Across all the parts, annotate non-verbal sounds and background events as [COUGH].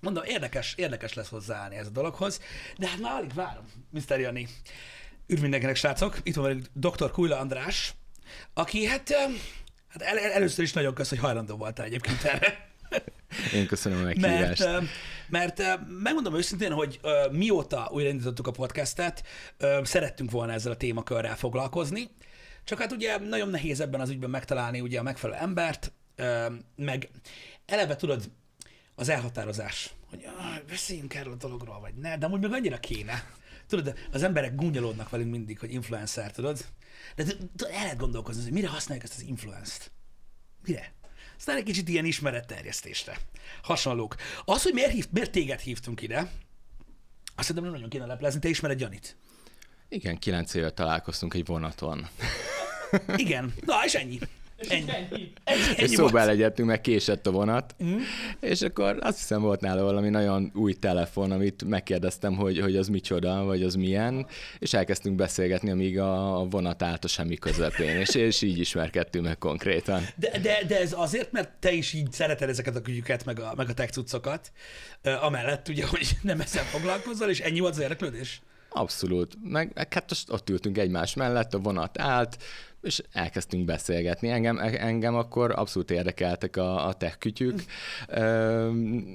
Mondom, érdekes, érdekes lesz hozzáállni ez a dologhoz, de hát már alig várom, Mr. Jani. Üdv mindenkinek, srácok! Itt van velük dr. Kujla András, aki hát, hát el, el, először is nagyon kösz, hogy hajlandó voltál egyébként erre. Én köszönöm a meghívást. Mert, mert megmondom őszintén, hogy mióta újraindítottuk a podcastet, szerettünk volna ezzel a témakörrel foglalkozni, csak hát ugye nagyon nehéz ebben az ügyben megtalálni ugye a megfelelő embert, meg eleve tudod, az elhatározás, hogy beszéljünk erről a dologról, vagy ne, de amúgy meg annyira kéne. Tudod, az emberek gúnyolódnak velünk mindig, hogy influencer, tudod? De el lehet gondolkozni, hogy mire használjuk ezt az influenzt? Mire? Aztán egy kicsit ilyen ismeretterjesztésre. Hasonlók. Az, hogy miért, hív, miért téged hívtunk ide, azt szerintem nem nagyon kéne leplezni. Te ismered Janit? Igen, kilenc éve találkoztunk egy vonaton. Igen. Na, és ennyi. Ennyi. Ennyi. És szóba elegyedtünk, mert késett a vonat, mm. és akkor azt hiszem volt nála valami nagyon új telefon, amit megkérdeztem, hogy, hogy az micsoda, vagy az milyen, és elkezdtünk beszélgetni, amíg a vonat állt a semmi közepén, és, és így ismerkedtünk meg konkrétan. De, de, de ez azért, mert te is így szereted ezeket a kügyüket, meg a, meg a tech cuccokat, amellett ugye, hogy nem ezzel foglalkozol, és ennyi volt az érdeklődés? Abszolút. Meg hát ott ültünk egymás mellett, a vonat állt, és elkezdtünk beszélgetni. Engem, engem akkor abszolút érdekeltek a, a tech kütyük,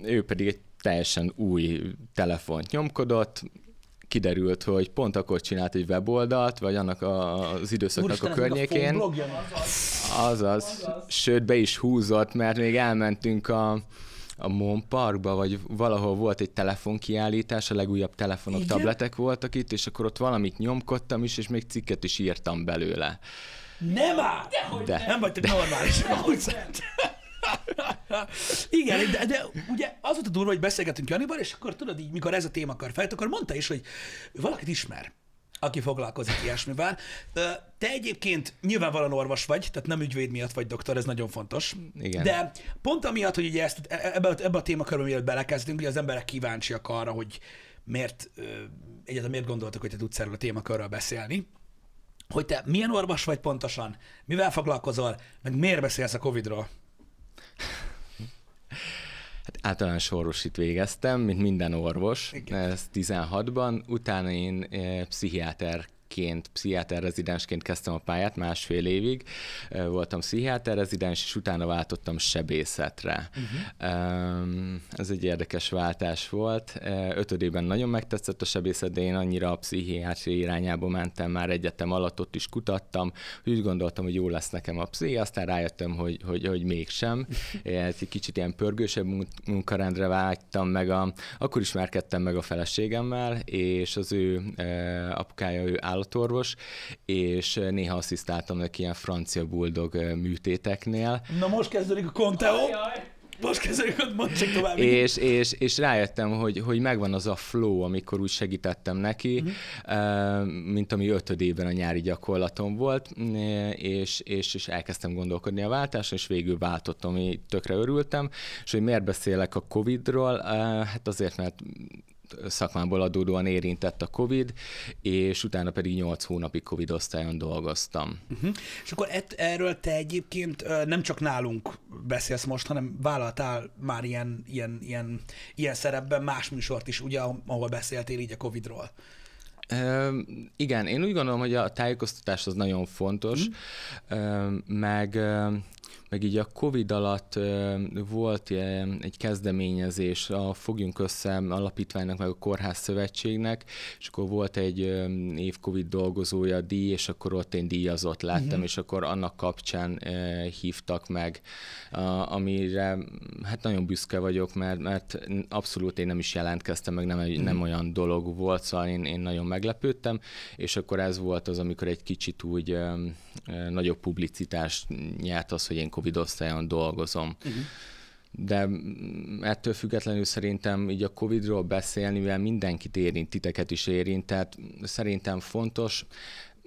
ő pedig egy teljesen új telefont nyomkodott, kiderült, hogy pont akkor csinált egy weboldalt, vagy annak a, az időszaknak Úristen, a környékén. A azaz. azaz. Azaz. Sőt, be is húzott, mert még elmentünk a a Mon Parkba, vagy valahol volt egy telefonkiállítás, a legújabb telefonok, Igen? tabletek voltak itt, és akkor ott valamit nyomkodtam is, és még cikket is írtam belőle. Nem már! De, de. Nem, vagy te normális. [LAUGHS] Igen, de, de ugye az volt a durva, hogy beszélgetünk Janibar, és akkor tudod így, mikor ez a témakör felt, akkor mondta is, hogy valakit ismer aki foglalkozik ilyesmivel. Te egyébként nyilvánvalóan orvos vagy, tehát nem ügyvéd miatt vagy doktor, ez nagyon fontos. Igen. De pont amiatt, hogy ugye ezt, ebbe, e, ebbe a témakörben miért belekezdünk, hogy az emberek kíváncsiak arra, hogy miért, egyáltalán miért gondoltak, hogy te tudsz erről a témakörről beszélni, hogy te milyen orvos vagy pontosan, mivel foglalkozol, meg miért beszélsz a Covid-ról? általános orvosit végeztem, mint minden orvos, Igen. ez 16-ban, utána én eh, pszichiáter orvosként, rezidensként kezdtem a pályát, másfél évig voltam rezidens, és utána váltottam sebészetre. Uh-huh. Ez egy érdekes váltás volt. Ötödében nagyon megtetszett a sebészet, de én annyira a pszichiátri irányába mentem már egyetem alatt, ott is kutattam, úgy gondoltam, hogy jó lesz nekem a pszichi, aztán rájöttem, hogy, hogy, hogy mégsem. Ez [LAUGHS] egy kicsit ilyen pörgősebb munkarendre vágytam meg, a, akkor ismerkedtem meg a feleségemmel, és az ő apukája, ő áll állatorvos, és néha asszisztáltam neki ilyen francia buldog műtéteknél. Na most kezdődik a konteó! Most kezdődik, hogy mondd csak tovább. És, és, és rájöttem, hogy, hogy megvan az a flow, amikor úgy segítettem neki, mm-hmm. mint ami ötödében a nyári gyakorlatom volt, és, és, és elkezdtem gondolkodni a váltáson, és végül váltottam, ami tökre örültem. És hogy miért beszélek a Covid-ról? Hát azért, mert szakmából adódóan érintett a COVID, és utána pedig 8 hónapig COVID osztályon dolgoztam. Uh-huh. És akkor et, erről te egyébként nem csak nálunk beszélsz most, hanem vállaltál már ilyen, ilyen, ilyen, ilyen szerepben más műsort is, ugye, ahol beszéltél így a COVID-ról. Igen, én úgy gondolom, hogy a tájékoztatás az nagyon fontos, mm. meg meg így a Covid alatt volt egy kezdeményezés a Fogjunk Össze alapítványnak, meg a Kórház Szövetségnek, és akkor volt egy év Covid dolgozója díj, és akkor ott én díjazott láttam, uh-huh. Mhm. és akkor annak kapcsán hívtak meg, amire hát nagyon büszke vagyok, mert, mert abszolút én nem is jelentkeztem, meg nem, egy, uh-huh. nem mhm. olyan dolog volt, szóval én, én nagyon meglepődtem, és akkor ez volt az, amikor egy kicsit úgy nagyobb publicitást nyert az, hogy én COVID osztályon dolgozom. Uh-huh. De ettől függetlenül szerintem így a COVID-ról beszélni, mivel mindenkit érint, titeket is érint, tehát szerintem fontos.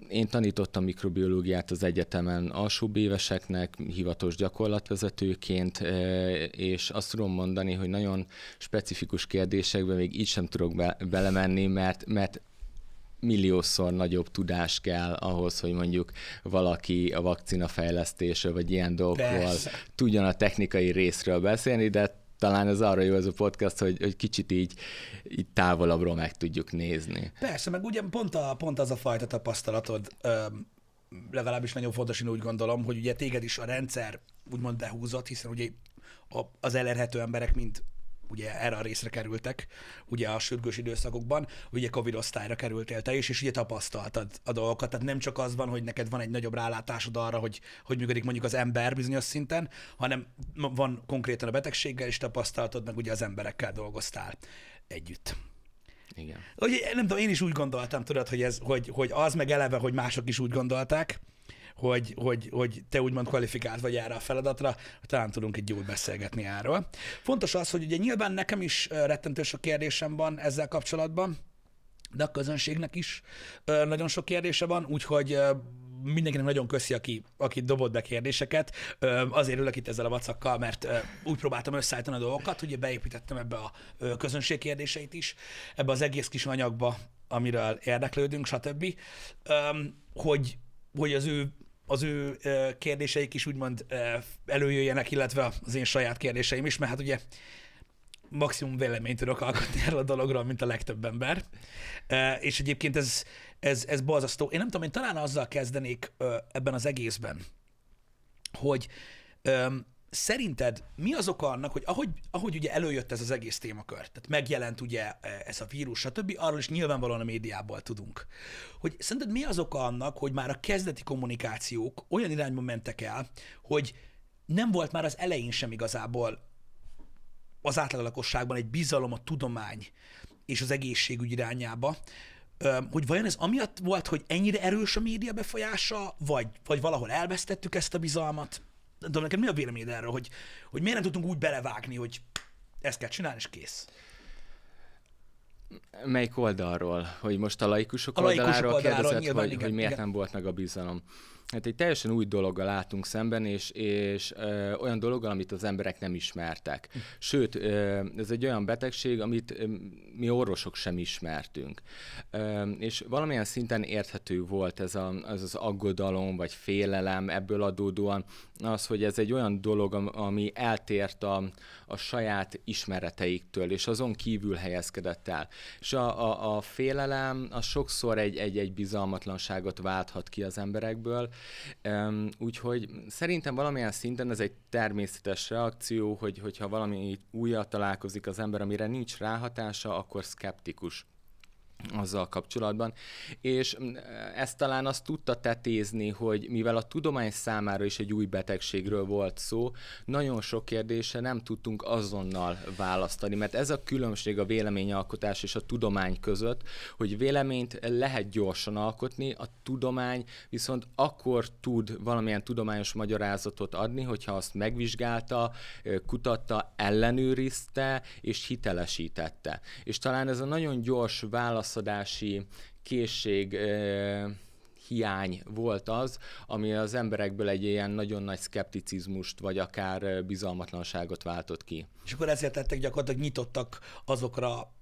Én tanítottam mikrobiológiát az egyetemen alsóbb éveseknek, hivatos gyakorlatvezetőként, eh, és azt tudom mondani, hogy nagyon specifikus kérdésekben még így sem tudok be- belemenni, mert, mert milliószor nagyobb tudás kell ahhoz, hogy mondjuk valaki a vakcina fejlesztésről, vagy ilyen dolgokról tudjon a technikai részről beszélni, de talán ez arra jó ez a podcast, hogy, hogy kicsit így, így távolabbról meg tudjuk nézni. Persze, meg ugye pont, a, pont az a fajta tapasztalatod, öm, legalábbis nagyon fontos, én úgy gondolom, hogy ugye téged is a rendszer úgymond behúzott, hiszen ugye az elérhető emberek mind ugye erre a részre kerültek, ugye a sürgős időszakokban, ugye Covid osztályra kerültél te is, és ugye tapasztaltad a dolgokat, tehát nem csak az van, hogy neked van egy nagyobb rálátásod arra, hogy hogy működik mondjuk az ember bizonyos szinten, hanem van konkrétan a betegséggel is tapasztaltad meg ugye az emberekkel dolgoztál együtt. Igen. Ugye, nem tudom, én is úgy gondoltam, tudod, hogy, ez, hogy, hogy az meg eleve, hogy mások is úgy gondolták, hogy, hogy, hogy te úgymond kvalifikált vagy erre a feladatra, talán tudunk egy jót beszélgetni erről. Fontos az, hogy ugye nyilván nekem is rettentő sok kérdésem van ezzel kapcsolatban, de a közönségnek is nagyon sok kérdése van, úgyhogy mindenkinek nagyon köszi, aki, aki dobott be kérdéseket. Azért ülök itt ezzel a vacakkal, mert úgy próbáltam összeállítani a dolgokat, ugye beépítettem ebbe a közönség kérdéseit is, ebbe az egész kis anyagba, amiről érdeklődünk, stb., hogy, hogy az ő az ő kérdéseik is úgymond előjöjjenek, illetve az én saját kérdéseim is, mert hát ugye maximum véleményt tudok alkotni erről a dologról, mint a legtöbb ember. És egyébként ez, ez, ez balzasztó. Én nem tudom, én talán azzal kezdenék ebben az egészben, hogy szerinted mi az oka annak, hogy ahogy, ahogy ugye előjött ez az egész témakör, tehát megjelent ugye e, ez a vírus, stb., arról is nyilvánvalóan a médiából tudunk, hogy szerinted mi az oka annak, hogy már a kezdeti kommunikációk olyan irányba mentek el, hogy nem volt már az elején sem igazából az átlagalakosságban egy bizalom a tudomány és az egészségügy irányába, hogy vajon ez amiatt volt, hogy ennyire erős a média befolyása, vagy, vagy valahol elvesztettük ezt a bizalmat? nem tudom, neked mi a véleményed erről, hogy, hogy miért nem tudtunk úgy belevágni, hogy ezt kell csinálni, és kész. Melyik oldalról? Hogy most a laikusok, a laikusok oldaláról, oldaláról kérdezett, hogy, hogy miért igen. nem volt meg a bizalom hát egy teljesen új dologgal látunk szemben, és, és ö, olyan dologgal, amit az emberek nem ismertek. Sőt, ö, ez egy olyan betegség, amit ö, mi orvosok sem ismertünk. Ö, és valamilyen szinten érthető volt ez, a, ez az aggodalom, vagy félelem ebből adódóan, az, hogy ez egy olyan dolog, ami eltért a, a saját ismereteiktől, és azon kívül helyezkedett el. És a, a, a félelem az sokszor egy, egy, egy bizalmatlanságot válthat ki az emberekből, Úgyhogy szerintem valamilyen szinten ez egy természetes reakció, hogy hogyha valami újat találkozik az ember, amire nincs ráhatása, akkor szkeptikus azzal kapcsolatban, és mm, ezt talán azt tudta tetézni, hogy mivel a tudomány számára is egy új betegségről volt szó, nagyon sok kérdése nem tudtunk azonnal választani, mert ez a különbség a véleményalkotás és a tudomány között, hogy véleményt lehet gyorsan alkotni, a tudomány viszont akkor tud valamilyen tudományos magyarázatot adni, hogyha azt megvizsgálta, kutatta, ellenőrizte és hitelesítette. És talán ez a nagyon gyors válasz panaszodási készség hiány volt az, ami az emberekből egy ilyen nagyon nagy szkepticizmust, vagy akár bizalmatlanságot váltott ki. És akkor ezért lettek gyakorlatilag nyitottak azokra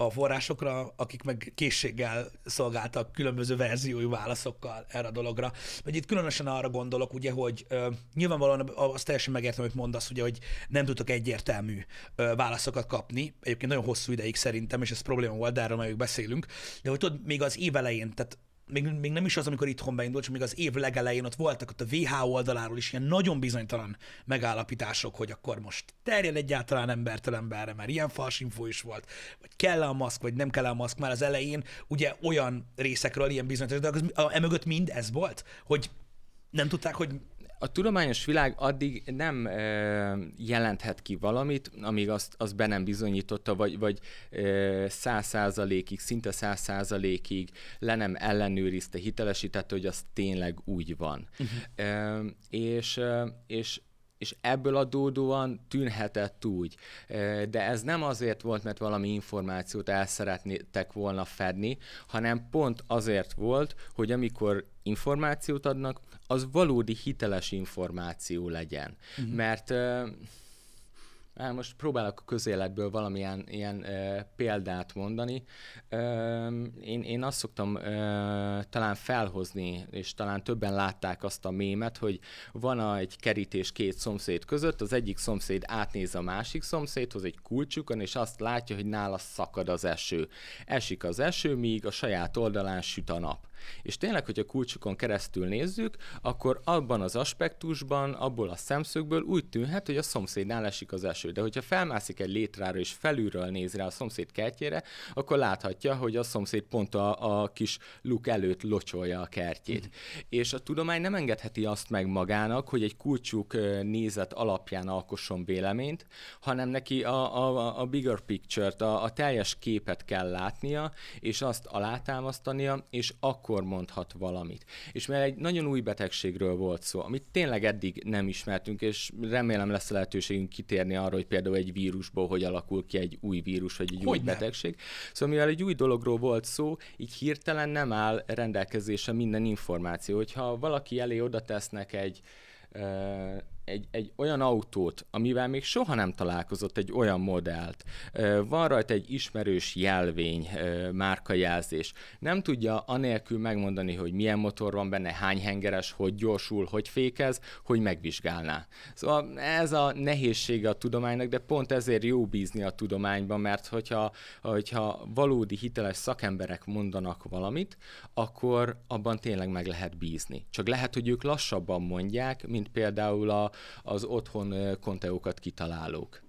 a forrásokra, akik meg készséggel szolgáltak különböző verziói válaszokkal erre a dologra. Vagy itt különösen arra gondolok, ugye, hogy ö, nyilvánvalóan azt teljesen megértem, hogy mondasz, ugye, hogy nem tudtok egyértelmű ö, válaszokat kapni. Egyébként nagyon hosszú ideig szerintem, és ez probléma volt, de erről majd beszélünk. De hogy tudod, még az év elején, tehát még, még nem is az, amikor itthon beindult, csak még az év legelején ott voltak ott a WHO oldaláról is ilyen nagyon bizonytalan megállapítások, hogy akkor most terjed egyáltalán embertől emberre, mert ilyen fals info is volt, vagy kell a maszk, vagy nem kell a maszk, már az elején ugye olyan részekről ilyen bizonytalan, de emögött mind ez volt, hogy nem tudták, hogy a tudományos világ addig nem e, jelenthet ki valamit, amíg azt, azt be nem bizonyította, vagy, vagy száz százalékig, szinte száz százalékig le nem ellenőrizte, hitelesítette, hogy az tényleg úgy van. Uh-huh. E, és, és és ebből adódóan tűnhetett úgy. De ez nem azért volt, mert valami információt el szeretnétek volna fedni, hanem pont azért volt, hogy amikor információt adnak, az valódi hiteles információ legyen. Uh-huh. Mert Hát most próbálok a közéletből valamilyen ilyen uh, példát mondani. Uh, én, én azt szoktam uh, talán felhozni, és talán többen látták azt a mémet, hogy van egy kerítés két szomszéd között, az egyik szomszéd átnéz a másik szomszédhoz egy kulcsukon, és azt látja, hogy nála szakad az eső. Esik az eső, míg a saját oldalán süt a nap. És tényleg, hogy a kulcsukon keresztül nézzük, akkor abban az aspektusban, abból a szemszögből úgy tűnhet, hogy a szomszédnál esik az eső. De hogyha felmászik egy létrára és felülről néz rá a szomszéd kertjére, akkor láthatja, hogy a szomszéd pont a, a kis luk előtt locsolja a kertjét. Mm. És a tudomány nem engedheti azt meg magának, hogy egy kulcsuk nézet alapján alkosson véleményt, hanem neki a, a, a bigger picture-t, a, a teljes képet kell látnia, és azt alátámasztania, és akkor akkor mondhat valamit. És mert egy nagyon új betegségről volt szó, amit tényleg eddig nem ismertünk, és remélem lesz a lehetőségünk kitérni arra, hogy például egy vírusból hogy alakul ki egy új vírus, vagy egy hogy új nem? betegség. Szóval mivel egy új dologról volt szó, így hirtelen nem áll rendelkezésre minden információ. Hogyha valaki elé oda tesznek egy egy, egy olyan autót, amivel még soha nem találkozott, egy olyan modellt. Van rajta egy ismerős jelvény, márkajelzés. Nem tudja anélkül megmondani, hogy milyen motor van benne, hány hengeres, hogy gyorsul, hogy fékez, hogy megvizsgálná. Szóval ez a nehézsége a tudománynak, de pont ezért jó bízni a tudományban, mert hogyha, hogyha valódi hiteles szakemberek mondanak valamit, akkor abban tényleg meg lehet bízni. Csak lehet, hogy ők lassabban mondják, mint például a, az otthon eh, konteókat kitalálók.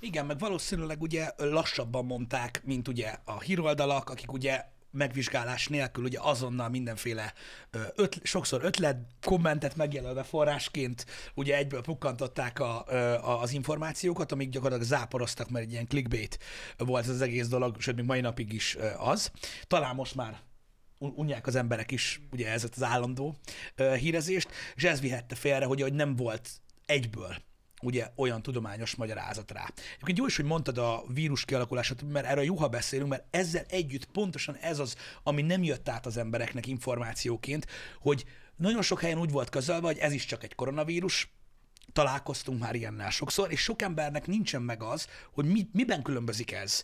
Igen, meg valószínűleg ugye lassabban mondták, mint ugye a híroldalak, akik ugye megvizsgálás nélkül ugye azonnal mindenféle öt sokszor ötlet kommentet megjelölve forrásként ugye egyből pukkantották a, a, az információkat, amik gyakorlatilag záporoztak, mert egy ilyen clickbait volt az egész dolog, sőt, még mai napig is az. Talán most már unják az emberek is, ugye ez az állandó hírezést, és ez vihette félre, hogy, hogy nem volt egyből ugye olyan tudományos magyarázat rá. Egyébként jó is, hogy mondtad a vírus kialakulását, mert erről juha beszélünk, mert ezzel együtt pontosan ez az, ami nem jött át az embereknek információként, hogy nagyon sok helyen úgy volt közölve, hogy ez is csak egy koronavírus, találkoztunk már ilyennel sokszor, és sok embernek nincsen meg az, hogy mi, miben különbözik ez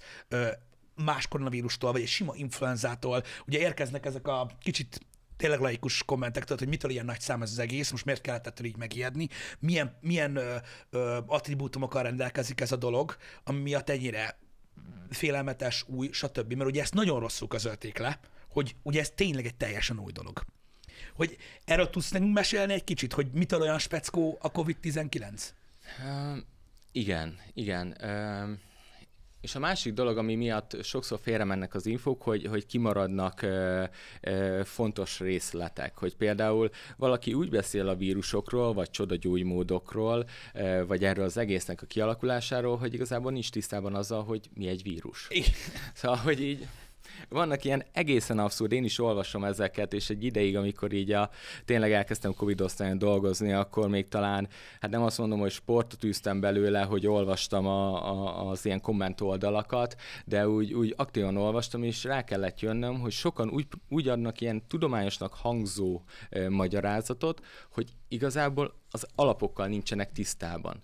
más koronavírustól, vagy egy sima influenzától. Ugye érkeznek ezek a kicsit tényleg laikus kommentek, tehát hogy mitől ilyen nagy szám ez az egész, most miért kellett ettől így megijedni, milyen, milyen ö, ö, attribútumokkal rendelkezik ez a dolog, ami miatt ennyire félelmetes, új, stb. Mert ugye ezt nagyon rosszul közölték le, hogy ugye ez tényleg egy teljesen új dolog. Hogy erről tudsz nekünk mesélni egy kicsit, hogy mitől olyan speckó a COVID-19? Um, igen, igen. Um... És a másik dolog, ami miatt sokszor félremennek az infók, hogy, hogy kimaradnak ö, ö, fontos részletek, hogy például valaki úgy beszél a vírusokról, vagy csodagyógymódokról, ö, vagy erről az egésznek a kialakulásáról, hogy igazából nincs tisztában azzal, hogy mi egy vírus. Igen. Szóval, hogy így vannak ilyen egészen abszurd, én is olvasom ezeket, és egy ideig, amikor így a, tényleg elkezdtem covid osztályon dolgozni, akkor még talán, hát nem azt mondom, hogy sportot üztem belőle, hogy olvastam a, a, az ilyen komment oldalakat, de úgy, úgy aktívan olvastam, és rá kellett jönnöm, hogy sokan úgy, úgy adnak ilyen tudományosnak hangzó e, magyarázatot, hogy igazából az alapokkal nincsenek tisztában.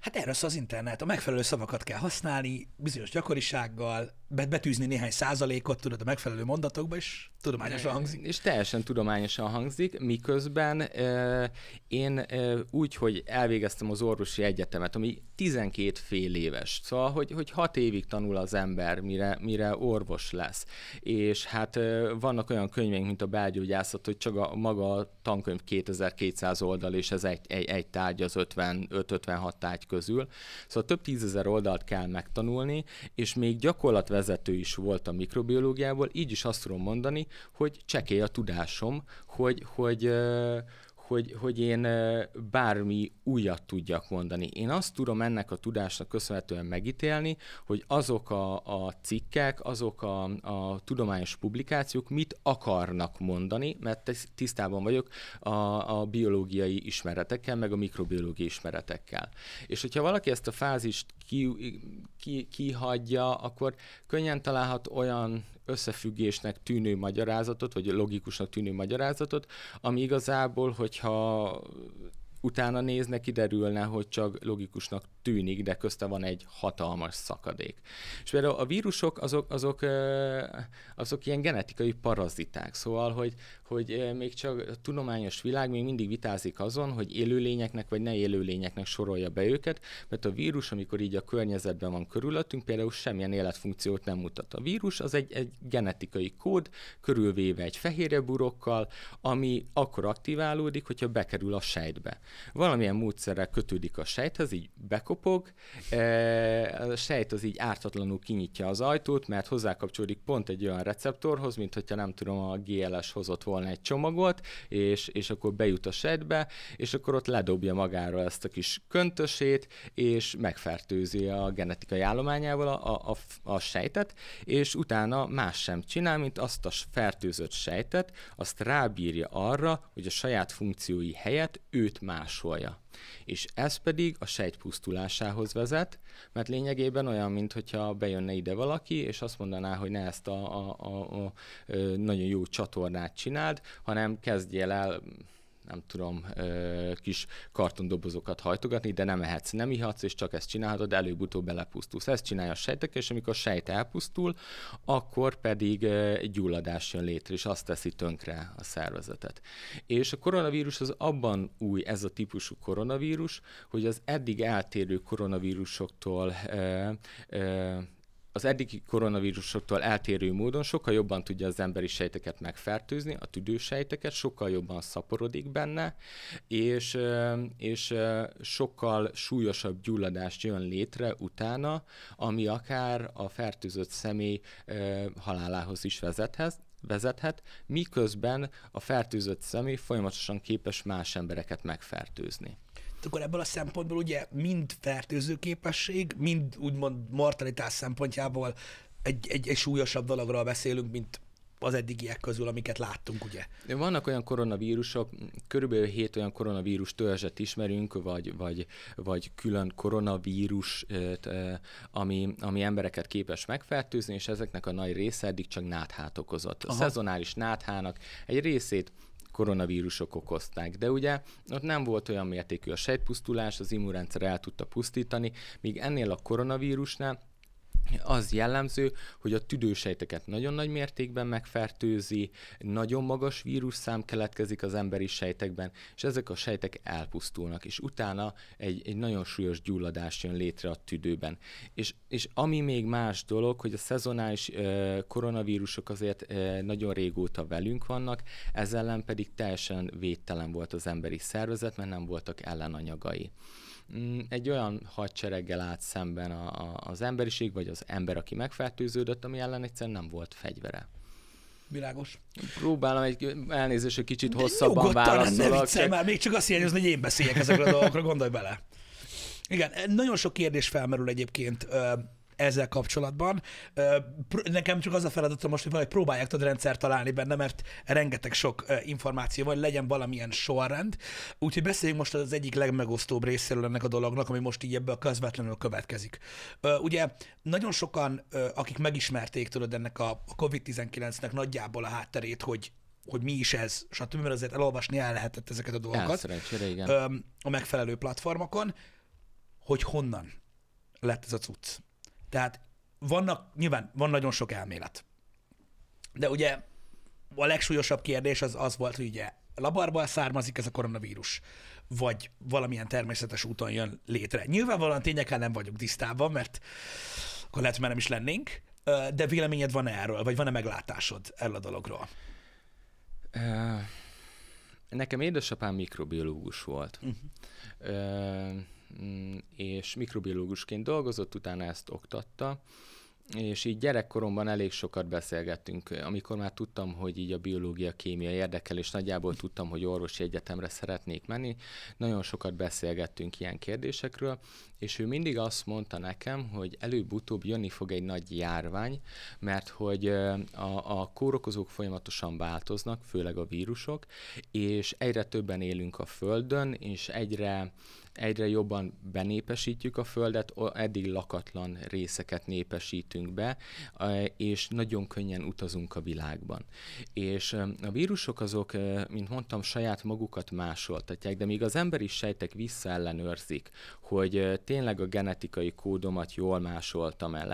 Hát erről az internet. A megfelelő szavakat kell használni, bizonyos gyakorisággal, betűzni néhány százalékot, tudod, a megfelelő mondatokba, és tudományosan e, hangzik. És teljesen tudományosan hangzik, miközben e, én e, úgy, hogy elvégeztem az orvosi egyetemet, ami 12 fél éves, szóval, hogy, hogy 6 évig tanul az ember, mire, mire orvos lesz. És hát vannak olyan könyveink, mint a belgyógyászat, hogy csak a maga a tankönyv 2200 oldal, és ez egy, egy, egy tárgy az 55-56 tárgy közül. Szóval több tízezer oldalt kell megtanulni, és még gyakorlatilag vezető is volt a mikrobiológiából, így is azt tudom mondani, hogy csekély a tudásom, hogy, hogy hogy, hogy én bármi újat tudjak mondani. Én azt tudom ennek a tudásnak köszönhetően megítélni, hogy azok a, a cikkek, azok a, a tudományos publikációk mit akarnak mondani, mert tisztában vagyok a, a biológiai ismeretekkel, meg a mikrobiológiai ismeretekkel. És hogyha valaki ezt a fázist ki, ki, kihagyja, akkor könnyen találhat olyan összefüggésnek tűnő magyarázatot, vagy logikusnak tűnő magyarázatot, ami igazából, hogyha utána nézne, kiderülne, hogy csak logikusnak tűnik, de közte van egy hatalmas szakadék. És például a vírusok azok, azok, azok ilyen genetikai paraziták, szóval, hogy, hogy még csak a tudományos világ még mindig vitázik azon, hogy élőlényeknek vagy ne élőlényeknek sorolja be őket, mert a vírus, amikor így a környezetben van körülöttünk, például semmilyen életfunkciót nem mutat. A vírus az egy, egy genetikai kód, körülvéve egy fehérje burokkal, ami akkor aktiválódik, hogyha bekerül a sejtbe valamilyen módszerrel kötődik a sejthez, így bekopog, e, a sejt az így ártatlanul kinyitja az ajtót, mert hozzákapcsolódik pont egy olyan receptorhoz, mint hogyha nem tudom, a GLS hozott volna egy csomagot, és, és akkor bejut a sejtbe, és akkor ott ledobja magáról ezt a kis köntösét, és megfertőzi a genetikai állományával a, a, a sejtet, és utána más sem csinál, mint azt a fertőzött sejtet, azt rábírja arra, hogy a saját funkciói helyett őt más befolyásolja. És ez pedig a sejt pusztulásához vezet, mert lényegében olyan, mintha bejönne ide valaki, és azt mondaná, hogy ne ezt a, a, a, a nagyon jó csatornát csináld, hanem kezdjél el nem tudom, kis kartondobozokat hajtogatni, de nem ehetsz, nem ihatsz, és csak ezt csinálhatod, előbb-utóbb belepusztulsz. Ezt csinálja a sejtek, és amikor a sejt elpusztul, akkor pedig gyulladás jön létre, és azt teszi tönkre a szervezetet. És a koronavírus az abban új, ez a típusú koronavírus, hogy az eddig eltérő koronavírusoktól az eddigi koronavírusoktól eltérő módon sokkal jobban tudja az emberi sejteket megfertőzni, a tüdősejteket, sokkal jobban szaporodik benne, és, és sokkal súlyosabb gyulladást jön létre utána, ami akár a fertőzött személy halálához is vezethet, vezethet, miközben a fertőzött személy folyamatosan képes más embereket megfertőzni akkor ebből a szempontból ugye mind képesség, mind úgymond mortalitás szempontjából egy, egy, egy súlyosabb dologról beszélünk, mint az eddigiek közül, amiket láttunk, ugye? Vannak olyan koronavírusok, körülbelül hét olyan koronavírus törzset ismerünk, vagy, vagy, vagy külön koronavírus, ami, ami embereket képes megfertőzni, és ezeknek a nagy része eddig csak náthát okozott. A szezonális náthának egy részét koronavírusok okozták. De ugye ott nem volt olyan mértékű a sejtpusztulás, az immunrendszer el tudta pusztítani, míg ennél a koronavírusnál az jellemző, hogy a tüdősejteket nagyon nagy mértékben megfertőzi, nagyon magas vírusszám keletkezik az emberi sejtekben, és ezek a sejtek elpusztulnak, és utána egy, egy nagyon súlyos gyulladás jön létre a tüdőben. És, és ami még más dolog, hogy a szezonális ö, koronavírusok azért ö, nagyon régóta velünk vannak, ezzel ellen pedig teljesen védtelen volt az emberi szervezet, mert nem voltak ellenanyagai. Mm, egy olyan hadsereggel állt szemben a, a, az emberiség, vagy az ember, aki megfertőződött, ami ellen egyszerűen nem volt fegyvere. Világos. Próbálom egy elnézést, egy kicsit De hosszabban hát válaszolok. Ne már még csak azt jelenti, hogy én beszéljek ezekről a dolgokról, gondolj bele. Igen, nagyon sok kérdés felmerül egyébként ezzel kapcsolatban. Nekem csak az a feladatom most, hogy valahogy próbálják tudod rendszer találni benne, mert rengeteg sok információ van, legyen valamilyen sorrend. Úgyhogy beszéljünk most az egyik legmegosztóbb részéről ennek a dolognak, ami most így ebből közvetlenül következik. Ugye nagyon sokan, akik megismerték tudod ennek a COVID-19-nek nagyjából a hátterét, hogy hogy mi is ez, stb. Mert azért elolvasni el lehetett ezeket a dolgokat. igen. A megfelelő platformokon, hogy honnan lett ez a cucc. Tehát vannak, nyilván van nagyon sok elmélet. De ugye a legsúlyosabb kérdés az az volt, hogy ugye labarból származik ez a koronavírus, vagy valamilyen természetes úton jön létre. Nyilvánvalóan tényekkel nem vagyunk tisztában, mert akkor lehet, hogy nem is lennénk, de véleményed van erről, vagy van-e meglátásod erről a dologról? Nekem édesapám mikrobiológus volt. Uh-huh. Ö Mm, és mikrobiológusként dolgozott, utána ezt oktatta, és így gyerekkoromban elég sokat beszélgettünk, amikor már tudtam, hogy így a biológia, kémia érdekel, és nagyjából tudtam, hogy orvosi egyetemre szeretnék menni, nagyon sokat beszélgettünk ilyen kérdésekről, és ő mindig azt mondta nekem, hogy előbb-utóbb jönni fog egy nagy járvány, mert hogy a, a kórokozók folyamatosan változnak, főleg a vírusok, és egyre többen élünk a Földön, és egyre egyre jobban benépesítjük a Földet, eddig lakatlan részeket népesítünk be, és nagyon könnyen utazunk a világban. És a vírusok azok, mint mondtam, saját magukat másoltatják, de még az emberi sejtek visszaellenőrzik, hogy tényleg a genetikai kódomat jól másoltam-e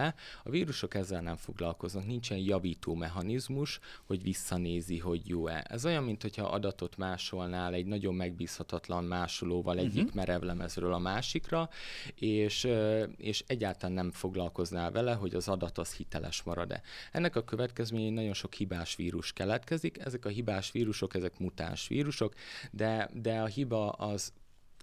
a vírusok ezzel nem foglalkoznak, nincsen javító mechanizmus, hogy visszanézi, hogy jó-e. Ez olyan, mintha adatot másolnál egy nagyon megbízhatatlan másolóval, mhm. egyik uh-huh. merevlen lemezről a másikra, és, és egyáltalán nem foglalkoznál vele, hogy az adat az hiteles marad-e. Ennek a következményén nagyon sok hibás vírus keletkezik, ezek a hibás vírusok, ezek mutáns vírusok, de, de a hiba az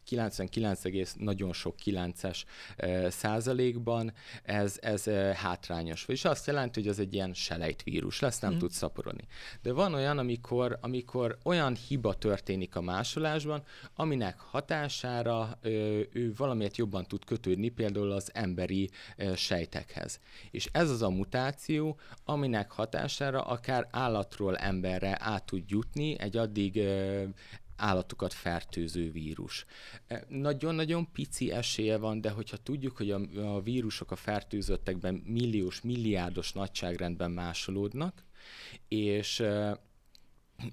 99, nagyon sok 9-es eh, százalékban ez, ez eh, hátrányos. Vagyis azt jelenti, hogy az egy ilyen selejtvírus lesz, nem mm. tud szaporodni. De van olyan, amikor, amikor olyan hiba történik a másolásban, aminek hatására ő valamiért jobban tud kötődni, például az emberi eh, sejtekhez. És ez az a mutáció, aminek hatására akár állatról emberre át tud jutni egy addig állatokat fertőző vírus. E, nagyon-nagyon pici esélye van, de hogyha tudjuk, hogy a, a vírusok a fertőzöttekben milliós, milliárdos nagyságrendben másolódnak, és, e,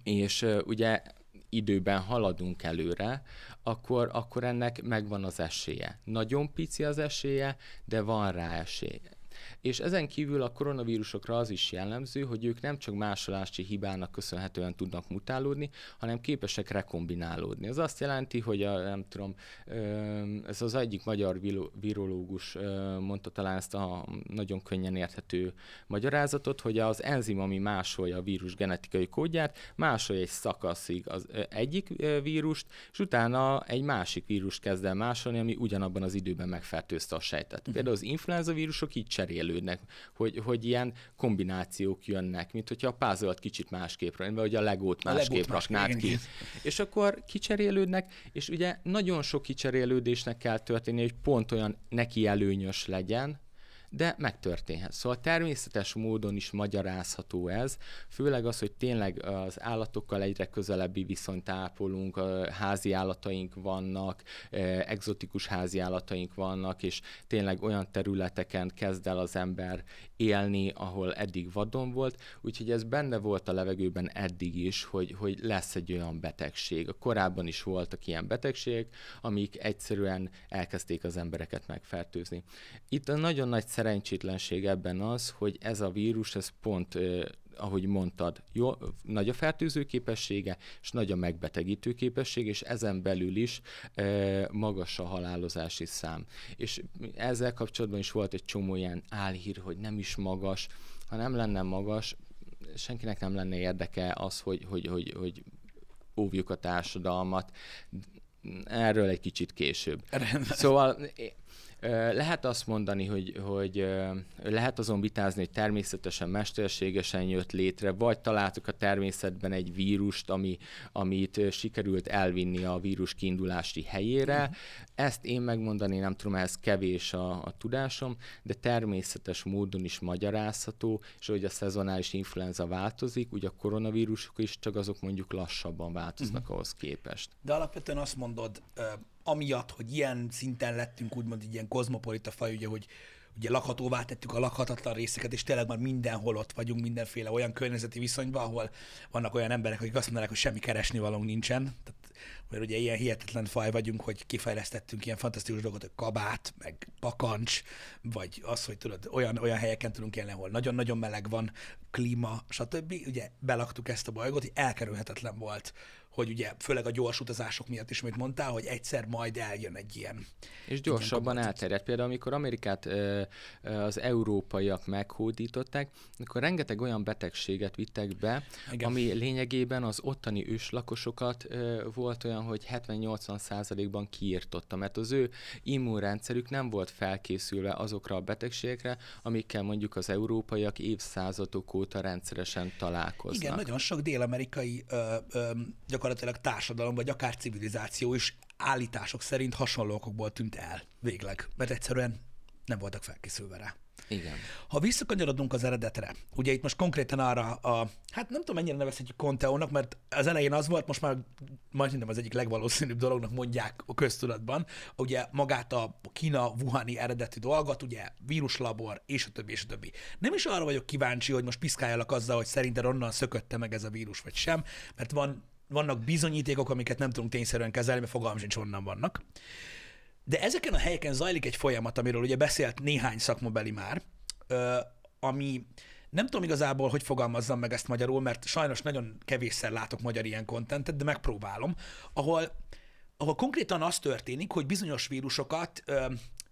és e, ugye időben haladunk előre, akkor, akkor ennek megvan az esélye. Nagyon pici az esélye, de van rá esély. És ezen kívül a koronavírusokra az is jellemző, hogy ők nem csak másolási hibának köszönhetően tudnak mutálódni, hanem képesek rekombinálódni. Ez azt jelenti, hogy a, nem tudom, ez az egyik magyar virológus mondta talán ezt a nagyon könnyen érthető magyarázatot, hogy az enzim, ami másolja a vírus genetikai kódját, másolja egy szakaszig az egyik vírust, és utána egy másik vírus kezd el másolni, ami ugyanabban az időben megfertőzte a sejtet. Mhm. Például az influenza vírusok így cserélő fejlődnek, hogy, hogy ilyen kombinációk jönnek, mint hogyha a puzzle kicsit másképp raknád, vagy a legót másképp a raknád ki. És akkor kicserélődnek, és ugye nagyon sok kicserélődésnek kell történni, hogy pont olyan neki előnyös legyen, de megtörténhet. Szóval természetes módon is magyarázható ez, főleg az, hogy tényleg az állatokkal egyre közelebbi viszonyt ápolunk, házi állataink vannak, egzotikus házi állataink vannak, és tényleg olyan területeken kezd el az ember élni, ahol eddig vadon volt, úgyhogy ez benne volt a levegőben eddig is, hogy, hogy lesz egy olyan betegség. A korábban is voltak ilyen betegségek, amik egyszerűen elkezdték az embereket megfertőzni. Itt a nagyon nagy szerencsétlenség ebben az, hogy ez a vírus, ez pont ahogy mondtad, jó, nagy a fertőző képessége, és nagy a megbetegítő képessége, és ezen belül is e, magas a halálozási szám. És ezzel kapcsolatban is volt egy csomó ilyen álhír, hogy nem is magas, ha nem lenne magas, senkinek nem lenne érdeke az, hogy, hogy, hogy, hogy óvjuk a társadalmat, erről egy kicsit később. Rendben. Szóval lehet azt mondani, hogy, hogy lehet azon vitázni, hogy természetesen, mesterségesen jött létre, vagy találtuk a természetben egy vírust, ami, amit sikerült elvinni a vírus kiindulási helyére. Mhm. Ezt én megmondani nem tudom, ez kevés a, a tudásom, de természetes módon is magyarázható, és hogy a szezonális influenza változik, ugye a koronavírusok is, csak azok mondjuk lassabban változnak uh-huh. ahhoz képest. De alapvetően azt mondod, amiatt, hogy ilyen szinten lettünk úgymond egy ilyen kozmopolita faj, ugye, hogy ugye lakhatóvá tettük a lakhatatlan részeket, és tényleg már mindenhol ott vagyunk, mindenféle olyan környezeti viszonyban, ahol vannak olyan emberek, akik azt mondanák, hogy semmi keresni valónk nincsen. Tehát, mert ugye ilyen hihetetlen faj vagyunk, hogy kifejlesztettünk ilyen fantasztikus dolgot, hogy kabát, meg pakancs, vagy az, hogy tudod, olyan, olyan helyeken tudunk élni, ahol nagyon-nagyon meleg van, klíma, stb. Ugye belaktuk ezt a bolygót, hogy elkerülhetetlen volt, hogy ugye főleg a gyors utazások miatt is, amit mondtál, hogy egyszer majd eljön egy ilyen. És gyorsabban elterjedt. Például amikor Amerikát az európaiak meghódították, akkor rengeteg olyan betegséget vittek be, Igen. ami lényegében az ottani őslakosokat volt olyan, hogy 70-80 százalékban kiirtotta, mert az ő immunrendszerük nem volt felkészülve azokra a betegségekre, amikkel mondjuk az európaiak évszázadok óta rendszeresen találkoznak. Igen, nagyon sok dél-amerikai ö, ö, gyakorlatilag társadalom, vagy akár civilizáció is állítások szerint hasonlókokból tűnt el végleg, mert egyszerűen nem voltak felkészülve rá. Igen. Ha visszakanyarodunk az eredetre, ugye itt most konkrétan arra a, hát nem tudom, mennyire nevezhetjük Conteónak, mert az elején az volt, most már majdnem az egyik legvalószínűbb dolognak mondják a köztudatban, ugye magát a Kína Wuhani eredeti dolgot, ugye víruslabor, és a többi, és a többi. Nem is arra vagyok kíváncsi, hogy most piszkáljalak azzal, hogy szerinted onnan szökötte meg ez a vírus, vagy sem, mert van vannak bizonyítékok, amiket nem tudunk tényszerűen kezelni, mert fogalmam sincs, honnan vannak. De ezeken a helyeken zajlik egy folyamat, amiről ugye beszélt néhány szakmobeli már, ami nem tudom igazából, hogy fogalmazzam meg ezt magyarul, mert sajnos nagyon kevésszer látok magyar ilyen kontentet, de megpróbálom, ahol, ahol konkrétan az történik, hogy bizonyos vírusokat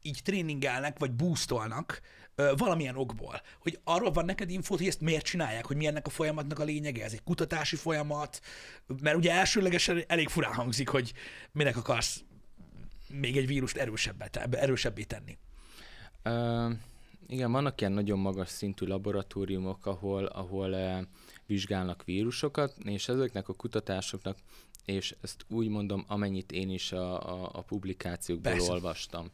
így tréningelnek, vagy boostolnak ö, valamilyen okból. Hogy arról van neked infót, hogy ezt miért csinálják, hogy mi ennek a folyamatnak a lényege, ez egy kutatási folyamat, mert ugye elsőlegesen elég furán hangzik, hogy minek akarsz még egy vírust erősebbé tenni. Uh, igen, vannak ilyen nagyon magas szintű laboratóriumok, ahol, ahol uh, vizsgálnak vírusokat, és ezeknek a kutatásoknak és ezt úgy mondom, amennyit én is a, a, a publikációkból Persze. olvastam.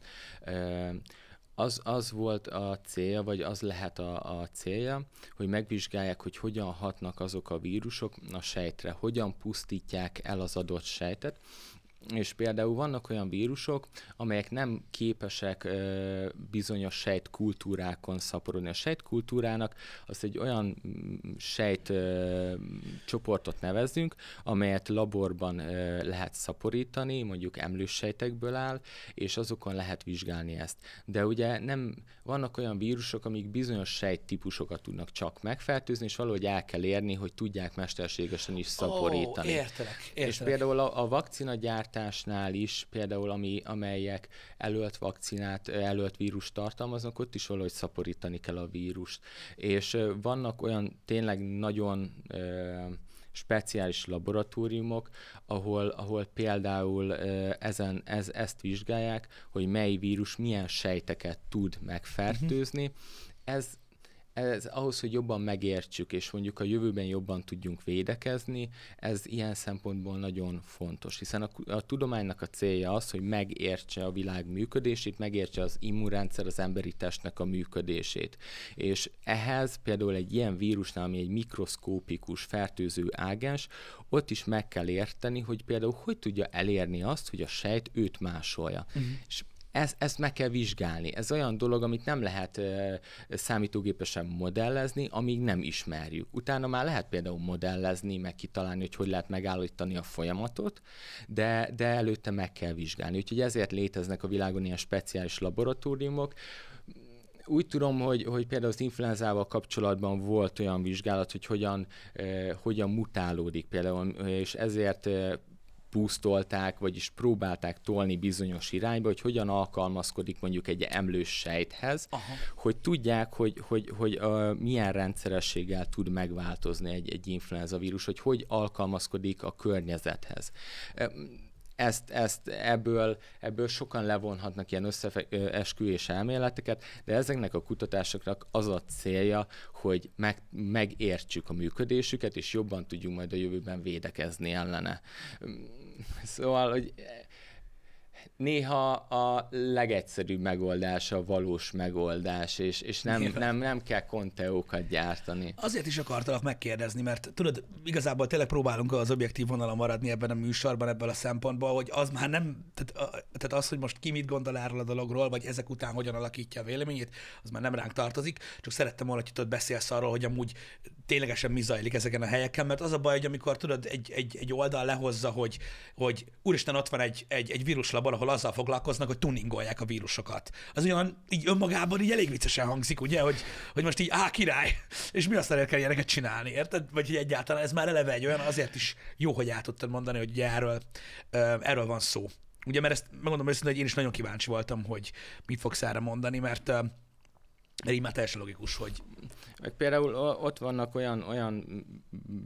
Az, az volt a célja, vagy az lehet a, a célja, hogy megvizsgálják, hogy hogyan hatnak azok a vírusok a sejtre, hogyan pusztítják el az adott sejtet, és például vannak olyan vírusok, amelyek nem képesek ö, bizonyos sejtkultúrákon szaporodni. A sejtkultúrának azt egy olyan mm, sejt ö, csoportot nevezünk, amelyet laborban ö, lehet szaporítani, mondjuk emlős sejtekből áll, és azokon lehet vizsgálni ezt. De ugye nem vannak olyan vírusok, amik bizonyos sejttípusokat tudnak csak megfertőzni, és valahogy el kell érni, hogy tudják mesterségesen is szaporítani. Oh, értelek, értelek. És például a, a vakcinagyártásnál is, például ami, amelyek előtt vakcinát, előtt vírus tartalmaznak, ott is valahogy szaporítani kell a vírust. És vannak olyan tényleg nagyon... Ö, speciális laboratóriumok, ahol, ahol például ezen, ez, ezt vizsgálják, hogy mely vírus milyen sejteket tud megfertőzni. Uh-huh. Ez ez ahhoz, hogy jobban megértsük, és mondjuk a jövőben jobban tudjunk védekezni, ez ilyen szempontból nagyon fontos, hiszen a, a tudománynak a célja az, hogy megértse a világ működését, megértse az immunrendszer, az emberi testnek a működését. És ehhez például egy ilyen vírusnál, ami egy mikroszkópikus fertőző ágens, ott is meg kell érteni, hogy például hogy tudja elérni azt, hogy a sejt őt másolja. Uh-huh. És ezt, ezt meg kell vizsgálni. Ez olyan dolog, amit nem lehet ö, számítógépesen modellezni, amíg nem ismerjük. Utána már lehet például modellezni, meg kitalálni, hogy hogy lehet megállítani a folyamatot, de, de előtte meg kell vizsgálni. Úgyhogy ezért léteznek a világon ilyen speciális laboratóriumok, úgy tudom, hogy, hogy például az influenzával kapcsolatban volt olyan vizsgálat, hogy hogyan, eh, hogyan mutálódik például, és ezért eh, pusztolták, vagyis próbálták tolni bizonyos irányba, hogy hogyan alkalmazkodik mondjuk egy emlős sejthez, Aha. hogy tudják, hogy, hogy, hogy, hogy uh, milyen rendszerességgel tud megváltozni egy, egy influenza vírus, hogy hogy alkalmazkodik a környezethez. ezt, ezt ebből, ebből sokan levonhatnak ilyen összeesküvés elméleteket, de ezeknek a kutatásoknak az a célja, hogy meg, megértsük a működésüket, és jobban tudjunk majd a jövőben védekezni ellene. Szóval, hogy néha a legegyszerűbb megoldás a valós megoldás, és, és nem, nem, nem kell konteókat gyártani. Azért is akartalak megkérdezni, mert tudod, igazából tényleg próbálunk az objektív vonalon maradni ebben a műsorban, ebből a szempontból, hogy az már nem, tehát, a, tehát az, hogy most ki mit gondol erről a dologról, vagy ezek után hogyan alakítja a véleményét, az már nem ránk tartozik, csak szerettem volna, hogy tudod, beszélsz arról, hogy amúgy ténylegesen mi zajlik ezeken a helyeken, mert az a baj, hogy amikor tudod, egy, egy, egy oldal lehozza, hogy, hogy úristen, ott van egy, egy, egy víruslabor, valahol azzal foglalkoznak, hogy tuningolják a vírusokat. Az olyan így önmagában így elég viccesen hangzik, ugye, hogy, hogy most így, á, király, és mi aztán el kell ilyeneket csinálni, érted? Vagy hogy egyáltalán ez már eleve egy olyan, azért is jó, hogy át tudtad mondani, hogy ugye erről, erről van szó. Ugye, mert ezt megmondom őszintén, hogy én is nagyon kíváncsi voltam, hogy mit fogsz erre mondani, mert, mert így már teljesen logikus, hogy meg például ott vannak olyan, olyan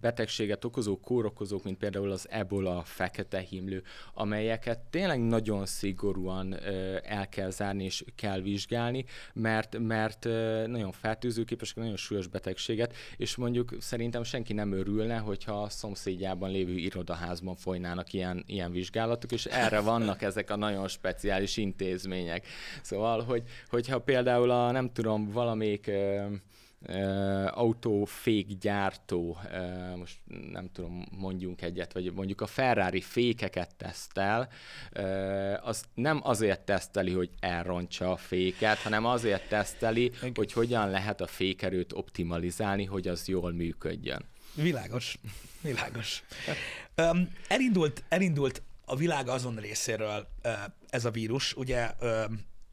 betegséget okozó kórokozók, mint például az ebola, fekete himlő, amelyeket tényleg nagyon szigorúan el kell zárni és kell vizsgálni, mert, mert nagyon fertőzőképesek, nagyon súlyos betegséget, és mondjuk szerintem senki nem örülne, hogyha a szomszédjában lévő irodaházban folynának ilyen, ilyen vizsgálatok, és erre vannak ezek a nagyon speciális intézmények. Szóval, hogy, hogyha például a, nem tudom, valamelyik Eh, autófékgyártó, eh, most nem tudom, mondjunk egyet, vagy mondjuk a Ferrari fékeket tesztel, eh, az nem azért teszteli, hogy elrontsa a féket, hanem azért teszteli, hogy hogyan lehet a fékerőt optimalizálni, hogy az jól működjön. Világos, világos. Um, elindult, elindult a világ azon részéről ez a vírus, ugye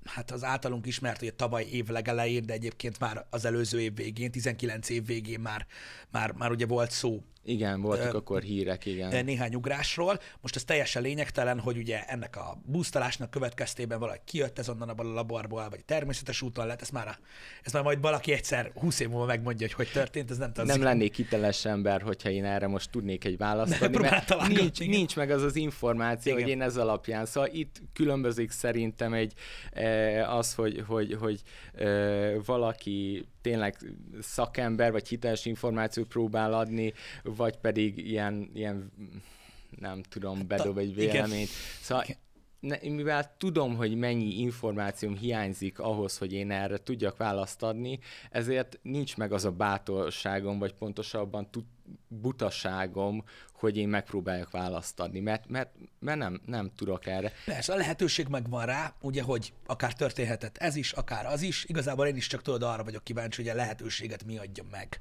hát az általunk ismert, hogy a tavaly év legelején, de egyébként már az előző év végén, 19 év végén már, már, már ugye volt szó igen, voltak akkor hírek, igen. Néhány ugrásról. Most ez teljesen lényegtelen, hogy ugye ennek a busztalásnak következtében valaki kijött ez onnan abban a laborból, vagy természetes úton lett, ez már, ez már majd valaki egyszer húsz év múlva megmondja, hogy hogy történt, ez nem tudom. Nem lennék hiteles ember, hogyha én erre most tudnék egy választ adni, mert nincs, nincs meg az az információ, igen. hogy én ez alapján. Szóval itt különbözik szerintem egy e, az, hogy, hogy, hogy, hogy e, valaki tényleg szakember, vagy hiteles információt próbál adni, vagy pedig ilyen, ilyen nem tudom, hát bedob egy véleményt. Szóval mivel tudom, hogy mennyi információm hiányzik ahhoz, hogy én erre tudjak választ adni, ezért nincs meg az a bátorságom, vagy pontosabban tud, butaságom, hogy én megpróbáljak választ adni, mert, mert, mert nem, nem tudok erre. Persze, a lehetőség megvan rá, ugye, hogy akár történhetett ez is, akár az is. Igazából én is csak tudod, arra vagyok kíváncsi, hogy a lehetőséget mi adja meg.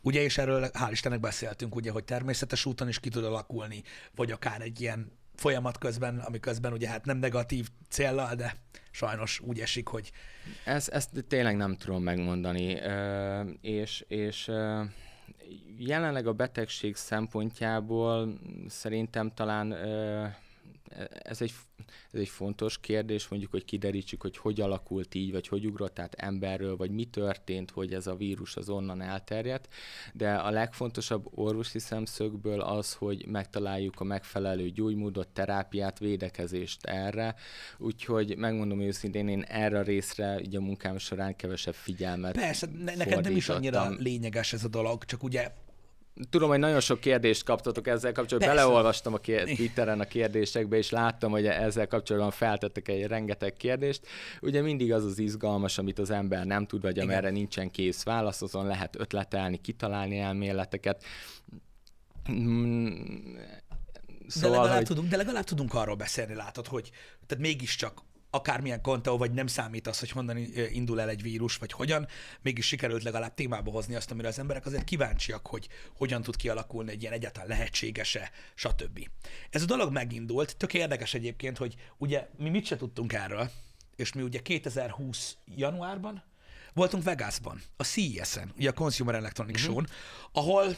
Ugye, és erről hál' Istennek beszéltünk, ugye, hogy természetes úton is ki tud alakulni, vagy akár egy ilyen folyamat közben, amiközben ugye hát nem negatív céllal, de sajnos úgy esik, hogy... Ezt, ezt tényleg nem tudom megmondani, Ö, és, és jelenleg a betegség szempontjából szerintem talán ez egy, ez egy fontos kérdés, mondjuk, hogy kiderítsük, hogy hogy alakult így, vagy hogy ugrott át emberről, vagy mi történt, hogy ez a vírus az onnan elterjedt, de a legfontosabb orvosi szemszögből az, hogy megtaláljuk a megfelelő gyógymódot, terápiát, védekezést erre, úgyhogy megmondom őszintén, én erre a részre így a munkám során kevesebb figyelmet Persze, ne, neked nem is annyira lényeges ez a dolog, csak ugye tudom, hogy nagyon sok kérdést kaptatok ezzel kapcsolatban. Persze. Beleolvastam a Twitteren a kérdésekbe, és láttam, hogy ezzel kapcsolatban feltettek egy rengeteg kérdést. Ugye mindig az az izgalmas, amit az ember nem tud, vagy amerre nincsen kész válasz, azon lehet ötletelni, kitalálni elméleteket. Mm, szóval, de legalább, hogy... tudunk, de legalább tudunk arról beszélni, látod, hogy tehát mégiscsak akármilyen konteó, vagy nem számít az, hogy honnan indul el egy vírus, vagy hogyan, mégis sikerült legalább témába hozni azt, amire az emberek azért kíváncsiak, hogy hogyan tud kialakulni egy ilyen egyáltalán lehetséges-e, stb. Ez a dolog megindult, tök érdekes egyébként, hogy ugye mi mit se tudtunk erről, és mi ugye 2020 januárban voltunk Vegasban, a CES-en, ugye a Consumer Electronics uh-huh. Show-n, ahol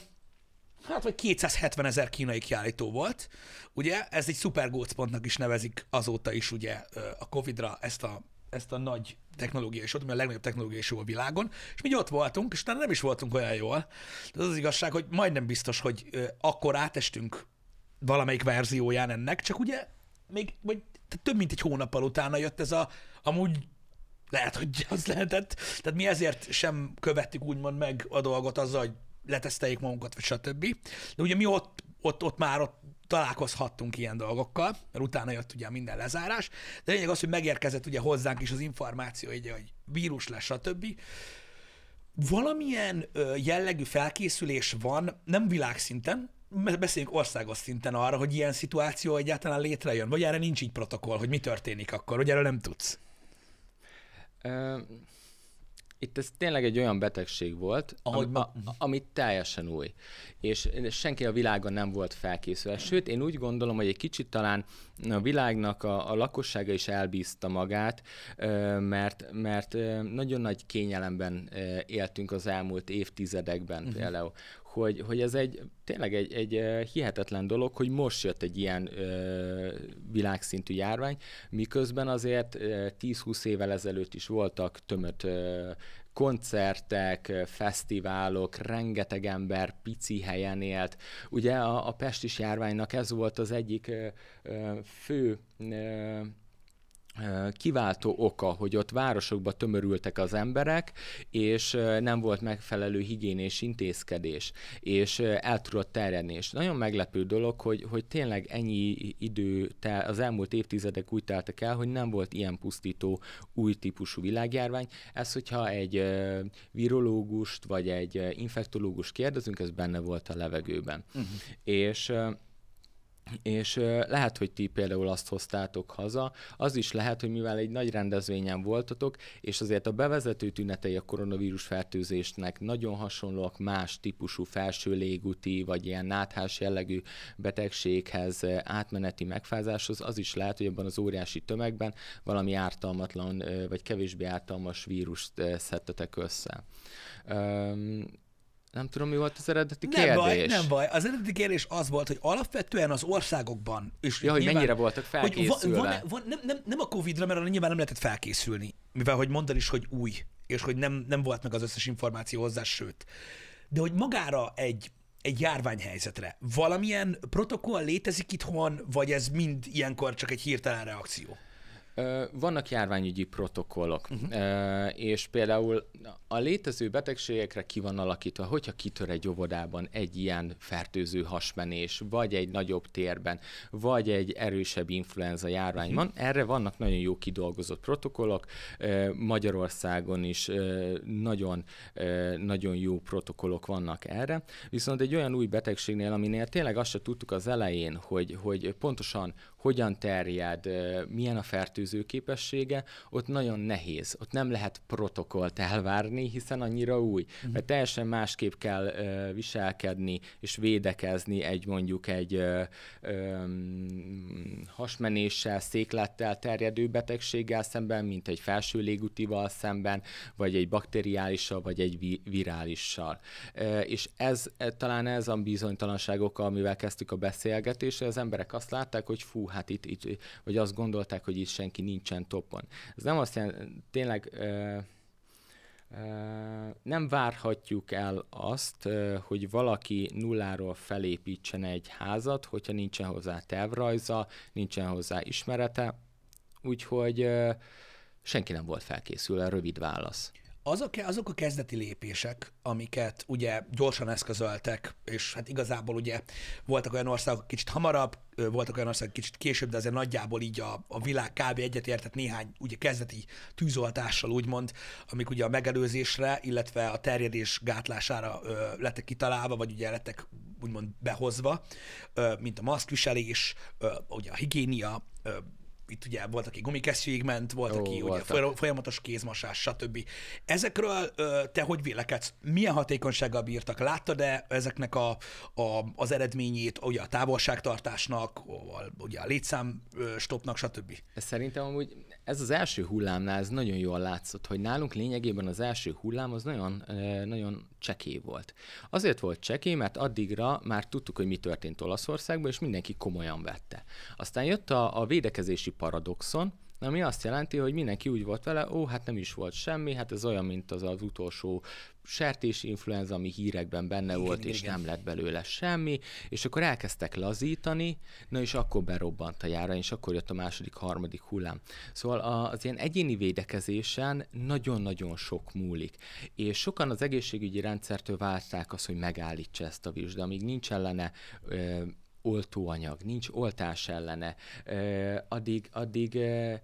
hát vagy 270 ezer kínai kiállító volt, ugye, ez egy szuper gócpontnak is nevezik azóta is ugye a Covid-ra ezt a, ezt a nagy technológiai show, ami a legnagyobb technológiai show a világon, és mi ott voltunk, és nem is voltunk olyan jól. De az az igazság, hogy majdnem biztos, hogy akkor átestünk valamelyik verzióján ennek, csak ugye még vagy több mint egy hónappal utána jött ez a, amúgy lehet, hogy az lehetett. Tehát mi ezért sem követtük úgymond meg a dolgot azzal, hogy leteszteljék magunkat, vagy stb. De ugye mi ott, ott, ott már ott találkozhattunk ilyen dolgokkal, mert utána jött ugye minden lezárás, de lényeg az, hogy megérkezett ugye hozzánk is az információ, egy hogy vírus lesz, stb. Valamilyen jellegű felkészülés van, nem világszinten, beszéljünk országos szinten arra, hogy ilyen szituáció egyáltalán létrejön, vagy erre nincs így protokoll, hogy mi történik akkor, hogy erre nem tudsz? itt ez tényleg egy olyan betegség volt, Ahogy ma... a, ami teljesen új. És senki a világon nem volt felkészülve. Sőt, én úgy gondolom, hogy egy kicsit talán a világnak a, a lakossága is elbízta magát, mert, mert nagyon nagy kényelemben éltünk az elmúlt évtizedekben uh-huh. például hogy, hogy ez egy tényleg egy, egy eh, hihetetlen dolog, hogy most jött egy ilyen ö, eh, világszintű járvány, miközben azért 10-20 eh, évvel ezelőtt is voltak tömött ö, koncertek, fesztiválok, rengeteg ember pici helyen élt. Ugye a, a pestis járványnak ez volt az egyik ö, fő ö, kiváltó oka, hogy ott városokba tömörültek az emberek, és nem volt megfelelő higiénés intézkedés, és el tudott terjedni. És nagyon meglepő dolog, hogy, hogy tényleg ennyi idő, tel, az elmúlt évtizedek úgy teltek el, hogy nem volt ilyen pusztító új típusú világjárvány. Ez, hogyha egy virológust vagy egy infektológust kérdezünk, ez benne volt a levegőben. Uh-huh. És és lehet, hogy ti például azt hoztátok haza, az is lehet, hogy mivel egy nagy rendezvényen voltatok, és azért a bevezető tünetei a koronavírus fertőzésnek nagyon hasonlóak más típusú felső légúti, vagy ilyen náthás jellegű betegséghez, átmeneti megfázáshoz, az is lehet, hogy abban az óriási tömegben valami ártalmatlan, vagy kevésbé ártalmas vírust szedtetek össze. Nem tudom, mi volt az eredeti nem kérdés. Baj, nem baj, az eredeti kérdés az volt, hogy alapvetően az országokban... És ja, hogy mennyire voltak felkészülve. Hogy van, van, van, nem, nem, nem a Covid-ra, mert arra nyilván nem lehetett felkészülni, mivel hogy mondtad is, hogy új, és hogy nem, nem volt meg az összes információ hozzá, sőt. De hogy magára egy egy járványhelyzetre. Valamilyen protokoll létezik itthon, vagy ez mind ilyenkor csak egy hirtelen reakció? Vannak járványügyi protokollok, uh-huh. és például a létező betegségekre ki van alakítva, hogyha kitör egy óvodában egy ilyen fertőző hasmenés, vagy egy nagyobb térben, vagy egy erősebb influenza járvány mhm. van, uh-huh. erre vannak nagyon jó kidolgozott protokollok. Magyarországon is nagyon, nagyon jó protokollok vannak erre, viszont egy olyan új betegségnél, aminél tényleg azt se tudtuk az elején, hogy, hogy pontosan hogyan terjed, milyen a fertőző képessége, ott nagyon nehéz. Ott nem lehet protokollt elvárni, hiszen annyira új. Mhm. Mert teljesen másképp kell viselkedni és védekezni egy mondjuk egy hasmenéssel, széklettel terjedő betegséggel szemben, mint egy felső légutival szemben, vagy egy bakteriálissal, vagy egy virálissal. És ez e, talán ez a bizonytalanságok, amivel kezdtük a beszélgetést, az emberek azt látták, hogy fú, hát itt, itt, vagy azt gondolták, hogy itt senki nincsen topon. Ez nem azt jelenti, tényleg ö, ö, nem várhatjuk el azt, ö, hogy valaki nulláról felépítsen egy házat, hogyha nincsen hozzá tervrajza, nincsen hozzá ismerete, úgyhogy ö, senki nem volt felkészülve, rövid válasz. Azok, azok a kezdeti lépések, amiket ugye gyorsan eszközöltek, és hát igazából ugye voltak olyan országok kicsit hamarabb, voltak olyan országok kicsit később, de azért nagyjából így a, a világ kb. egyetértett néhány ugye kezdeti tűzoltással úgymond, amik ugye a megelőzésre, illetve a terjedés gátlására ö, lettek kitalálva, vagy ugye lettek úgymond behozva, ö, mint a maszkviselés, ö, ugye a higiénia, ö, itt ugye volt, aki gumikesztyűig ment, volt, Ó, ugye voltak. folyamatos kézmosás, stb. Ezekről te hogy vélekedsz? Milyen hatékonysággal bírtak? Láttad-e ezeknek a, a, az eredményét, ugye a távolságtartásnak, ugye a létszám stopnak, stb.? Ez szerintem amúgy ez az első hullámnál ez nagyon jól látszott, hogy nálunk lényegében az első hullám az nagyon, nagyon csekély volt. Azért volt csekély, mert addigra már tudtuk, hogy mi történt Olaszországban, és mindenki komolyan vette. Aztán jött a, a védekezési paradoxon, Na, ami azt jelenti, hogy mindenki úgy volt vele, ó, hát nem is volt semmi, hát ez olyan, mint az az utolsó sertés influenza, ami hírekben benne igen, volt, igen, és igen. nem lett belőle semmi, és akkor elkezdtek lazítani, na és akkor berobbant a járvány, és akkor jött a második, harmadik hullám. Szóval az ilyen egyéni védekezésen nagyon-nagyon sok múlik, és sokan az egészségügyi rendszertől várták azt, hogy megállítsa ezt a vírus, de amíg nincs ellene ö, oltóanyag, nincs oltás ellene, ö, addig, addig ö,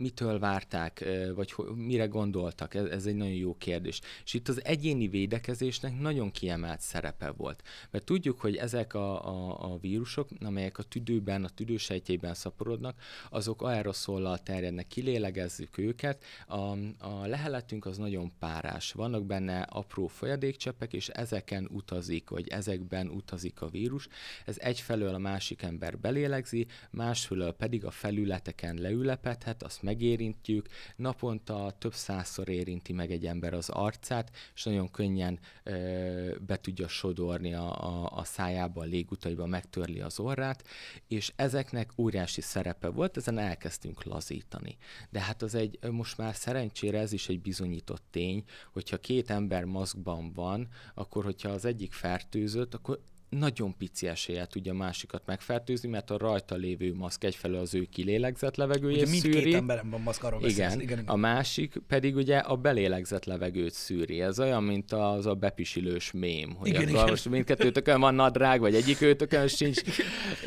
mitől várták, vagy mire gondoltak? Ez, egy nagyon jó kérdés. És itt az egyéni védekezésnek nagyon kiemelt szerepe volt. Mert tudjuk, hogy ezek a, a, a vírusok, amelyek a tüdőben, a tüdősejtjében szaporodnak, azok aeroszollal terjednek, kilélegezzük őket. A, a leheletünk az nagyon párás. Vannak benne apró folyadékcsepek, és ezeken utazik, vagy ezekben utazik a vírus. Ez egyfelől a másik ember belélegzi, másfelől pedig a felületeken leülepedhet, azt megérintjük, naponta több százszor érinti meg egy ember az arcát, és nagyon könnyen ö, be tudja sodorni a, a, a szájába, a légutaiba, megtörli az orrát, és ezeknek óriási szerepe volt, ezen elkezdtünk lazítani. De hát az egy, most már szerencsére ez is egy bizonyított tény, hogyha két ember maszkban van, akkor hogyha az egyik fertőzött, akkor nagyon pici eséllyel tudja másikat megfertőzni, mert a rajta lévő maszk egyfelől az ő kilélegzett levegőjét ugye mindkét emberem van maszk, arról igen, igen, igen, A másik pedig ugye a belélegzett levegőt szűri. Ez olyan, mint az a bepisilős mém, hogy igen, igen. most mindkettőtökön van nadrág, vagy egyik őtökön sincs.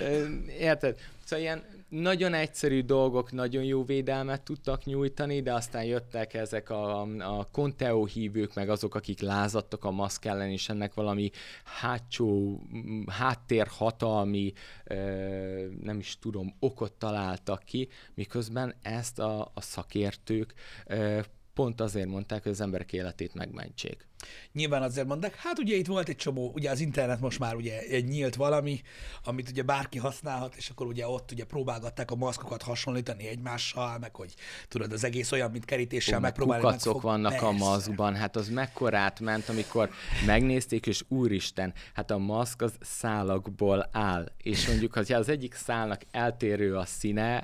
[LAUGHS] Érted? Szóval ilyen nagyon egyszerű dolgok nagyon jó védelmet tudtak nyújtani, de aztán jöttek ezek a, a Conteo hívők, meg azok, akik lázadtak a maszk ellen, és ennek valami hátsó, háttérhatalmi, nem is tudom, okot találtak ki, miközben ezt a, a szakértők pont azért mondták, hogy az emberek életét megmentsék. Nyilván azért mondták, hát ugye itt volt egy csomó, ugye az internet most már ugye egy nyílt valami, amit ugye bárki használhat, és akkor ugye ott ugye próbálgatták a maszkokat hasonlítani egymással, meg hogy tudod, az egész olyan, mint kerítéssel Ó, megpróbálni. Kukacok megfog... vannak Persze. a maszkban, hát az mekkorát ment, amikor megnézték, és úristen, hát a maszk az szálakból áll, és mondjuk, hogyha az egyik szálnak eltérő a színe,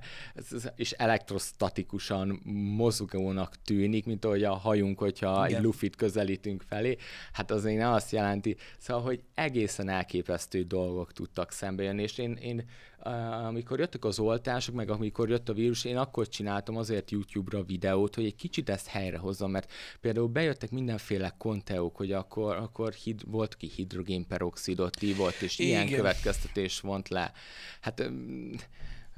és elektrostatikusan mozgónak tűnik, mint ahogy a hajunk, hogyha Igen. egy lufit közelítünk felé, hát az még nem azt jelenti, szóval, hogy egészen elképesztő dolgok tudtak szembe jönni, és én, én amikor jöttek az oltások, meg amikor jött a vírus, én akkor csináltam azért YouTube-ra videót, hogy egy kicsit ezt helyrehozzam, mert például bejöttek mindenféle konteók, hogy akkor, akkor hid, volt ki hidrogénperoxidot volt és Igen. ilyen következtetés vont le. Hát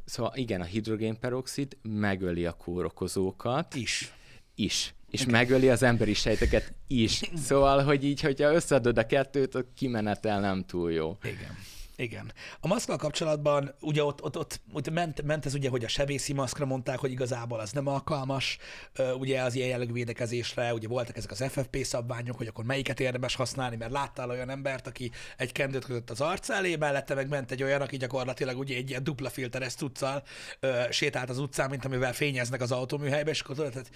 Szóval igen, a hidrogénperoxid megöli a kórokozókat. Is. Is és okay. megöli az emberi sejteket is. Szóval, hogy így, hogyha összeadod a kettőt, a kimenetel nem túl jó. Igen. Igen. A maszkkal kapcsolatban ugye ott, ott, ott, ott ment, ment ez ugye, hogy a sebészi maszkra mondták, hogy igazából az nem alkalmas, ugye az ilyen jellegű védekezésre, ugye voltak ezek az FFP szabványok, hogy akkor melyiket érdemes használni, mert láttál olyan embert, aki egy kendőt kötött az arc elé, mellette meg ment egy olyan, aki gyakorlatilag ugye egy ilyen dupla filteres cuccal sétált az utcán, mint amivel fényeznek az autóműhelybe, és akkor tudod, tehát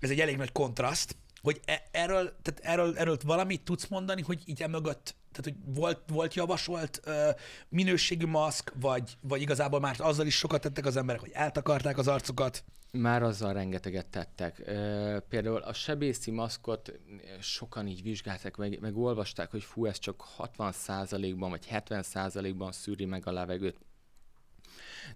ez egy elég nagy kontraszt, hogy e- erről, tehát erről, erről valamit tudsz mondani, hogy így emögött, tehát hogy volt, volt javasolt ö, minőségű maszk, vagy, vagy igazából már azzal is sokat tettek az emberek, hogy eltakarták az arcukat? Már azzal rengeteget tettek. Ö, például a sebészi maszkot sokan így vizsgálták, meg, meg olvasták, hogy fú, ez csak 60%-ban vagy 70%-ban szűri meg a levegőt.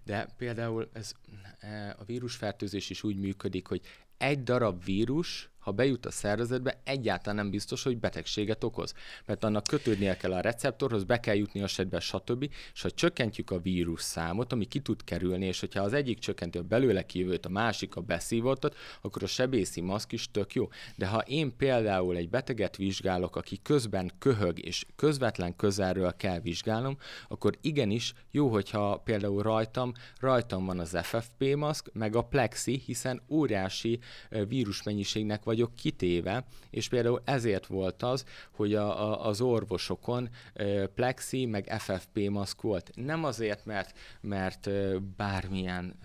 De például ez, e, a vírusfertőzés is úgy működik, hogy egy darab vírus ha bejut a szervezetbe, egyáltalán nem biztos, hogy betegséget okoz. Mert annak kötődnie kell a receptorhoz, be kell jutni a sedbe, stb. És ha csökkentjük a vírus számot, ami ki tud kerülni, és hogyha az egyik csökkenti a belőle kijövőt, a másik a beszívottat, akkor a sebészi maszk is tök jó. De ha én például egy beteget vizsgálok, aki közben köhög, és közvetlen közelről kell vizsgálnom, akkor igenis jó, hogyha például rajtam, rajtam van az FFP maszk, meg a plexi, hiszen óriási vírusmennyiségnek vagy vagyok kitéve, és például ezért volt az, hogy a, a, az orvosokon ö, plexi meg FFP maszk volt. Nem azért, mert, mert ö, bármilyen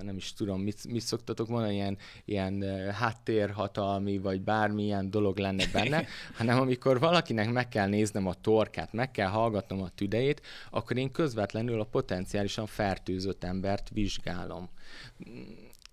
nem is tudom, mit, mit szoktatok mondani, ilyen, ilyen háttérhatalmi, vagy bármilyen dolog lenne benne, [LAUGHS] hanem amikor valakinek meg kell néznem a torkát, meg kell hallgatnom a tüdejét, akkor én közvetlenül a potenciálisan fertőzött embert vizsgálom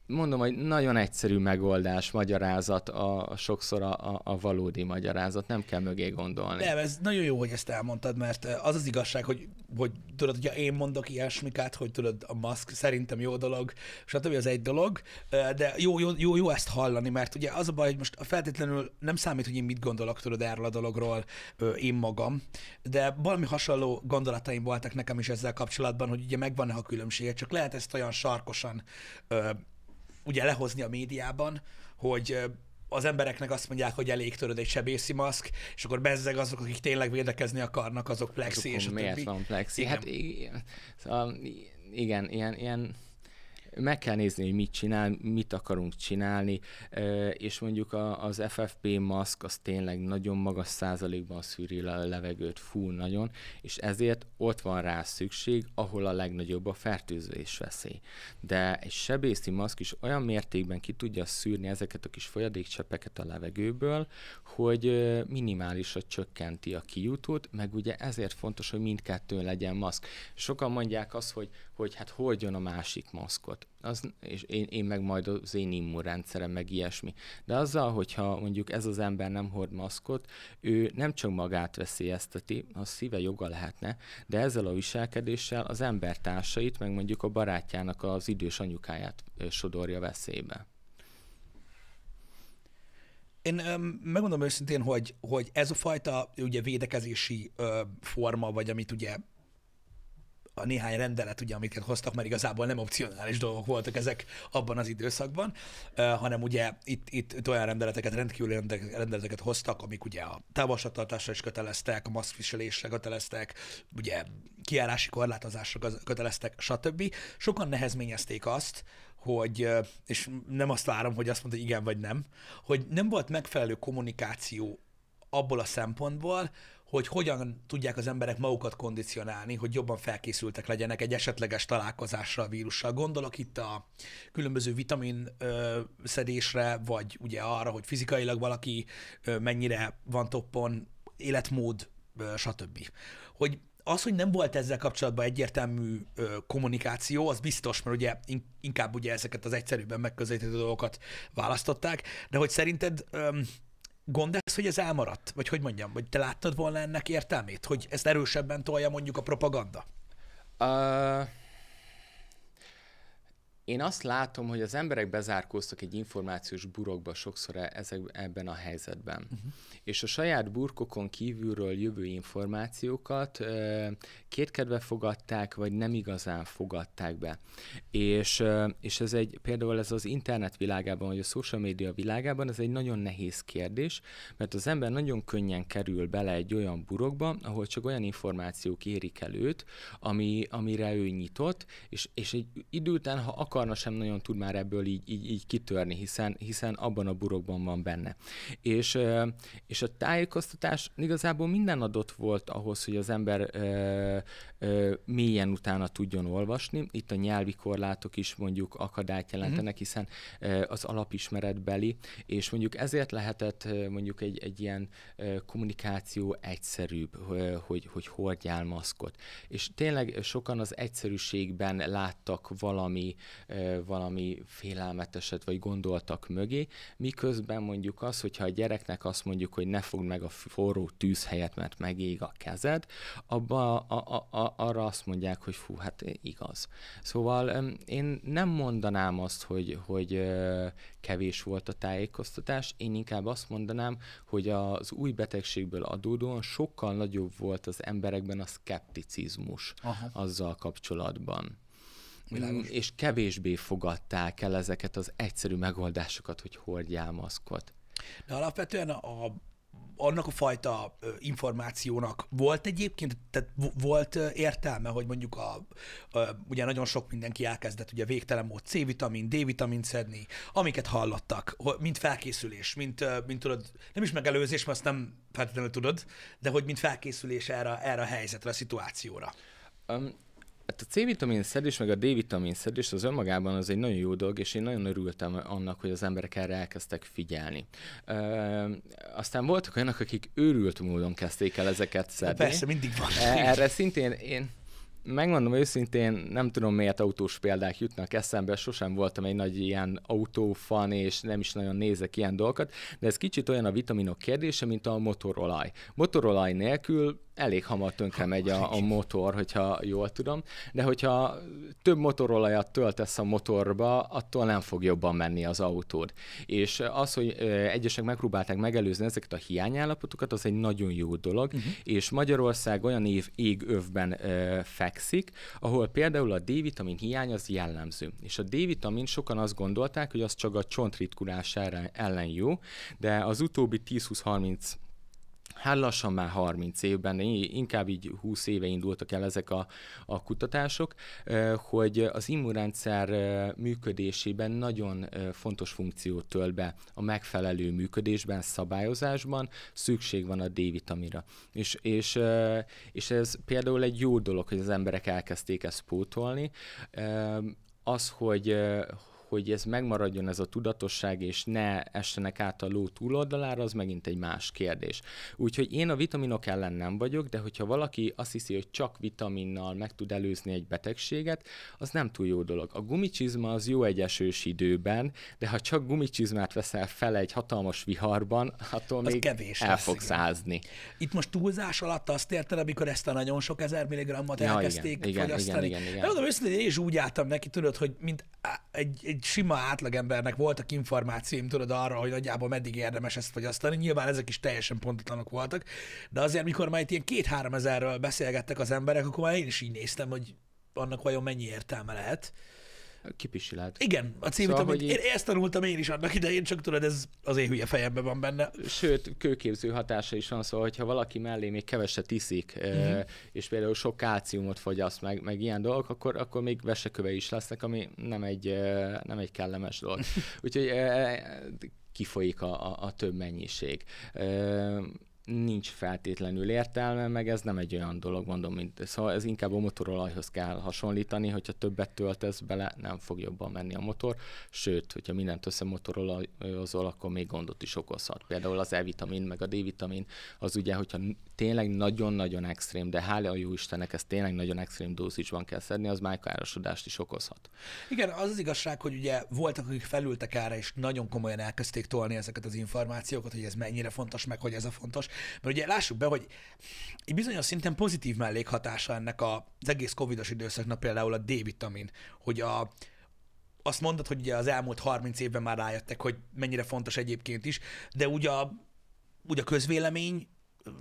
mondom, hogy nagyon egyszerű megoldás, magyarázat, a, a sokszor a, a, valódi magyarázat, nem kell mögé gondolni. Nem, ez nagyon jó, hogy ezt elmondtad, mert az az igazság, hogy, hogy tudod, hogyha én mondok ilyesmikát, hogy tudod, a maszk szerintem jó dolog, stb. az egy dolog, de jó, jó, jó, jó ezt hallani, mert ugye az a baj, hogy most feltétlenül nem számít, hogy én mit gondolok tudod erről a dologról én magam, de valami hasonló gondolataim voltak nekem is ezzel kapcsolatban, hogy ugye megvan-e a különbség, csak lehet ezt olyan sarkosan ugye lehozni a médiában, hogy az embereknek azt mondják, hogy elég töröd egy sebészi maszk, és akkor bezzeg azok, akik tényleg védekezni akarnak, azok plexi, és a miért van plexi? Igen. Hát igen, szóval, igen ilyen, ilyen meg kell nézni, hogy mit csinál, mit akarunk csinálni, és mondjuk az FFP maszk az tényleg nagyon magas százalékban szűri le a levegőt, fú, nagyon, és ezért ott van rá szükség, ahol a legnagyobb a fertőzés veszély. De egy sebészi maszk is olyan mértékben ki tudja szűrni ezeket a kis folyadékcsepeket a levegőből, hogy minimálisra csökkenti a kijutót, meg ugye ezért fontos, hogy mindkettő legyen maszk. Sokan mondják azt, hogy hogy hát hordjon a másik maszkot, az, és én, én meg majd az én immunrendszerem, meg ilyesmi. De azzal, hogyha mondjuk ez az ember nem hord maszkot, ő nem csak magát veszélyezteti, az szíve joga lehetne, de ezzel a viselkedéssel az ember társait, meg mondjuk a barátjának az idős anyukáját sodorja veszélybe. Én öm, megmondom őszintén, hogy, hogy ez a fajta ugye védekezési ö, forma, vagy amit ugye a néhány rendelet, ugye, amiket hoztak, mert igazából nem opcionális dolgok voltak ezek abban az időszakban, hanem ugye itt, itt, itt olyan rendeleteket, rendkívüli rendeleteket hoztak, amik ugye a távolságtartásra is köteleztek, a maszkviselésre köteleztek, ugye kiárási korlátozásra köteleztek, stb. Sokan nehezményezték azt, hogy, és nem azt várom, hogy azt mondta, hogy igen vagy nem, hogy nem volt megfelelő kommunikáció abból a szempontból, hogy hogyan tudják az emberek magukat kondicionálni, hogy jobban felkészültek legyenek egy esetleges találkozásra a vírussal. Gondolok itt a különböző vitamin ö, szedésre, vagy ugye arra, hogy fizikailag valaki ö, mennyire van toppon, életmód, ö, stb. Hogy az, hogy nem volt ezzel kapcsolatban egyértelmű ö, kommunikáció, az biztos, mert ugye inkább ugye ezeket az egyszerűbben megközelíthető dolgokat választották, de hogy szerinted ö, gondolsz, hogy ez elmaradt? Vagy hogy mondjam, vagy te láttad volna ennek értelmét, hogy ezt erősebben tolja mondjuk a propaganda? Uh... Én azt látom, hogy az emberek bezárkóztak egy információs burokba sokszor e-, ezek, ebben a helyzetben. Uh-huh. És a saját burkokon kívülről jövő információkat kétkedve fogadták, vagy nem igazán fogadták be. És, és ez egy, például ez az internet világában, vagy a social media világában, ez egy nagyon nehéz kérdés, mert az ember nagyon könnyen kerül bele egy olyan burokba, ahol csak olyan információk érik el őt, ami, amire ő nyitott, és, és egy idő után, ha akar karna sem nagyon tud már ebből így, így, így kitörni, hiszen, hiszen abban a burokban van benne. És, és a tájékoztatás igazából minden adott volt ahhoz, hogy az ember ö, ö, mélyen utána tudjon olvasni. Itt a nyelvi korlátok is mondjuk akadályt jelentenek, mhm. hiszen az alapismeretbeli, és mondjuk ezért lehetett mondjuk egy, egy ilyen kommunikáció egyszerűbb, hogy, hogy hordjál maszkot. És tényleg sokan az egyszerűségben láttak valami valami félelmeteset vagy gondoltak mögé, miközben mondjuk az, hogyha a gyereknek azt mondjuk, hogy ne fogd meg a forró tűz helyet, mert megég a kezed, abba, a, a, a, arra azt mondják, hogy fú, hát igaz. Szóval én nem mondanám azt, hogy, hogy kevés volt a tájékoztatás, én inkább azt mondanám, hogy az új betegségből adódóan sokkal nagyobb volt az emberekben a szkepticizmus Aha. azzal kapcsolatban. Világos. Mm, és kevésbé fogadták el ezeket az egyszerű megoldásokat, hogy hordjál maszkot. De alapvetően a, a annak a fajta információnak volt egyébként, tehát volt értelme, hogy mondjuk a, a ugye nagyon sok mindenki elkezdett ugye végtelen mód C-vitamin, D-vitamin szedni, amiket hallottak, mint felkészülés, mint, mint tudod, nem is megelőzés, mert azt nem feltétlenül tudod, de hogy mint felkészülés erre, erre a helyzetre, a szituációra. Um, Hát a C-vitamin szedés, meg a D-vitamin szedés az önmagában az egy nagyon jó dolog, és én nagyon örültem annak, hogy az emberek erre elkezdtek figyelni. Ö, aztán voltak olyanok, akik őrült módon kezdték el ezeket szedni. Persze, mindig van. E, erre szintén én megmondom őszintén, nem tudom miért autós példák jutnak eszembe, sosem voltam egy nagy ilyen autófan, és nem is nagyon nézek ilyen dolgokat, de ez kicsit olyan a vitaminok kérdése, mint a motorolaj. Motorolaj nélkül elég hamar tönkre megy a, a motor, hogyha jól tudom, de hogyha több motorolajat töltesz a motorba, attól nem fog jobban menni az autód. És az, hogy egyesek megpróbálták megelőzni ezeket a hiányállapotokat, az egy nagyon jó dolog, uh-huh. és Magyarország olyan év égövben ö, fekszik, ahol például a D-vitamin hiány az jellemző. És a D-vitamin sokan azt gondolták, hogy az csak a csontritkulás ellen jó, de az utóbbi 10-20-30 hát lassan már 30 évben, inkább így 20 éve indultak el ezek a, a kutatások, hogy az immunrendszer működésében nagyon fontos funkciót tölt be a megfelelő működésben, szabályozásban szükség van a D-vitamira. És, és, és ez például egy jó dolog, hogy az emberek elkezdték ezt pótolni az, hogy, hogy ez megmaradjon ez a tudatosság, és ne essenek át a ló túloldalára, az megint egy más kérdés. Úgyhogy én a vitaminok ellen nem vagyok, de hogyha valaki azt hiszi, hogy csak vitaminnal meg tud előzni egy betegséget, az nem túl jó dolog. A gumicsizma az jó egy esős időben, de ha csak gumicsizmát veszel fel egy hatalmas viharban, attól az még kevés el fog százni. Itt most túlzás alatt azt érted, amikor ezt a nagyon sok ezer milligrammat ja, elkezdték igen, fogyasztani. Igen, igen, igen, igen. De mondom őszintén, én is úgy álltam neki, tudod, hogy mint egy, egy egy sima átlagembernek voltak információim, tudod, arra, hogy nagyjából meddig érdemes ezt fogyasztani. Nyilván ezek is teljesen pontatlanok voltak, de azért, mikor már itt ilyen két-három ezerről beszélgettek az emberek, akkor már én is így néztem, hogy annak vajon mennyi értelme lehet. Kipisilált. Igen, a civitamind. Szóval, így... én ezt tanultam én is annak idején, csak tudod, ez az én hülye fejemben van benne. Sőt, kőképző hatása is van, szóval, hogyha valaki mellé még keveset iszik, mm-hmm. és például sok kálciumot fogyaszt, meg, meg ilyen dolgok, akkor, akkor még veseköve is lesznek, ami nem egy, eh, nem egy kellemes dolog. [LAUGHS] Úgyhogy eh, kifolyik a, a, a több mennyiség nincs feltétlenül értelme, meg ez nem egy olyan dolog, mondom, mint, szóval ez inkább a motorolajhoz kell hasonlítani, hogyha többet töltesz bele, nem fog jobban menni a motor, sőt, hogyha mindent össze motorolajozol, akkor még gondot is okozhat. Például az E-vitamin, meg a D-vitamin, az ugye, hogyha tényleg nagyon-nagyon extrém, de hála a jó Istennek, ez tényleg nagyon extrém dózisban kell szedni, az májkárosodást is okozhat. Igen, az az igazság, hogy ugye voltak, akik felültek erre, és nagyon komolyan elkezdték tolni ezeket az információkat, hogy ez mennyire fontos, meg hogy ez a fontos. Mert ugye lássuk be, hogy egy bizonyos szinten pozitív mellékhatása ennek a, az egész covidos időszaknak például a D-vitamin, hogy a, azt mondod, hogy ugye az elmúlt 30 évben már rájöttek, hogy mennyire fontos egyébként is, de ugye a, ugye a közvélemény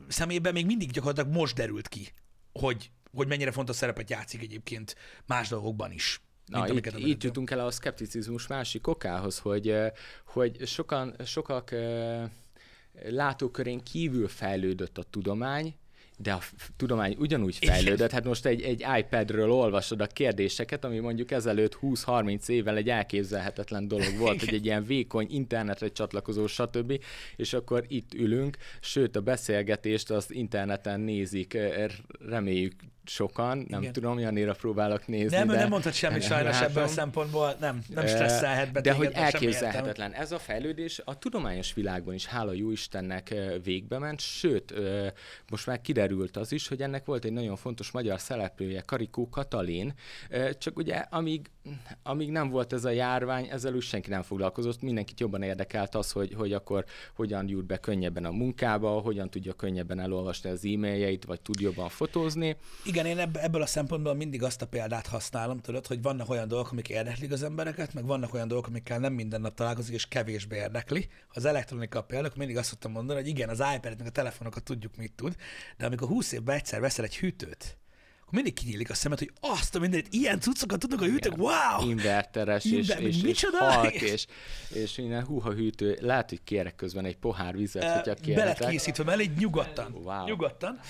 szemében még mindig gyakorlatilag most derült ki, hogy, hogy mennyire fontos szerepet játszik egyébként más dolgokban is. Na, itt, itt jutunk el a szkepticizmus másik okához, hogy, hogy sokan, sokak látókörén kívül fejlődött a tudomány, de a tudomány ugyanúgy fejlődött. Hát most egy, egy iPadről olvasod a kérdéseket, ami mondjuk ezelőtt 20-30 évvel egy elképzelhetetlen dolog volt, hogy egy ilyen vékony internetre csatlakozó, stb. És akkor itt ülünk, sőt a beszélgetést az interneten nézik, eh, reméljük sokan, nem Igen. tudom, Janira próbálok nézni. Nem, de... nem mondhat semmi [LAUGHS] sajnos ebből a szempontból, nem, nem stresszelhet be De téged, hogy elképzelhetetlen. Ez a fejlődés a tudományos világban is, hála jó Istennek végbe ment, sőt, most már kiderült az is, hogy ennek volt egy nagyon fontos magyar szereplője, Karikó Katalin, csak ugye amíg amíg nem volt ez a járvány, ezzel úgy senki nem foglalkozott, mindenkit jobban érdekelt az, hogy, hogy akkor hogyan jut be könnyebben a munkába, hogyan tudja könnyebben elolvasni az e-mailjeit, vagy tud jobban fotózni. Igen, én ebből a szempontból mindig azt a példát használom, tudod, hogy vannak olyan dolgok, amik érdeklik az embereket, meg vannak olyan dolgok, amikkel nem minden nap találkozik, és kevésbé érdekli. Az elektronika például mindig azt szoktam mondani, hogy igen, az iPad-et, meg a telefonokat tudjuk, mit tud, de amikor 20 évben egyszer veszel egy hűtőt, akkor mindig kinyílik a szemet, hogy azt a mindenit, ilyen cuccokat tudnak a hűtők, wow! Inverteres, és, és, és, micsoda? és halk, és, és minden húha hűtő. Lehet, hogy kérek közben egy pohár vizet, uh, hogyha kérhetek. Bele készítve mellé, nyugodtan. Wow. Nyugodtan.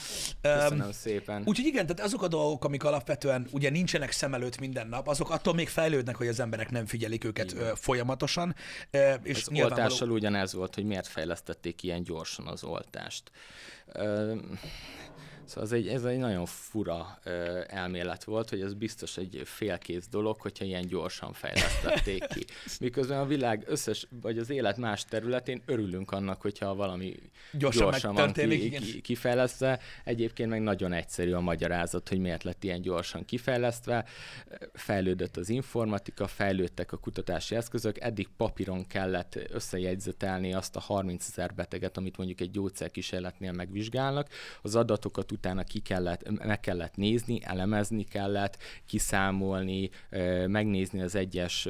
Köszönöm um, szépen. Úgyhogy igen, tehát azok a dolgok, amik alapvetően ugye nincsenek szem előtt minden nap, azok attól még fejlődnek, hogy az emberek nem figyelik őket igen. folyamatosan. És az oltással ugyanez volt, hogy miért fejlesztették ilyen gyorsan az oltást. Szóval ez egy, ez egy nagyon fura ö, elmélet volt, hogy ez biztos egy félkész dolog, hogyha ilyen gyorsan fejlesztették ki. [LAUGHS] Miközben a világ összes, vagy az élet más területén örülünk annak, hogyha valami gyorsan, gyorsan van ki, ki, kifejlesztve. Egyébként meg nagyon egyszerű a magyarázat, hogy miért lett ilyen gyorsan kifejlesztve. Fejlődött az informatika, fejlődtek a kutatási eszközök, eddig papíron kellett összejegyzetelni azt a 30 ezer beteget, amit mondjuk egy gyógyszerkísérletnél megvizsgálnak. Az adatokat utána ki kellett, meg kellett nézni, elemezni kellett, kiszámolni, megnézni az egyes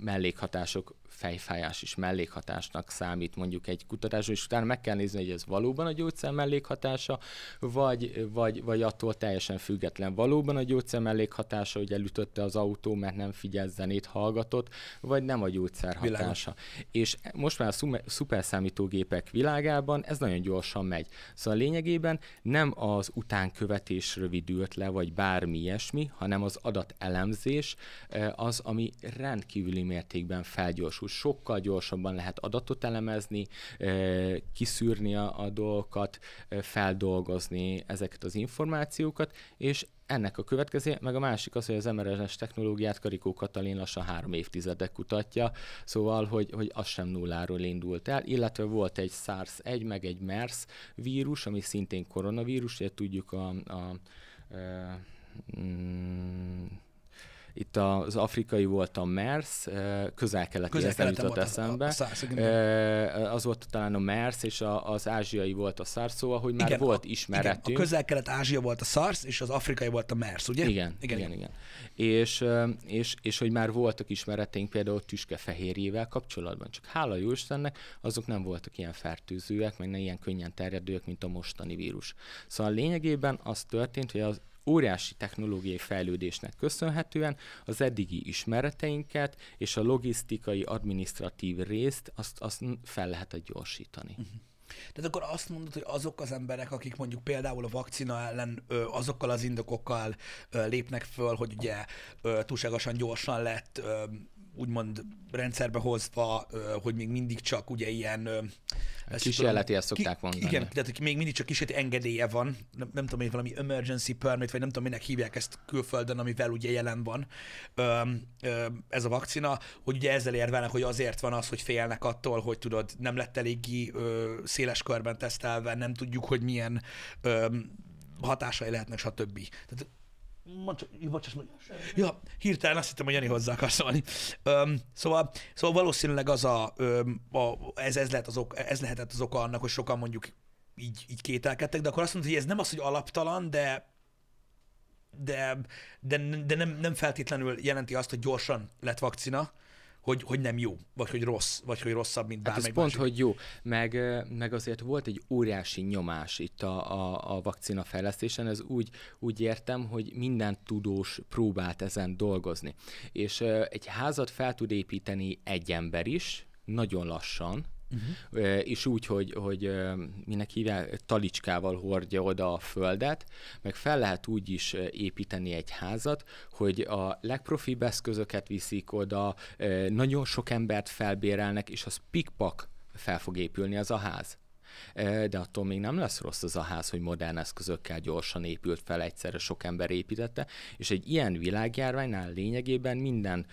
mellékhatások fejfájás is mellékhatásnak számít mondjuk egy kutatásban, és utána meg kell nézni, hogy ez valóban a gyógyszer mellékhatása, vagy, vagy, vagy attól teljesen független. Valóban a gyógyszer mellékhatása, hogy elütötte az autó, mert nem figyel zenét hallgatott, vagy nem a gyógyszer hatása. Világos. És most már a szuperszámítógépek világában ez nagyon gyorsan megy. Szóval lényegében nem az utánkövetés rövidült le, vagy bármi ilyesmi, hanem az adatelemzés eh, az, ami rendkívüli mértékben felgyorsul sokkal gyorsabban lehet adatot elemezni, kiszűrni a, dolgokat, feldolgozni ezeket az információkat, és ennek a következő, meg a másik az, hogy az mrs technológiát Karikó Katalin lassan három évtizede kutatja, szóval, hogy, hogy az sem nulláról indult el, illetve volt egy SARS-1, meg egy MERS vírus, ami szintén koronavírus, ugye tudjuk a, a, a itt az afrikai volt a MERS, közel-keleti közel jutott eszembe. A, a az volt talán a MERS, és a, az ázsiai volt a SARS, szóval, hogy már igen, volt ismeretünk. Igen, a közel-kelet-ázsia volt a SARS, és az afrikai volt a MERS, ugye? Igen, igen, igen. igen. És, és, és hogy már voltak ismereténk például tüskefehérjével kapcsolatban, csak hála jó Istennek, azok nem voltak ilyen fertőzőek, meg nem ilyen könnyen terjedőek, mint a mostani vírus. Szóval lényegében az történt, hogy az Óriási technológiai fejlődésnek köszönhetően az eddigi ismereteinket és a logisztikai, adminisztratív részt azt, azt fel lehet gyorsítani. Uh-huh. Tehát akkor azt mondod, hogy azok az emberek, akik mondjuk például a vakcina ellen ö, azokkal az indokokkal ö, lépnek föl, hogy ugye ö, túlságosan gyorsan lett úgymond rendszerbe hozva, hogy még mindig csak ugye ilyen... Hát ezt szokták ki, mondani. Igen, tehát még mindig csak kísérleti engedélye van, nem, nem tudom, hogy valami emergency permit, vagy nem tudom, minek hívják ezt külföldön, amivel ugye jelen van ez a vakcina, hogy ugye ezzel érvelnek, hogy azért van az, hogy félnek attól, hogy tudod, nem lett eléggé széles körben tesztelve, nem tudjuk, hogy milyen hatásai lehetnek, stb. Tehát Mondd csak, bocsáss meg. Ja, hirtelen azt hittem, hogy Jani hozzá akar szólni. Öm, szóval, szóval valószínűleg az a, öm, a ez, ez, lehet az ok, ez lehetett az oka annak, hogy sokan mondjuk így, így kételkedtek, de akkor azt mondta, hogy ez nem az, hogy alaptalan, de de, de, de nem, nem feltétlenül jelenti azt, hogy gyorsan lett vakcina, hogy, hogy nem jó, vagy hogy rossz, vagy hogy rosszabb, mint bármely hát ez másik. pont, hogy jó. Meg, meg azért volt egy óriási nyomás itt a, a, a vakcina fejlesztésen, ez úgy, úgy értem, hogy minden tudós próbált ezen dolgozni. És egy házat fel tud építeni egy ember is, nagyon lassan, uh-huh. és úgy, hogy, hogy minek hívják, talicskával hordja oda a földet, meg fel lehet úgy is építeni egy házat, hogy a legprofibb eszközöket viszik oda, nagyon sok embert felbérelnek, és az pikpak fel fog épülni az a ház de attól még nem lesz rossz az a ház, hogy modern eszközökkel gyorsan épült fel, egyszerre sok ember építette, és egy ilyen világjárványnál lényegében minden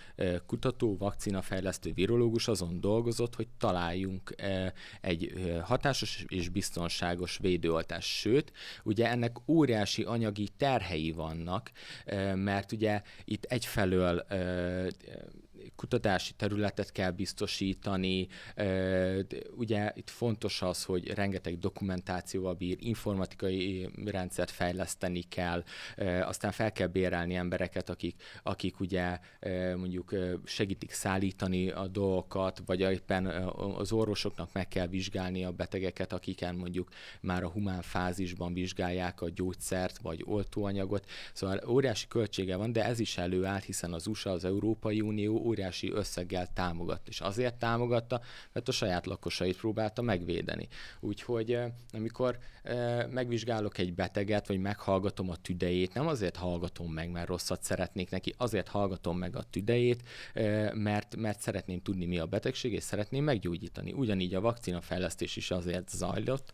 kutató, vakcinafejlesztő virológus azon dolgozott, hogy találjunk egy hatásos és biztonságos védőoltást. Sőt, ugye ennek óriási anyagi terhei vannak, mert ugye itt egyfelől kutatási területet kell biztosítani, ugye itt fontos az, hogy rengeteg dokumentációval bír, informatikai rendszert fejleszteni kell, aztán fel kell bérelni embereket, akik, akik ugye mondjuk segítik szállítani a dolgokat, vagy éppen az orvosoknak meg kell vizsgálni a betegeket, akiken mondjuk már a humán fázisban vizsgálják a gyógyszert, vagy oltóanyagot. Szóval óriási költsége van, de ez is előáll, hiszen az USA, az Európai Unió óriási óriási összeggel támogat, És azért támogatta, mert a saját lakosait próbálta megvédeni. Úgyhogy amikor megvizsgálok egy beteget, vagy meghallgatom a tüdejét, nem azért hallgatom meg, mert rosszat szeretnék neki, azért hallgatom meg a tüdejét, mert, mert szeretném tudni, mi a betegség, és szeretném meggyógyítani. Ugyanígy a vakcina fejlesztés is azért zajlott,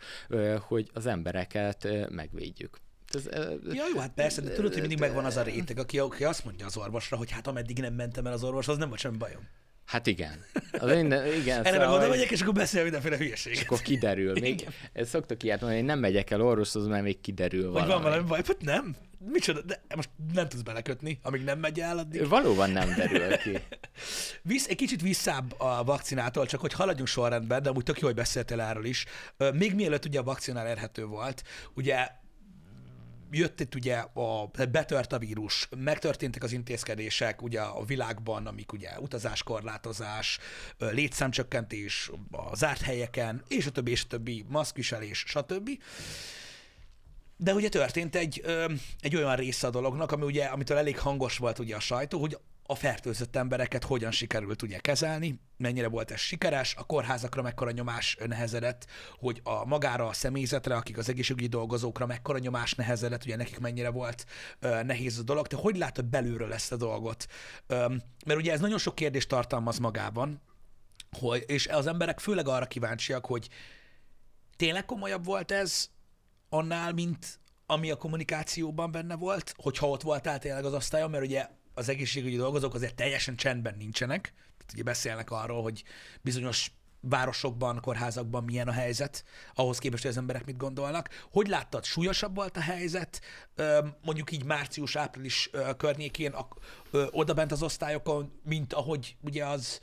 hogy az embereket megvédjük ez, ja, jó, hát persze, de tudod, hogy mindig megvan az a réteg, aki, aki azt mondja az orvosra, hogy hát ameddig nem mentem el az orvos, az nem volt semmi bajom. Hát igen. Az minden, igen Erre szóval, meg oda megyek, és akkor beszél mindenféle hülyeséget. És akkor kiderül. Még igen. szoktak ilyet mondani, hogy nem megyek el orvoshoz, mert még kiderül Hogy valami. van valami baj, hát nem. Micsoda, de most nem tudsz belekötni, amíg nem megy el, addig... Valóban nem derül ki. [LAUGHS] Visz, egy kicsit visszább a vakcinától, csak hogy haladjunk sorrendben, de amúgy tök jó, hogy beszéltél erről is. Még mielőtt ugye a vakcinál érhető volt, ugye jött itt ugye, a, betört a vírus, megtörténtek az intézkedések ugye a világban, amik ugye utazáskorlátozás, létszámcsökkentés a zárt helyeken, és a többi, és a többi, maszkviselés, stb. De ugye történt egy, egy olyan része a dolognak, ami ugye, amitől elég hangos volt ugye a sajtó, hogy a fertőzött embereket hogyan sikerült ugye kezelni, mennyire volt ez sikeres, a kórházakra mekkora nyomás nehezedett, hogy a magára a személyzetre, akik az egészségügyi dolgozókra mekkora nyomás nehezedett, ugye nekik mennyire volt ö, nehéz a dolog. Te hogy látod belülről ezt a dolgot? Ö, mert ugye ez nagyon sok kérdést tartalmaz magában, hogy, és az emberek főleg arra kíváncsiak, hogy tényleg komolyabb volt ez annál, mint ami a kommunikációban benne volt, hogyha ott voltál tényleg az asztályon, mert ugye az egészségügyi dolgozók azért teljesen csendben nincsenek. Tehát ugye beszélnek arról, hogy bizonyos városokban, kórházakban milyen a helyzet, ahhoz képest, hogy az emberek mit gondolnak. Hogy láttad, súlyosabb volt a helyzet, mondjuk így március-április környékén odabent az osztályokon, mint ahogy ugye az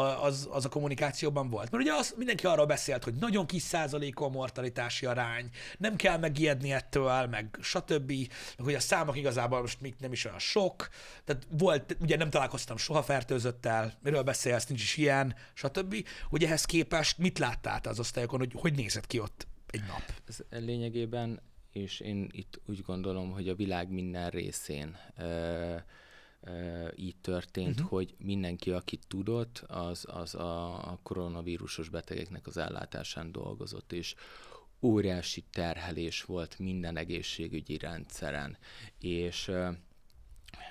az, az a kommunikációban volt. Mert ugye az, mindenki arról beszélt, hogy nagyon kis százalékú a mortalitási arány, nem kell megijedni ettől, meg stb. Meg hogy a számok igazából most még nem is olyan sok. Tehát volt, ugye nem találkoztam soha fertőzöttel, miről beszélsz, nincs is ilyen, stb. Hogy ehhez képest mit láttál az osztályokon, hogy hogy nézett ki ott egy nap? Ez lényegében, és én itt úgy gondolom, hogy a világ minden részén ö- így történt, uh-huh. hogy mindenki, aki tudott, az, az a, koronavírusos betegeknek az ellátásán dolgozott, és óriási terhelés volt minden egészségügyi rendszeren. És,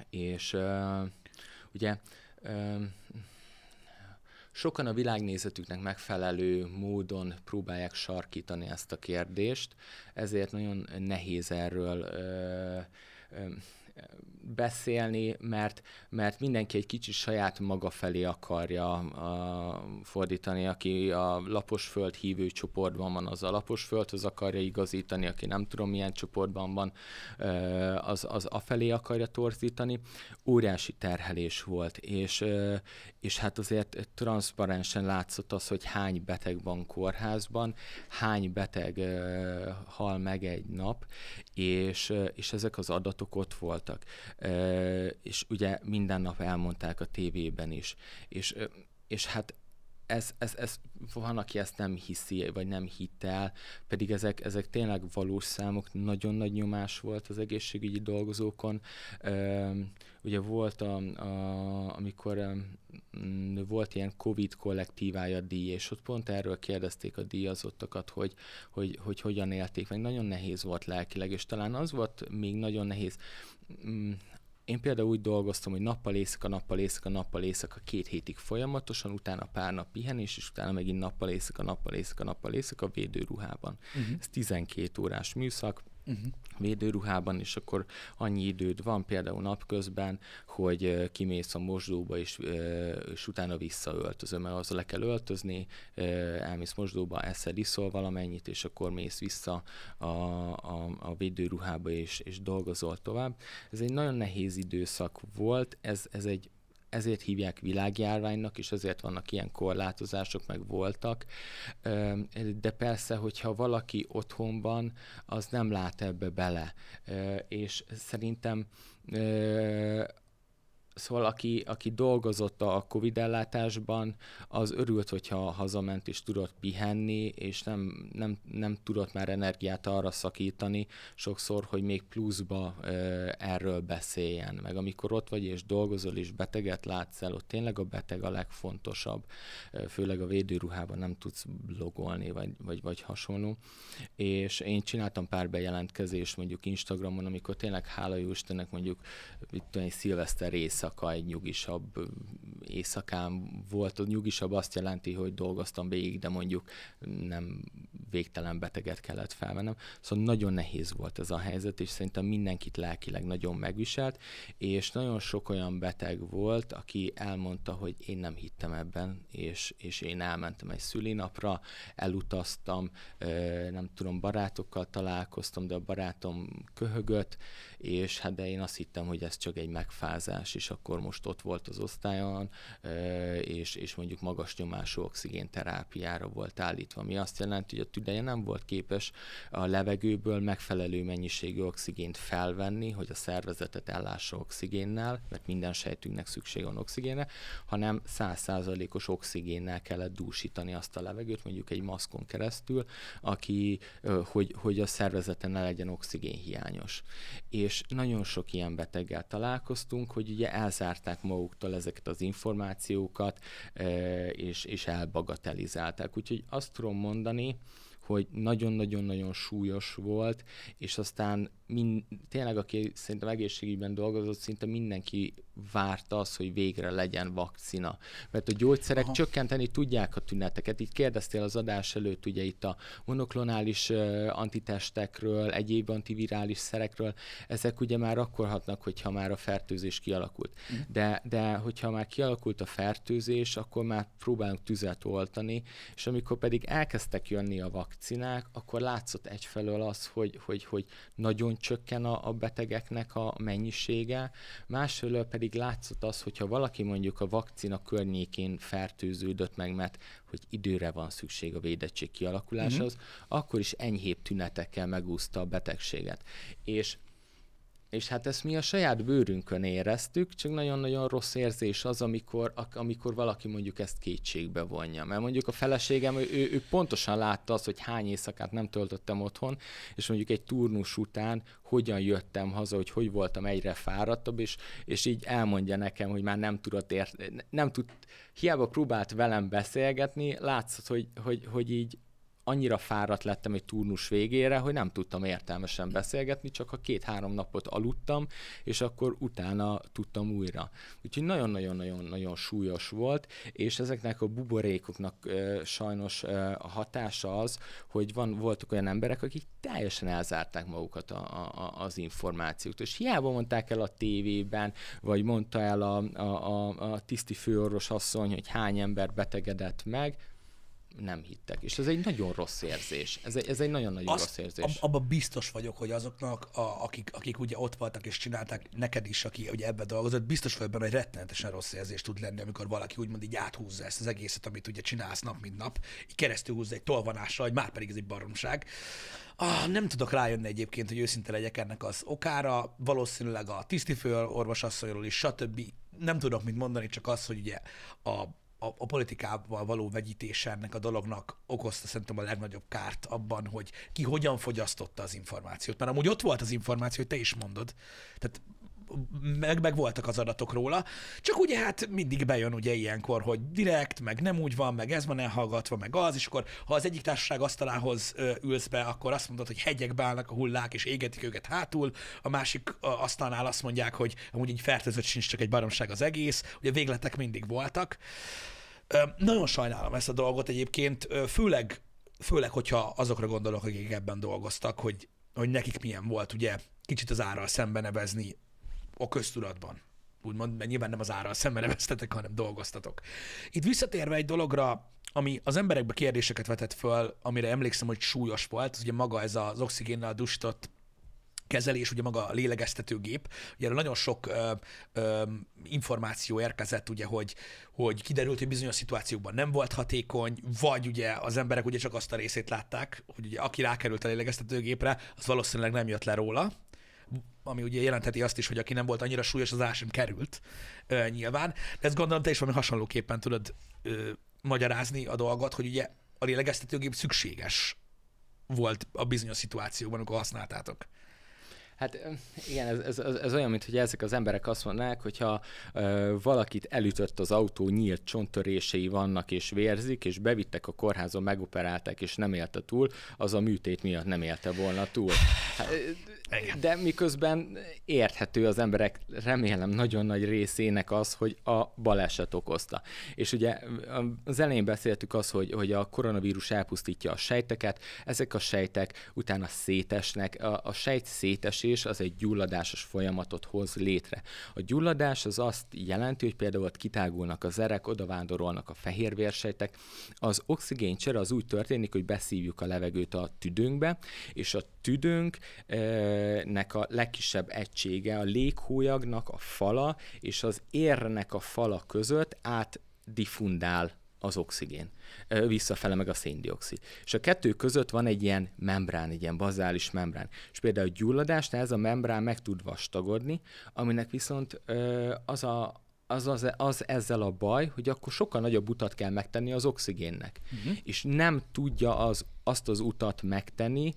és ugye sokan a világnézetüknek megfelelő módon próbálják sarkítani ezt a kérdést, ezért nagyon nehéz erről beszélni, mert, mert mindenki egy kicsi saját maga felé akarja a, fordítani, aki a laposföld hívő csoportban van, az a laposföldhöz akarja igazítani, aki nem tudom milyen csoportban van, az, az a felé akarja torzítani. Óriási terhelés volt, és, és hát azért transzparensen látszott az, hogy hány beteg van kórházban, hány beteg hal meg egy nap, és, és ezek az adatok ott volt voltak. És ugye minden nap elmondták a tévében is. És, és hát ez, ez, ez, van, aki ezt nem hiszi, vagy nem hitt el, pedig ezek, ezek tényleg valós számok, nagyon nagy nyomás volt az egészségügyi dolgozókon. Ugye volt, a, a, amikor volt ilyen COVID kollektívája díj, és ott pont erről kérdezték a díjazottakat, hogy, hogy, hogy hogyan élték, meg nagyon nehéz volt lelkileg, és talán az volt még nagyon nehéz, én például úgy dolgoztam, hogy nappal éjszaka, nappal éjszaka, nappal éjszaka két hétig folyamatosan, utána pár nap pihenés, és utána megint nappal éjszaka, nappal éjszaka, nappal éjszaka védőruhában. Uh-huh. Ez 12 órás műszak, uh-huh. védőruhában, és akkor annyi időd van például napközben, hogy kimész a mosdóba, és, és utána visszaöltözöm, mert az le kell öltözni, elmész mosdóba, eszel, iszol valamennyit, és akkor mész vissza a, a, a védőruhába, és, és dolgozol tovább. Ez egy nagyon nehéz időszak volt, ez, ez egy ezért hívják világjárványnak, és ezért vannak ilyen korlátozások, meg voltak. De persze, hogyha valaki otthon van, az nem lát ebbe bele. És szerintem Szóval aki, aki dolgozott a Covid ellátásban, az örült, hogyha hazament és tudott pihenni, és nem, nem, nem tudott már energiát arra szakítani sokszor, hogy még pluszba ö, erről beszéljen. Meg amikor ott vagy és dolgozol, és beteget látsz el, ott tényleg a beteg a legfontosabb, főleg a védőruhában nem tudsz blogolni, vagy, vagy, vagy hasonló. És én csináltam pár bejelentkezést mondjuk Instagramon, amikor tényleg hála jó Istennek mondjuk, itt egy szilveszter rész éjszaka egy nyugisabb éjszakám volt. A nyugisabb azt jelenti, hogy dolgoztam végig, de mondjuk nem végtelen beteget kellett felvennem. Szóval nagyon nehéz volt ez a helyzet, és szerintem mindenkit lelkileg nagyon megviselt, és nagyon sok olyan beteg volt, aki elmondta, hogy én nem hittem ebben, és, és én elmentem egy szülinapra, elutaztam, nem tudom, barátokkal találkoztam, de a barátom köhögött, és hát de én azt hittem, hogy ez csak egy megfázás, és akkor most ott volt az osztályon, és, és mondjuk magas nyomású oxigén terápiára volt állítva, ami azt jelenti, hogy a tüdeje nem volt képes a levegőből megfelelő mennyiségű oxigént felvenni, hogy a szervezetet ellássa oxigénnel, mert minden sejtünknek szüksége van oxigénre, hanem százszázalékos oxigénnel kellett dúsítani azt a levegőt, mondjuk egy maszkon keresztül, aki, hogy, hogy a szervezeten ne legyen oxigén hiányos. És és nagyon sok ilyen beteggel találkoztunk, hogy ugye elzárták maguktól ezeket az információkat, e, és, és elbagatelizálták. Úgyhogy azt tudom mondani, hogy nagyon-nagyon-nagyon súlyos volt, és aztán min, tényleg aki szerintem egészségügyben dolgozott, szinte mindenki várta az, hogy végre legyen vakcina. Mert a gyógyszerek Aha. csökkenteni tudják a tüneteket. Így kérdeztél az adás előtt ugye itt a monoklonális uh, antitestekről, egyéb antivirális szerekről. Ezek ugye már akkor hatnak, hogyha már a fertőzés kialakult. Mm. De, de hogyha már kialakult a fertőzés, akkor már próbálunk tüzet oltani, és amikor pedig elkezdtek jönni a vakcinák, akkor látszott egyfelől az, hogy, hogy, hogy nagyon csökken a, a betegeknek a mennyisége, másfelől pedig látszott az, hogyha valaki mondjuk a vakcina környékén fertőződött meg, mert hogy időre van szükség a védettség kialakuláshoz, mm-hmm. akkor is enyhébb tünetekkel megúszta a betegséget. És és hát ezt mi a saját bőrünkön éreztük, csak nagyon-nagyon rossz érzés az, amikor, amikor valaki mondjuk ezt kétségbe vonja. Mert mondjuk a feleségem, ő, ő, pontosan látta azt, hogy hány éjszakát nem töltöttem otthon, és mondjuk egy turnus után hogyan jöttem haza, hogy hogy voltam egyre fáradtabb, és, és így elmondja nekem, hogy már nem tudott ért, nem tud, hiába próbált velem beszélgetni, látszott, hogy, hogy, hogy így annyira fáradt lettem egy turnus végére, hogy nem tudtam értelmesen beszélgetni, csak a két-három napot aludtam, és akkor utána tudtam újra. Úgyhogy nagyon-nagyon-nagyon-nagyon súlyos volt, és ezeknek a buborékoknak e, sajnos e, a hatása az, hogy van, voltak olyan emberek, akik teljesen elzárták magukat a, a, az információt, és hiába mondták el a tévében, vagy mondta el a, a, a, a tiszti főorvos asszony, hogy hány ember betegedett meg, nem hittek. És ez egy nagyon rossz érzés. Ez egy, ez egy nagyon-nagyon Azt, rossz érzés. Abban biztos vagyok, hogy azoknak, a, akik, akik ugye ott voltak és csinálták, neked is, aki ugye ebbe dolgozott, biztos vagyok benne, hogy rettenetesen rossz érzés tud lenni, amikor valaki úgymond így áthúzza ezt az egészet, amit ugye csinálsz nap, mint nap, így keresztül húzza egy tolvanással, hogy már pedig ez egy baromság. Ah, nem tudok rájönni egyébként, hogy őszinte legyek ennek az okára, valószínűleg a tisztifő orvosasszonyról is, stb. Nem tudok mit mondani, csak az, hogy ugye a a, a politikával való vegyítése ennek a dolognak okozta szerintem a legnagyobb kárt abban, hogy ki hogyan fogyasztotta az információt. Mert amúgy ott volt az információ, hogy te is mondod. Tehát meg, meg voltak az adatok róla, csak ugye hát mindig bejön ugye ilyenkor, hogy direkt, meg nem úgy van, meg ez van elhallgatva, meg az, és akkor ha az egyik társaság asztalához ülsz be, akkor azt mondod, hogy hegyekbe állnak a hullák, és égetik őket hátul, a másik asztalnál azt mondják, hogy amúgy egy fertőzött sincs, csak egy baromság az egész, ugye végletek mindig voltak. Nagyon sajnálom ezt a dolgot egyébként, főleg, főleg hogyha azokra gondolok, akik ebben dolgoztak, hogy, hogy nekik milyen volt ugye kicsit az árral szembenevezni a köztudatban. Úgymond, mert nyilván nem az ára szemre vesztetek, hanem dolgoztatok. Itt visszatérve egy dologra, ami az emberekbe kérdéseket vetett föl, amire emlékszem, hogy súlyos volt, az ugye maga ez az oxigénnel dustott kezelés, ugye maga a lélegeztetőgép. Ugye erről nagyon sok ö, ö, információ érkezett, ugye, hogy, hogy kiderült, hogy bizonyos szituációkban nem volt hatékony, vagy ugye az emberek ugye csak azt a részét látták, hogy ugye aki rákerült a lélegeztetőgépre, az valószínűleg nem jött le róla, ami ugye jelentheti azt is, hogy aki nem volt annyira súlyos, az sem került ö, nyilván. De ezt gondolom, te is valami hasonlóképpen tudod ö, magyarázni a dolgot, hogy ugye a lélegeztetőgép szükséges volt a bizonyos szituációban, amikor használtátok. Hát igen, ez, ez, ez olyan, hogy ezek az emberek azt mondanák, hogyha ö, valakit elütött az autó, nyílt csonttörései vannak és vérzik, és bevittek a kórházon, megoperálták, és nem élte túl, az a műtét miatt nem élte volna túl. Hát, de miközben érthető az emberek, remélem, nagyon nagy részének az, hogy a baleset okozta. És ugye az elején beszéltük az, hogy, hogy a koronavírus elpusztítja a sejteket, ezek a sejtek utána szétesnek, a, a sejt szétesi keresés az egy gyulladásos folyamatot hoz létre. A gyulladás az azt jelenti, hogy például ott kitágulnak az erek, odavándorolnak a fehérvérsejtek. Az oxigéncsere az úgy történik, hogy beszívjuk a levegőt a tüdőnkbe, és a tüdőnknek e, a legkisebb egysége, a léghólyagnak a fala és az érnek a fala között át diffundál az oxigén, visszafele meg a széndiokszid. És a kettő között van egy ilyen membrán, egy ilyen bazális membrán. És például a gyulladást ez a membrán meg tud vastagodni, aminek viszont az a, az, az, az ezzel a baj, hogy akkor sokkal nagyobb utat kell megtenni az oxigénnek. Uh-huh. És nem tudja az, azt az utat megtenni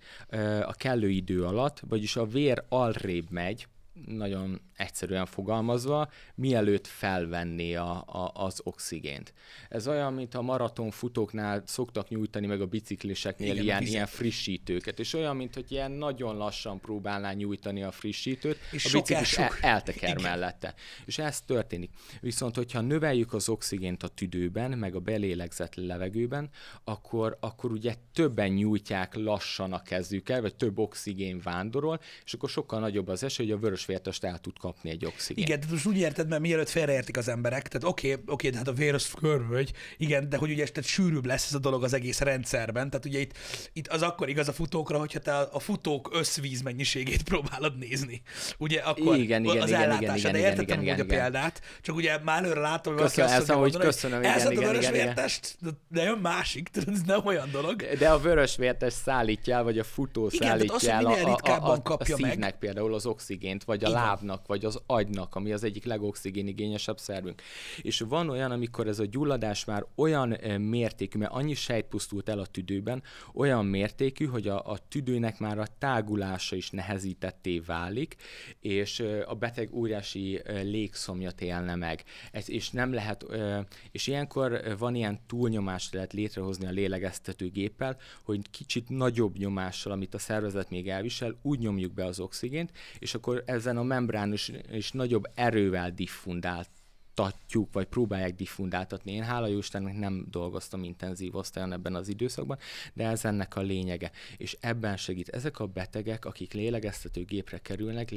a kellő idő alatt, vagyis a vér alrébb megy, nagyon egyszerűen fogalmazva, mielőtt felvenné a, a, az oxigént. Ez olyan, mint a maratonfutóknál szoktak nyújtani, meg a bicikliseknél Igen, ilyen, ilyen frissítőket, és olyan, mint hogy ilyen nagyon lassan próbálná nyújtani a frissítőt, és a biciklis sok... el, elteker Igen. mellette. És ez történik. Viszont, hogyha növeljük az oxigént a tüdőben, meg a belélegzett levegőben, akkor, akkor ugye többen nyújtják lassan a kezükkel, vagy több oxigén vándorol, és akkor sokkal nagyobb az esély, hogy a vörösvértest el tud kapni egy oxigén. Igen, tehát most úgy érted, mert mielőtt félreértik az emberek, tehát oké, oké, de hát a vér az körvögy, igen, de hogy ugye tehát sűrűbb lesz ez a dolog az egész rendszerben, tehát ugye itt, itt az akkor igaz a futókra, hogyha te a futók összvíz mennyiségét [LAUGHS] próbálod nézni, ugye akkor igen, igen, az igen, ellátása, igen, igen, igen, értettem igen, igen, a példát, csak ugye már előre látom, hogy köszönöm, azt mondom, hogy köszönöm, igen, igen, igen, igen, vértest, de jön másik, ez nem olyan dolog. De a vörös vértes szállítja vagy a futó igen, szállítja el a, a, a, kapja a szívnek meg. például az oxigént, vagy a igen. lábnak, vagy az agynak, ami az egyik legoxigénigényesebb szervünk. És van olyan, amikor ez a gyulladás már olyan eh, mértékű, mert annyi sejt pusztult el a tüdőben, olyan mértékű, hogy a, a tüdőnek már a tágulása is nehezítetté válik, és eh, a beteg óriási eh, légszomjat élne meg. Ez, és nem lehet, és ilyenkor van ilyen túlnyomást lehet létrehozni a lélegeztetőgéppel, hogy kicsit nagyobb nyomással, amit a szervezet még elvisel, úgy nyomjuk be az oxigént, és akkor ezen a membránus és, és nagyobb erővel diffundált diffundáltatjuk, vagy próbálják diffundáltatni. Én hála jó Istennek nem dolgoztam intenzív osztályon ebben az időszakban, de ez ennek a lényege. És ebben segít. Ezek a betegek, akik gépre kerülnek,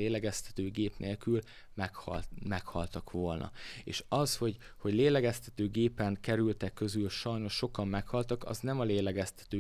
gép nélkül meghalt, meghaltak volna. És az, hogy, hogy gépen kerültek közül sajnos sokan meghaltak, az nem a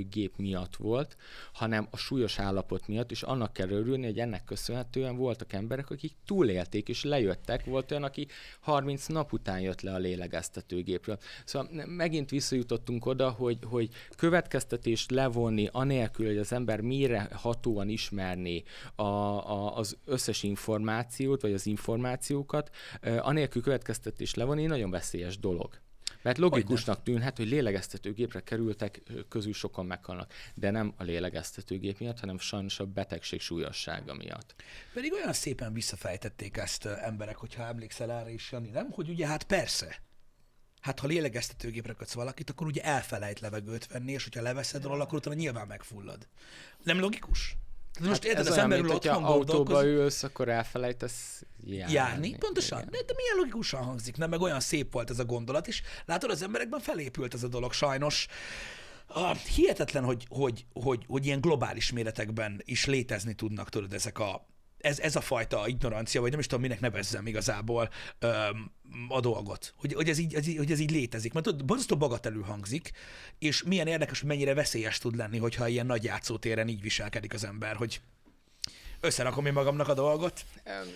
gép miatt volt, hanem a súlyos állapot miatt, és annak kell örülni, hogy ennek köszönhetően voltak emberek, akik túlélték és lejöttek. Volt olyan, aki 30 nap nap után jött le a lélegeztetőgépről. Szóval megint visszajutottunk oda, hogy, hogy következtetést levonni, anélkül, hogy az ember mire hatóan ismerni a, a, az összes információt, vagy az információkat, eh, anélkül következtetést levonni nagyon veszélyes dolog. Mert logikusnak tűnhet, hogy lélegeztetőgépre kerültek közül sokan meghalnak, de nem a lélegeztetőgép miatt, hanem sajnos a betegség súlyossága miatt. Pedig olyan szépen visszafejtették ezt emberek, hogyha emlékszel erre is, Jani, nem? Hogy ugye hát persze, hát ha lélegeztetőgépre kötsz valakit, akkor ugye elfelejt levegőt venni, és hogyha leveszed róla, akkor utána nyilván megfullad. Nem logikus? Hát most hát érted, az ember ül otthon autóba ülsz, akkor elfelejtesz járni. járni. Pontosan. Igen. De, de milyen logikusan hangzik, nem? Meg olyan szép volt ez a gondolat is. Látod, az emberekben felépült ez a dolog sajnos. Ah, hihetetlen, hogy, hogy, hogy, hogy ilyen globális méretekben is létezni tudnak, tudod, ezek a, ez, ez a fajta ignorancia, vagy nem is tudom, minek nevezzem igazából öm, a dolgot, hogy, hogy, ez így, ez így, hogy ez így létezik. Mert tudod, borzasztó bagatelül hangzik, és milyen érdekes, hogy mennyire veszélyes tud lenni, hogyha ilyen nagy játszótéren így viselkedik az ember, hogy összerakom én magamnak a dolgot.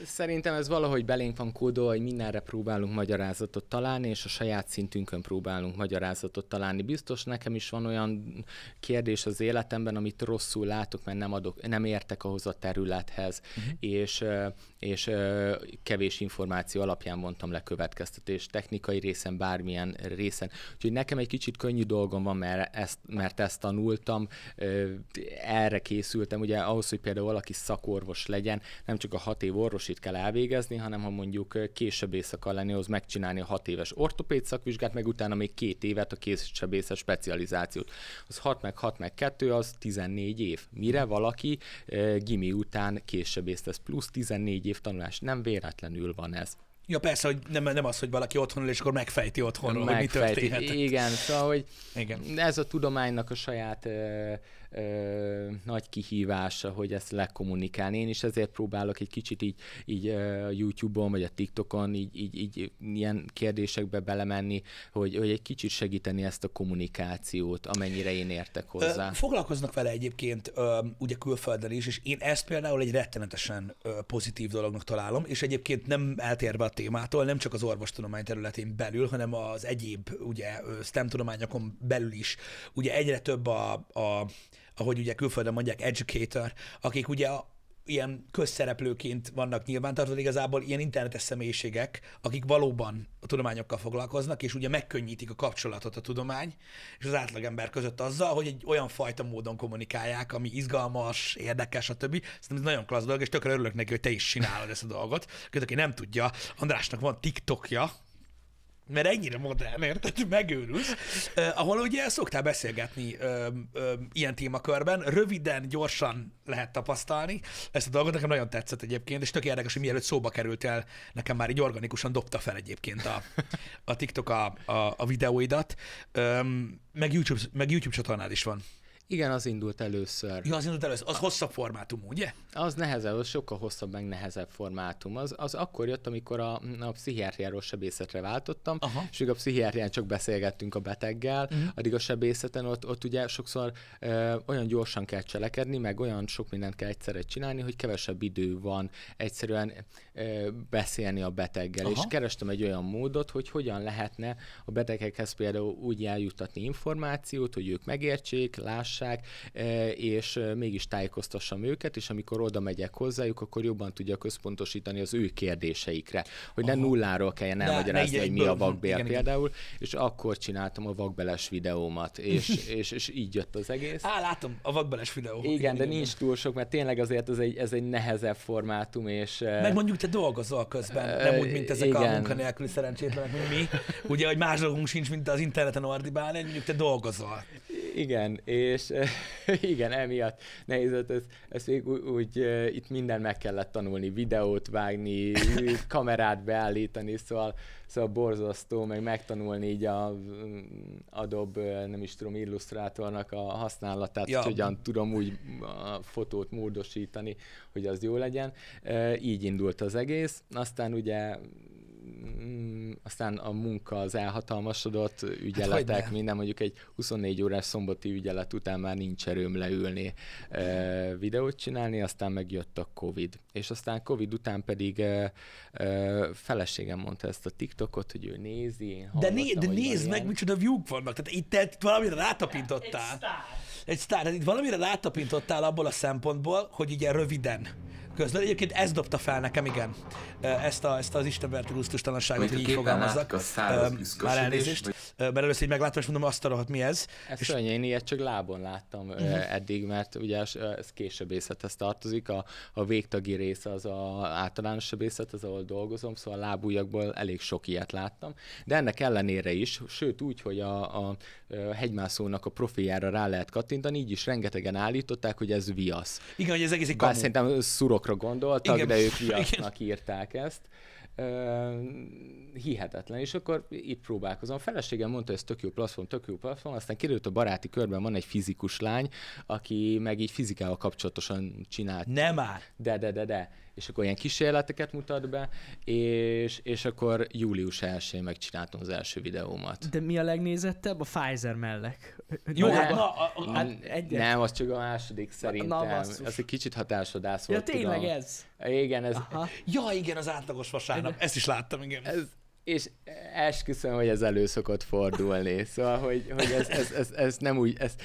Szerintem ez valahogy belénk van kódó, hogy mindenre próbálunk magyarázatot találni, és a saját szintünkön próbálunk magyarázatot találni. Biztos nekem is van olyan kérdés az életemben, amit rosszul látok, mert nem, adok, nem értek ahhoz a területhez, uh-huh. és, és kevés információ alapján vontam le következtetés technikai részen, bármilyen részen. Úgyhogy nekem egy kicsit könnyű dolgom van, mert ezt, mert ezt tanultam, erre készültem, ugye ahhoz, hogy például valaki szakó orvos legyen, nem csak a hat év orvosit kell elvégezni, hanem ha mondjuk később éjszaka lenni, az megcsinálni a hat éves ortopéd szakvizsgát, meg utána még két évet a készsebészet specializációt. Az 6 meg 6 meg 2 az 14 év. Mire valaki e, gimi után kézsebész lesz, plusz 14 év tanulás. Nem véletlenül van ez. Ja persze, hogy nem, nem az, hogy valaki otthonul, és akkor megfejti otthonról, megfejti. hogy mi történhet. Igen, szóval, hogy igen. ez a tudománynak a saját ö, nagy kihívása, hogy ezt lekommunikálni. Én is ezért próbálok egy kicsit így, így a YouTube-on vagy a TikTokon így, így, így ilyen kérdésekbe belemenni, hogy, hogy egy kicsit segíteni ezt a kommunikációt, amennyire én értek hozzá. Foglalkoznak vele egyébként ugye külföldön is, és én ezt például egy rettenetesen pozitív dolognak találom, és egyébként nem eltérve a témától, nem csak az orvostudomány területén belül, hanem az egyéb ugye STEM tudományokon belül is. Ugye egyre több a, a ahogy ugye külföldön mondják, educator, akik ugye a, ilyen közszereplőként vannak nyilvántartva, igazából ilyen internetes személyiségek, akik valóban a tudományokkal foglalkoznak, és ugye megkönnyítik a kapcsolatot a tudomány és az átlagember között azzal, hogy egy olyan fajta módon kommunikálják, ami izgalmas, érdekes, stb. Szerintem ez nagyon klassz dolog, és tökre örülök neki, hogy te is csinálod ezt a dolgot. Köszönöm, aki nem tudja, Andrásnak van TikTokja, mert ennyire modern, érted? Megőrülsz. Eh, ahol ugye szoktál beszélgetni eh, eh, ilyen témakörben, röviden, gyorsan lehet tapasztalni. Ezt a dolgot nekem nagyon tetszett egyébként, és tök érdekes, hogy mielőtt szóba került el nekem már így organikusan dobta fel egyébként a, a TikTok a, a, a videóidat. Eh, meg YouTube, meg YouTube csatornád is van. Igen, az indult először. Ja, az indult először. Az hosszabb formátum, ugye? Az nehezebb, az sokkal hosszabb, meg nehezebb formátum. Az, az akkor jött, amikor a, a pszichiátriáról sebészetre váltottam, Aha. és a pszichiátrián csak beszélgettünk a beteggel, uh-huh. addig a sebészeten ott, ott ugye sokszor ö, olyan gyorsan kell cselekedni, meg olyan sok mindent kell egyszerre csinálni, hogy kevesebb idő van egyszerűen ö, beszélni a beteggel. Aha. És kerestem egy olyan módot, hogy hogyan lehetne a betegekhez például úgy eljutatni információt, hogy ők megértsék, lássák, hallgassák, e, és e, mégis tájékoztassam őket, és amikor oda megyek hozzájuk, akkor jobban tudja központosítani az ő kérdéseikre, hogy Aha. ne nulláról kelljen elmagyarázni, hogy mi a vakbél igen, például, igen. és akkor csináltam a vakbeles videómat, és, [LAUGHS] és, és így jött az egész. Á, látom, a vakbeles videó. Igen, igen de igen. nincs túl sok, mert tényleg azért ez egy, ez egy nehezebb formátum, és... E, Meg mondjuk te dolgozol közben, nem úgy, mint ezek igen. a munkanélküli szerencsétlenek, mint mi. Ugye, hogy más dolgunk sincs, mint az interneten ordibálni, mondjuk te dolgozol. Igen, és és [LAUGHS] igen, emiatt nehéz, ez, ezt még úgy, úgy, itt minden meg kellett tanulni, videót vágni, [LAUGHS] kamerát beállítani, szóval, szóval borzasztó, meg megtanulni így a mm, Adobe, nem is tudom, illusztrátornak a használatát, ja. hogy hogyan tudom úgy a fotót módosítani, hogy az jó legyen. Így indult az egész, aztán ugye Mm, aztán a munka az elhatalmasodott, hát ügyeletek, hát, minden mondjuk egy 24 órás szombati ügyelet után már nincs erőm leülni e, videót csinálni, aztán megjött a Covid. És aztán Covid után pedig e, e, feleségem mondta ezt a TikTokot, hogy ő nézi. De, né, de nézd meg, micsoda view-k vannak. Tehát itt te valamire rátapintottál. Egy sztár. Egy sztár. hát itt valamire rátapintottál abból a szempontból, hogy ugye röviden közlöd. Egyébként ez dobta fel nekem, igen. Ezt, a, ezt az istenverti gusztustalanságot, hogy így fogalmazzak. Már elnézést. Vagy... Mert először így meglátom, és mondom, azt arra, mi ez. Ez és... Szörny, én ilyet csak lábon láttam uh-huh. eddig, mert ugye ez későbbészethez tartozik, a, a végtagi része az a általános sebészet, az ahol dolgozom, szóval a lábújakból elég sok ilyet láttam. De ennek ellenére is, sőt úgy, hogy a, a, a hegymászónak a profiljára rá lehet kattintani, így is rengetegen állították, hogy ez viasz. Igen, hogy ez egész egy Bár kamu. szerintem szurok angolokra gondoltak, Igen. de ők viasznak [LAUGHS] írták ezt. Uh, hihetetlen. És akkor itt próbálkozom. A feleségem mondta, hogy ez tök jó platform, tök jó platform, aztán kiderült a baráti körben van egy fizikus lány, aki meg így fizikával kapcsolatosan csinált. Nem már! De, de, de, de és akkor ilyen kísérleteket mutat be, és, és akkor július 1-én megcsináltam az első videómat. De mi a legnézettebb? A Pfizer mellek. Jó, hát na, hát, a, a, hát egyet. Nem, az csak a második szerintem. Na, basszus. ez egy kicsit hatásodás volt. Ja, tényleg tudom. ez? Igen, ez. Aha. Ja, igen, az átlagos vasárnap. Ezt is láttam, igen. Ez, és esküszöm, hogy ez elő szokott fordulni. Szóval, hogy, hogy ez, ez, ez, ez nem úgy, ez,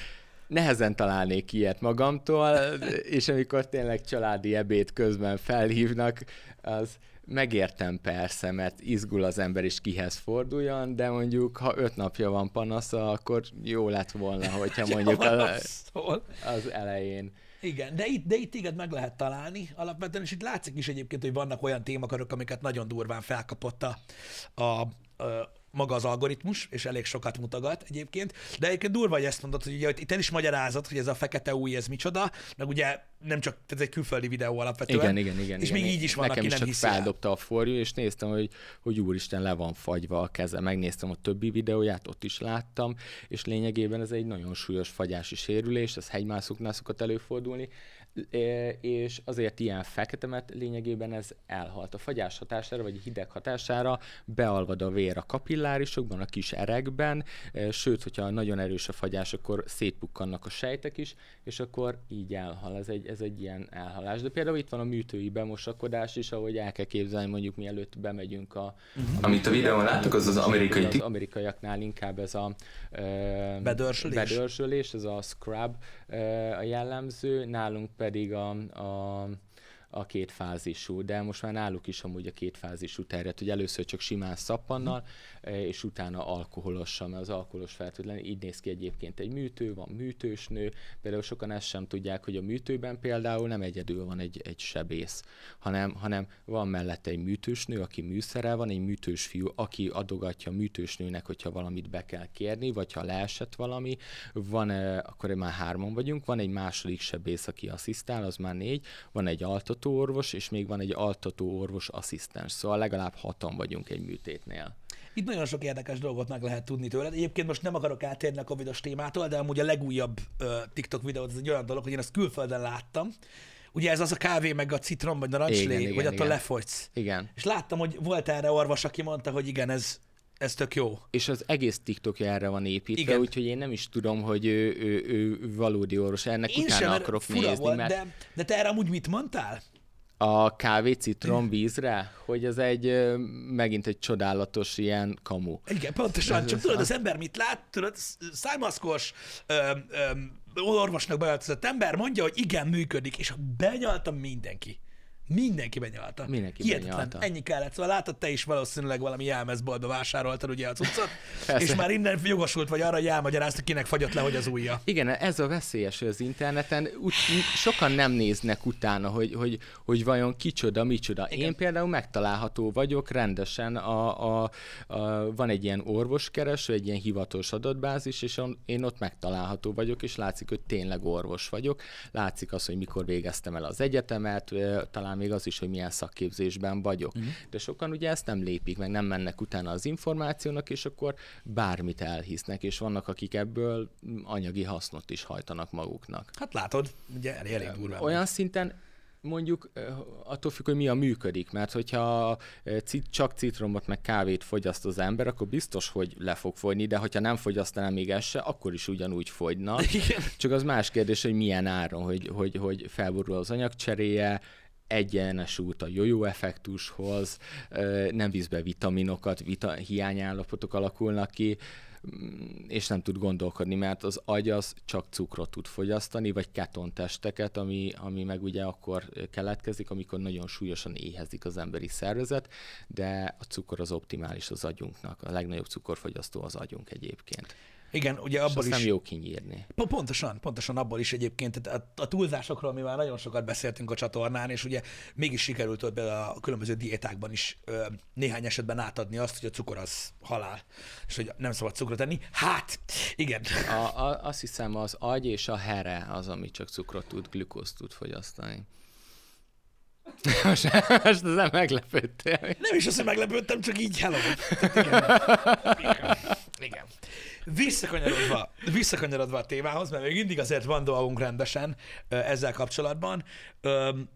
nehezen találnék ilyet magamtól, és amikor tényleg családi ebéd közben felhívnak, az megértem persze, mert izgul az ember, is kihez forduljon, de mondjuk, ha öt napja van panasza, akkor jó lett volna, hogyha [LAUGHS] mondjuk a, az elején. Igen, de itt, de itt igen, meg lehet találni alapvetően, és itt látszik is egyébként, hogy vannak olyan témakörök, amiket nagyon durván felkapott a, a, maga az algoritmus, és elég sokat mutogat egyébként. De egyébként durva, hogy ezt mondod, hogy ugye itt el is magyarázat, hogy ez a fekete új, ez micsoda, meg ugye nem csak, ez egy külföldi videó alapvetően. Igen, igen, igen. És igen, még igen. így is van, Nekem aki is nem hiszi feldobta a forjú, és néztem, hogy, hogy úristen, le van fagyva a keze. Megnéztem a többi videóját, ott is láttam, és lényegében ez egy nagyon súlyos fagyási sérülés, ez hegymászoknál szokott előfordulni, és azért ilyen fekete, mert lényegében ez elhalt. A fagyás hatására, vagy hideg hatására bealvad a vér a kapillárisokban, a kis erekben, sőt, hogyha nagyon erős a fagyás, akkor szétpukkannak a sejtek is, és akkor így elhal. Ez egy, ez egy ilyen elhalás. De például itt van a műtői bemosakodás is, ahogy el kell képzelni, mondjuk mielőtt bemegyünk a... Uh-huh. Amit a videón láttuk, az az amerikai... Az amerikaiaknál inkább ez a... Ö, bedörsölés. Bedörsölés, ez a scrub a jellemző, nálunk pedig pedig a, a a két fázisú, de most már náluk is amúgy a két fázisú hogy először csak simán szappannal, eh, és utána alkoholossal, mert az alkoholos fertőtlen, így néz ki egyébként egy műtő, van műtős nő, például sokan ezt sem tudják, hogy a műtőben például nem egyedül van egy, egy sebész, hanem, hanem van mellette egy műtős nő, aki műszerel van, egy műtős fiú, aki adogatja a műtős nőnek, hogyha valamit be kell kérni, vagy ha leesett valami, van, eh, akkor már hárman vagyunk, van egy második sebész, aki asszisztál, az már négy, van egy altot altató orvos, és még van egy altató orvos asszisztens, szóval legalább hatan vagyunk egy műtétnél. Itt nagyon sok érdekes dolgot meg lehet tudni tőled. Egyébként most nem akarok átérni a covid témától, de amúgy a legújabb uh, TikTok videót, ez egy olyan dolog, hogy én ezt külföldön láttam. Ugye ez az a kávé, meg a citrom, vagy narancslé, igen, igen, vagy attól igen. lefogysz. Igen. És láttam, hogy volt erre orvos, aki mondta, hogy igen, ez ez tök jó. És az egész tiktok erre van építve, Igen. úgyhogy én nem is tudom, hogy ő, ő, ő, valódi orvos. Ennek én utána sem, akarok fura nézni. Volt, mert... de, de te erre amúgy mit mondtál? A kávé citrom vízre, hogy ez egy megint egy csodálatos ilyen kamu. Igen, pontosan, ez csak tudod, az ember mit lát, tudod, szájmaszkos, öm, öm, orvosnak beöltözött ember mondja, hogy igen, működik, és benyaltam mindenki. Mindenki benyalta. Mindenki Hihetetlen, benyalta. ennyi kellett. Szóval látod, te is valószínűleg valami jelmezboltba vásároltad ugye a cuccot, [LAUGHS] és már innen jogosult vagy arra, hogy elmagyarázta, kinek fagyott le, hogy az újja. Igen, ez a veszélyes az interneten. Úgy, sokan nem néznek utána, hogy, hogy, hogy vajon kicsoda, micsoda. Igen. Én például megtalálható vagyok rendesen. A, a, a, van egy ilyen orvoskereső, egy ilyen hivatos adatbázis, és on, én ott megtalálható vagyok, és látszik, hogy tényleg orvos vagyok. Látszik az, hogy mikor végeztem el az egyetemet, talán talán még az is, hogy milyen szakképzésben vagyok. Uh-huh. De sokan ugye ezt nem lépik, meg nem mennek utána az információnak, és akkor bármit elhisznek, és vannak, akik ebből anyagi hasznot is hajtanak maguknak. Hát látod, ugye elég, elég durva. Olyan szinten mondjuk attól függ, hogy mi a működik, mert hogyha csak citromot meg kávét fogyaszt az ember, akkor biztos, hogy le fog fogyni, de hogyha nem fogyasztaná még ezt se, akkor is ugyanúgy fogyna. Igen. Csak az más kérdés, hogy milyen áron, hogy, hogy, hogy felborul az anyagcseréje, egyenes út a jó effektushoz, nem visz be vitaminokat, vita, hiányállapotok alakulnak ki, mm, és nem tud gondolkodni, mert az agy az csak cukrot tud fogyasztani, vagy ketontesteket, ami, ami meg ugye akkor keletkezik, amikor nagyon súlyosan éhezik az emberi szervezet, de a cukor az optimális az agyunknak. A legnagyobb cukorfogyasztó az agyunk egyébként. Igen, ugye abból is. nem jó kinyírni. Pontosan, pontosan abból is egyébként. a, túlzásokról mi már nagyon sokat beszéltünk a csatornán, és ugye mégis sikerült ott a különböző diétákban is ö, néhány esetben átadni azt, hogy a cukor az halál, és hogy nem szabad cukrot enni. Hát, igen. A, a, azt hiszem az agy és a here az, ami csak cukrot tud, glükózt tud fogyasztani. [LAUGHS] Most, most nem meglepődtél. Nem is azt, hogy meglepődtem, csak így hello. Tehát [LAUGHS] igen. Igen. Visszakanyarodva, visszakanyarodva a témához, mert még mindig azért van dolgunk rendesen ezzel kapcsolatban,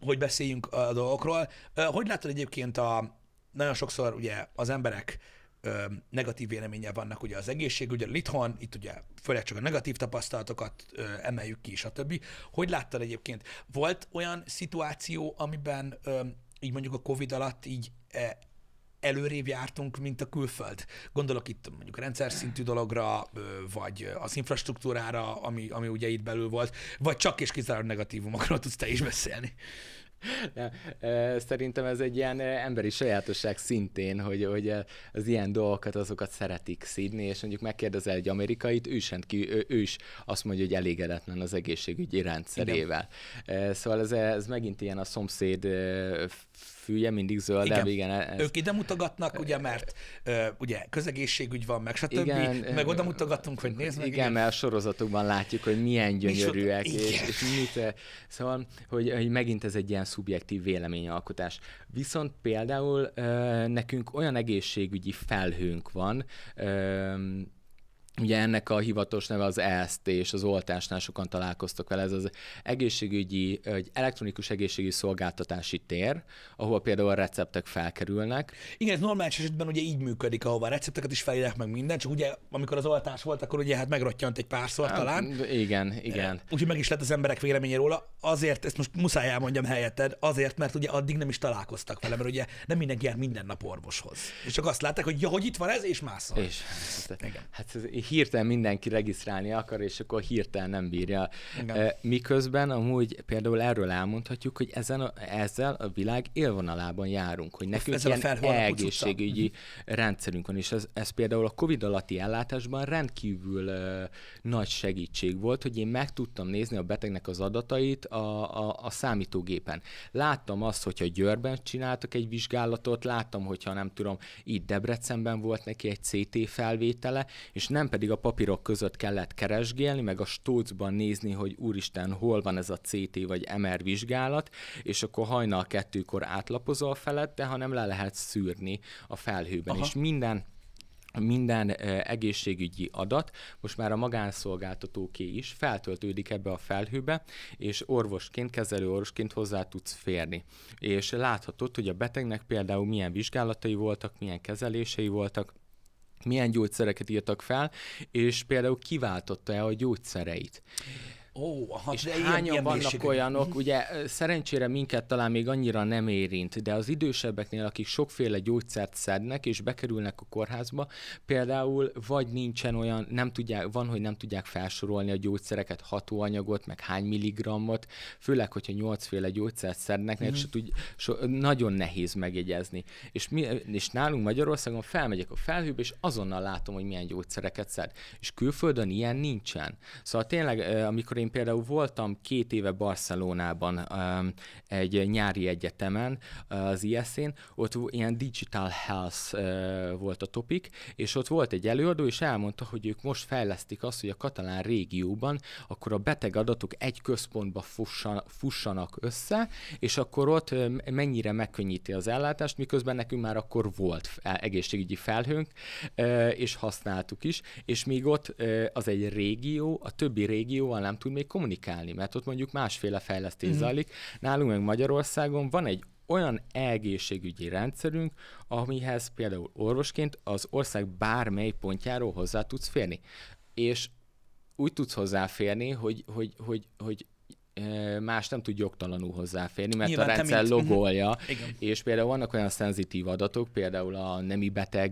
hogy beszéljünk a dolgokról. Hogy látod egyébként a, nagyon sokszor ugye az emberek ö, negatív véleménye vannak ugye az egészség, ugye itthon, itt ugye főleg csak a negatív tapasztalatokat ö, emeljük ki, stb. Hogy láttad egyébként? Volt olyan szituáció, amiben ö, így mondjuk a Covid alatt így e, előrébb jártunk, mint a külföld. Gondolok itt mondjuk rendszer szintű dologra, vagy az infrastruktúrára, ami, ami ugye itt belül volt, vagy csak és kizárólag negatívumokról tudsz te is beszélni. Nem. szerintem ez egy ilyen emberi sajátosság szintén, hogy, hogy az ilyen dolgokat, azokat szeretik szídni, és mondjuk megkérdezel egy amerikait, ő, sem ki, ő, ő is azt mondja, hogy elégedetlen az egészségügyi rendszerével. Igen. Szóval ez, ez megint ilyen a szomszéd fülje, mindig zöld, igen. igen e- ez... Ők ide mutogatnak, ugye, mert ö, ugye közegészségügy van, meg stb. Igen, meg oda mutogatunk, hogy nézd meg. Igen, mert a sorozatokban látjuk, hogy milyen gyönyörűek, és, és, és mit. Szóval, hogy, hogy megint ez egy ilyen szubjektív véleményalkotás. Viszont például ö, nekünk olyan egészségügyi felhőnk van, ö, Ugye ennek a hivatos neve az ESZT, és az oltásnál sokan találkoztak vele. Ez az egészségügyi, egy elektronikus egészségügyi szolgáltatási tér, ahol például a receptek felkerülnek. Igen, ez normális esetben ugye így működik, ahová recepteket is felírják meg minden, csak ugye amikor az oltás volt, akkor ugye hát megrottyant egy pár hát, talán. Igen, igen. Eh, úgyhogy meg is lett az emberek véleménye róla. Azért, ezt most muszáj elmondjam helyetted, azért, mert ugye addig nem is találkoztak vele, mert ugye nem mindenki jár minden nap orvoshoz. És csak azt látták, hogy ja, hogy itt van ez, és mászol. És, hát, igen. hát ez hirtelen mindenki regisztrálni akar, és akkor hirtelen nem bírja. Igen. Miközben amúgy például erről elmondhatjuk, hogy ezen a, ezzel a világ élvonalában járunk, hogy nekünk ezzel ilyen egészségügyi utca. rendszerünk van, és ez, ez például a COVID alatti ellátásban rendkívül ö, nagy segítség volt, hogy én meg tudtam nézni a betegnek az adatait a, a, a számítógépen. Láttam azt, hogyha Győrben csináltak egy vizsgálatot, láttam, hogyha nem tudom, itt Debrecenben volt neki egy CT felvétele, és nem pedig a papírok között kellett keresgélni, meg a stócban nézni, hogy úristen, hol van ez a CT vagy MR vizsgálat, és akkor hajnal kettőkor átlapozol felette, hanem le lehet szűrni a felhőben. Aha. És minden minden egészségügyi adat, most már a magánszolgáltatóké is feltöltődik ebbe a felhőbe, és orvosként, kezelő orvosként hozzá tudsz férni. És láthatod, hogy a betegnek például milyen vizsgálatai voltak, milyen kezelései voltak, milyen gyógyszereket írtak fel, és például kiváltotta-e a gyógyszereit. Ó, aha, és de hányan vannak olyanok, mhm. ugye szerencsére minket talán még annyira nem érint, de az idősebbeknél, akik sokféle gyógyszert szednek és bekerülnek a kórházba, például vagy nincsen olyan, nem tudják, van, hogy nem tudják felsorolni a gyógyszereket, hatóanyagot, meg hány milligrammot, főleg, hogyha nyolcféle gyógyszert szednek, mm. és tud, so, nagyon nehéz megjegyezni. És, mi, és nálunk Magyarországon felmegyek a felhőbe, és azonnal látom, hogy milyen gyógyszereket szed. És külföldön ilyen nincsen. Szóval tényleg, amikor én például voltam két éve Barcelonában um, egy nyári egyetemen, uh, az ISZ-én, ott ilyen digital health uh, volt a topik, és ott volt egy előadó, és elmondta, hogy ők most fejlesztik azt, hogy a katalán régióban akkor a beteg adatok egy központba fussan, fussanak össze, és akkor ott um, mennyire megkönnyíti az ellátást, miközben nekünk már akkor volt e- egészségügyi felhőnk, uh, és használtuk is, és még ott az egy régió, a többi régióval nem tud tud még kommunikálni, mert ott mondjuk másféle fejlesztés mm. zajlik. Nálunk meg Magyarországon van egy olyan egészségügyi rendszerünk, amihez például orvosként az ország bármely pontjáról hozzá tudsz férni. És úgy tudsz hozzáférni, hogy, hogy, hogy, hogy más nem tud jogtalanul hozzáférni, mert Nyilván, a rendszer mhm. logolja, és például vannak olyan szenzitív adatok, például a nemi beteg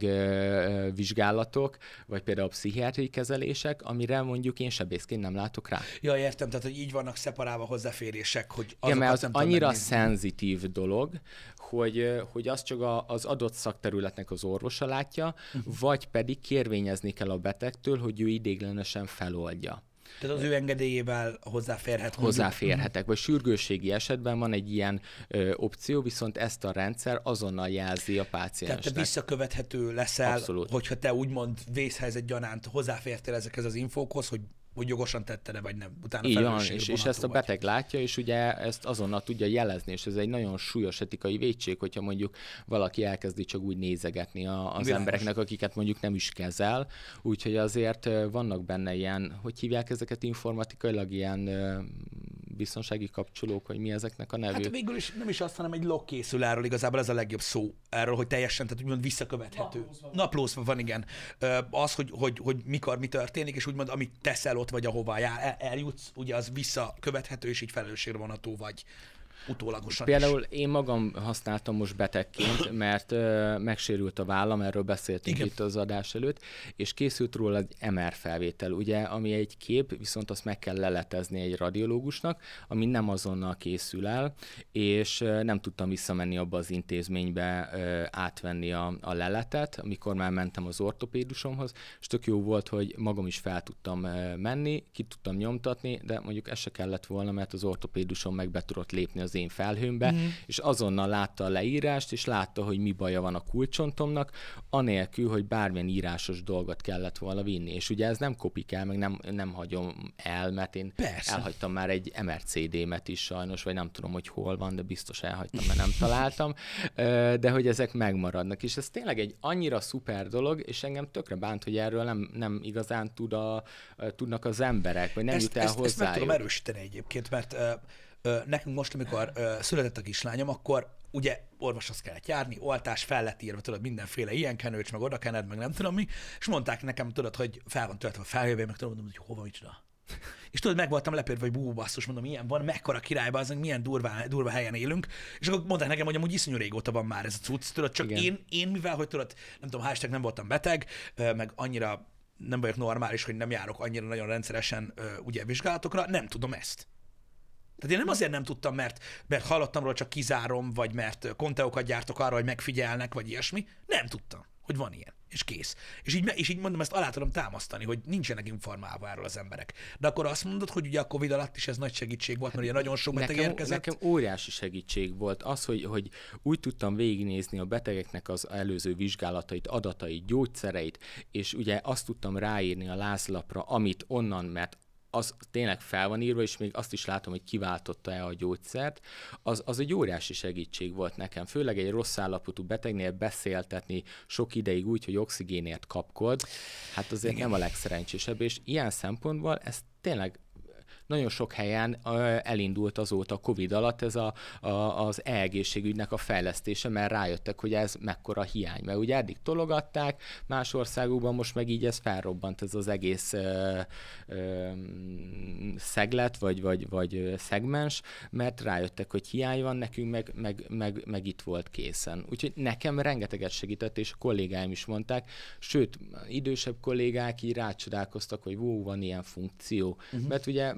vizsgálatok, vagy például a pszichiátriai kezelések, amire mondjuk én sebészként nem látok rá. Ja, értem, tehát hogy így vannak szeparálva hozzáférések, hogy Igen, mert az annyira megnézni. szenzitív dolog, hogy, hogy azt csak a, az adott szakterületnek az orvosa látja, mhm. vagy pedig kérvényezni kell a betegtől, hogy ő idéglenesen feloldja. Tehát az ő engedélyével hozzáférhet. Mondjuk. Hozzáférhetek, vagy sürgőségi esetben van egy ilyen ö, opció, viszont ezt a rendszer azonnal jelzi a páciensnek. Tehát te visszakövethető leszel, Abszolút. hogyha te úgymond vészhelyzet gyanánt hozzáfértél ezekhez az infókhoz, hogy hogy jogosan tette-e, vagy nem. Utána Így van, és, és ezt a beteg vagy. látja, és ugye ezt azonnal tudja jelezni, és ez egy nagyon súlyos etikai védség, hogyha mondjuk valaki elkezdi csak úgy nézegetni a, az Bilányos. embereknek, akiket mondjuk nem is kezel, úgyhogy azért vannak benne ilyen, hogy hívják ezeket informatikailag, ilyen biztonsági kapcsolók, hogy mi ezeknek a hát nevük. Hát végül is nem is azt, hanem egy log készül erről, igazából ez a legjobb szó erről, hogy teljesen, tehát úgymond visszakövethető. Naplózva, Naplózva van, igen. Az, hogy, hogy, hogy mikor mi történik, és úgymond amit teszel ott, vagy ahová jár, eljutsz, ugye az visszakövethető, és így felelősségre vonható vagy utólagosan Például is. én magam használtam most betegként, [COUGHS] mert ö, megsérült a vállam, erről beszéltünk Igen. itt az adás előtt, és készült róla egy MR felvétel, ugye, ami egy kép, viszont azt meg kell leletezni egy radiológusnak, ami nem azonnal készül el, és ö, nem tudtam visszamenni abba az intézménybe ö, átvenni a, a leletet, amikor már mentem az ortopédusomhoz, és tök jó volt, hogy magam is fel tudtam ö, menni, ki tudtam nyomtatni, de mondjuk ez se kellett volna, mert az ortopédusom meg be tudott lépni az az én felhőmbe, mm. és azonnal látta a leírást, és látta, hogy mi baja van a kulcsontomnak, anélkül, hogy bármilyen írásos dolgot kellett volna vinni. És ugye ez nem kopik el, meg nem, nem hagyom el, mert én Persze. elhagytam már egy MRCD-met is sajnos, vagy nem tudom, hogy hol van, de biztos elhagytam, mert nem találtam, de hogy ezek megmaradnak. És ez tényleg egy annyira szuper dolog, és engem tökre bánt, hogy erről nem, nem igazán tud a, tudnak az emberek, vagy nem ezt, jut el ezt, hozzá. Ezt meg tudom erősíteni egyébként, mert uh Nekünk most, amikor született a kislányom, akkor ugye orvoshoz kellett járni, oltás fel lett írva, tudod, mindenféle ilyen kenőcs, meg oda kened, meg nem tudom mi, és mondták nekem, tudod, hogy fel van töltve a felhővé, meg tudom, hogy hova, micsoda. És tudod, meg voltam lepődve, hogy bú, basszus, mondom, ilyen van, mekkora királyban, azon milyen durva, durva helyen élünk. És akkor mondták nekem, hogy amúgy iszonyú régóta van már ez a cucc, tudod, csak Igen. én, én, mivel, hogy tudod, nem tudom, hashtag nem voltam beteg, meg annyira nem vagyok normális, hogy nem járok annyira nagyon rendszeresen ugye vizsgálatokra, nem tudom ezt. Tehát én nem azért nem tudtam, mert, mert hallottam róla, csak kizárom, vagy mert konteokat gyártok arra, hogy megfigyelnek, vagy ilyesmi. Nem tudtam, hogy van ilyen, és kész. És így, és így mondom, ezt alá tudom támasztani, hogy nincsenek informálva erről az emberek. De akkor azt mondod, hogy ugye a Covid alatt is ez nagy segítség volt, mert ugye nagyon sok beteg nekem, érkezett. Nekem óriási segítség volt az, hogy, hogy úgy tudtam végignézni a betegeknek az előző vizsgálatait, adatait, gyógyszereit, és ugye azt tudtam ráírni a lázlapra, amit onnan, mert az tényleg fel van írva, és még azt is látom, hogy kiváltotta-e a gyógyszert, az, az egy óriási segítség volt nekem. Főleg egy rossz állapotú betegnél beszéltetni sok ideig úgy, hogy oxigénért kapkod, hát azért nem a legszerencsésebb, és ilyen szempontból ez tényleg nagyon sok helyen elindult azóta a Covid alatt ez a, a, az egészségügynek a fejlesztése, mert rájöttek, hogy ez mekkora hiány. Mert ugye eddig tologatták, más országokban most meg így ez felrobbant, ez az egész ö, ö, szeglet, vagy, vagy, vagy szegmens, mert rájöttek, hogy hiány van nekünk, meg, meg, meg, meg itt volt készen. Úgyhogy nekem rengeteget segített, és a kollégáim is mondták, sőt, idősebb kollégák így rácsodálkoztak, hogy vó, van ilyen funkció. Uh-huh. Mert ugye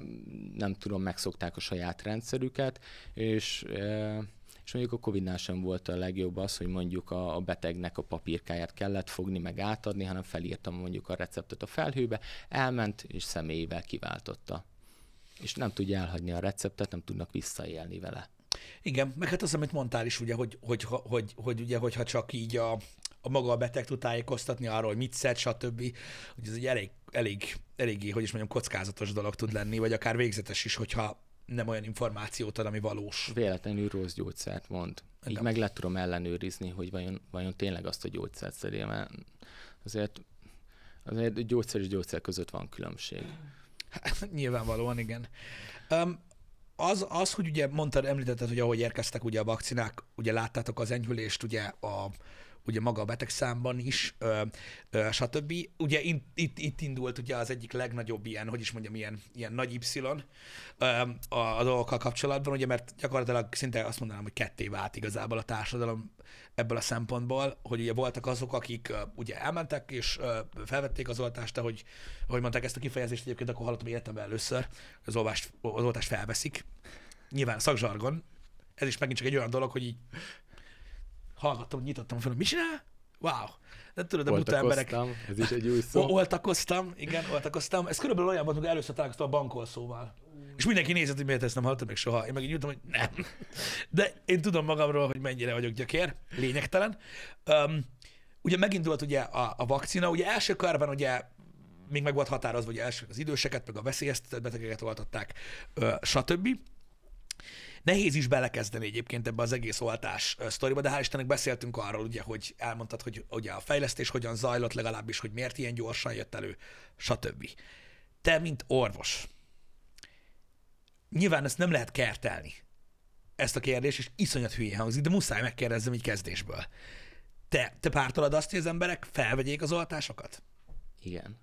nem tudom, megszokták a saját rendszerüket, és e, és mondjuk a Covid-nál sem volt a legjobb az, hogy mondjuk a, betegnek a papírkáját kellett fogni, meg átadni, hanem felírtam mondjuk a receptet a felhőbe, elment, és személyével kiváltotta. És nem tudja elhagyni a receptet, nem tudnak visszaélni vele. Igen, meg hát az, amit mondtál is, ugye, hogy, hogy, hogy, hogy, hogy ugye, hogyha csak így a, a maga a beteg tud tájékoztatni arról, hogy mit szed, stb. Hogy ez egy elég, elég, eléggé, hogy is mondjam, kockázatos dolog tud lenni, vagy akár végzetes is, hogyha nem olyan információt ad, ami valós. Véletlenül rossz gyógyszert mond. Így meg le tudom ellenőrizni, hogy vajon, vajon tényleg azt a gyógyszert szedél, mert azért, azért gyógyszer és gyógyszer között van különbség. [LAUGHS] Nyilvánvalóan, igen. Um, az, az, hogy ugye mondtad, említetted, hogy ahogy érkeztek ugye a vakcinák, ugye láttátok az enyhülést ugye a, ugye maga a betegszámban is, ö, ö, stb. Ugye in, itt, itt indult ugye az egyik legnagyobb ilyen, hogy is mondjam, ilyen, ilyen nagy Y ö, a, a dolgokkal kapcsolatban, ugye mert gyakorlatilag szinte azt mondanám, hogy ketté vált igazából a társadalom ebből a szempontból, hogy ugye voltak azok, akik ö, ugye elmentek és ö, felvették az oltást, ahogy, ahogy mondták ezt a kifejezést egyébként, akkor hallottam életemben először, az, olvást, az oltást felveszik. Nyilván szakzsargon, ez is megint csak egy olyan dolog, hogy így hallgattam, nyitottam fel, Mi csinál? Wow. De tudod, a buta emberek. ez is egy új szó. Oltakoztam, igen, oltakoztam. Ez körülbelül olyan volt, hogy először találkoztam a bankolszóval. És mindenki nézett, hogy miért ezt nem hallottam még soha. Én meg így nyújtom, hogy nem. De én tudom magamról, hogy mennyire vagyok gyökér, lényegtelen. Um, ugye megindult ugye a, a vakcina, ugye első körben ugye még meg volt határozva, hogy elsők az időseket, meg a veszélyeztetett betegeket oltatták, stb. Nehéz is belekezdeni egyébként ebbe az egész oltás sztoriba, de hál' Istennek beszéltünk arról, ugye, hogy elmondtad, hogy ugye a fejlesztés hogyan zajlott, legalábbis, hogy miért ilyen gyorsan jött elő, stb. Te, mint orvos, nyilván ezt nem lehet kertelni, ezt a kérdést, és iszonyat hülyén hangzik, de muszáj megkérdezzem így kezdésből. Te, te pártolod azt, hogy az emberek felvegyék az oltásokat? Igen.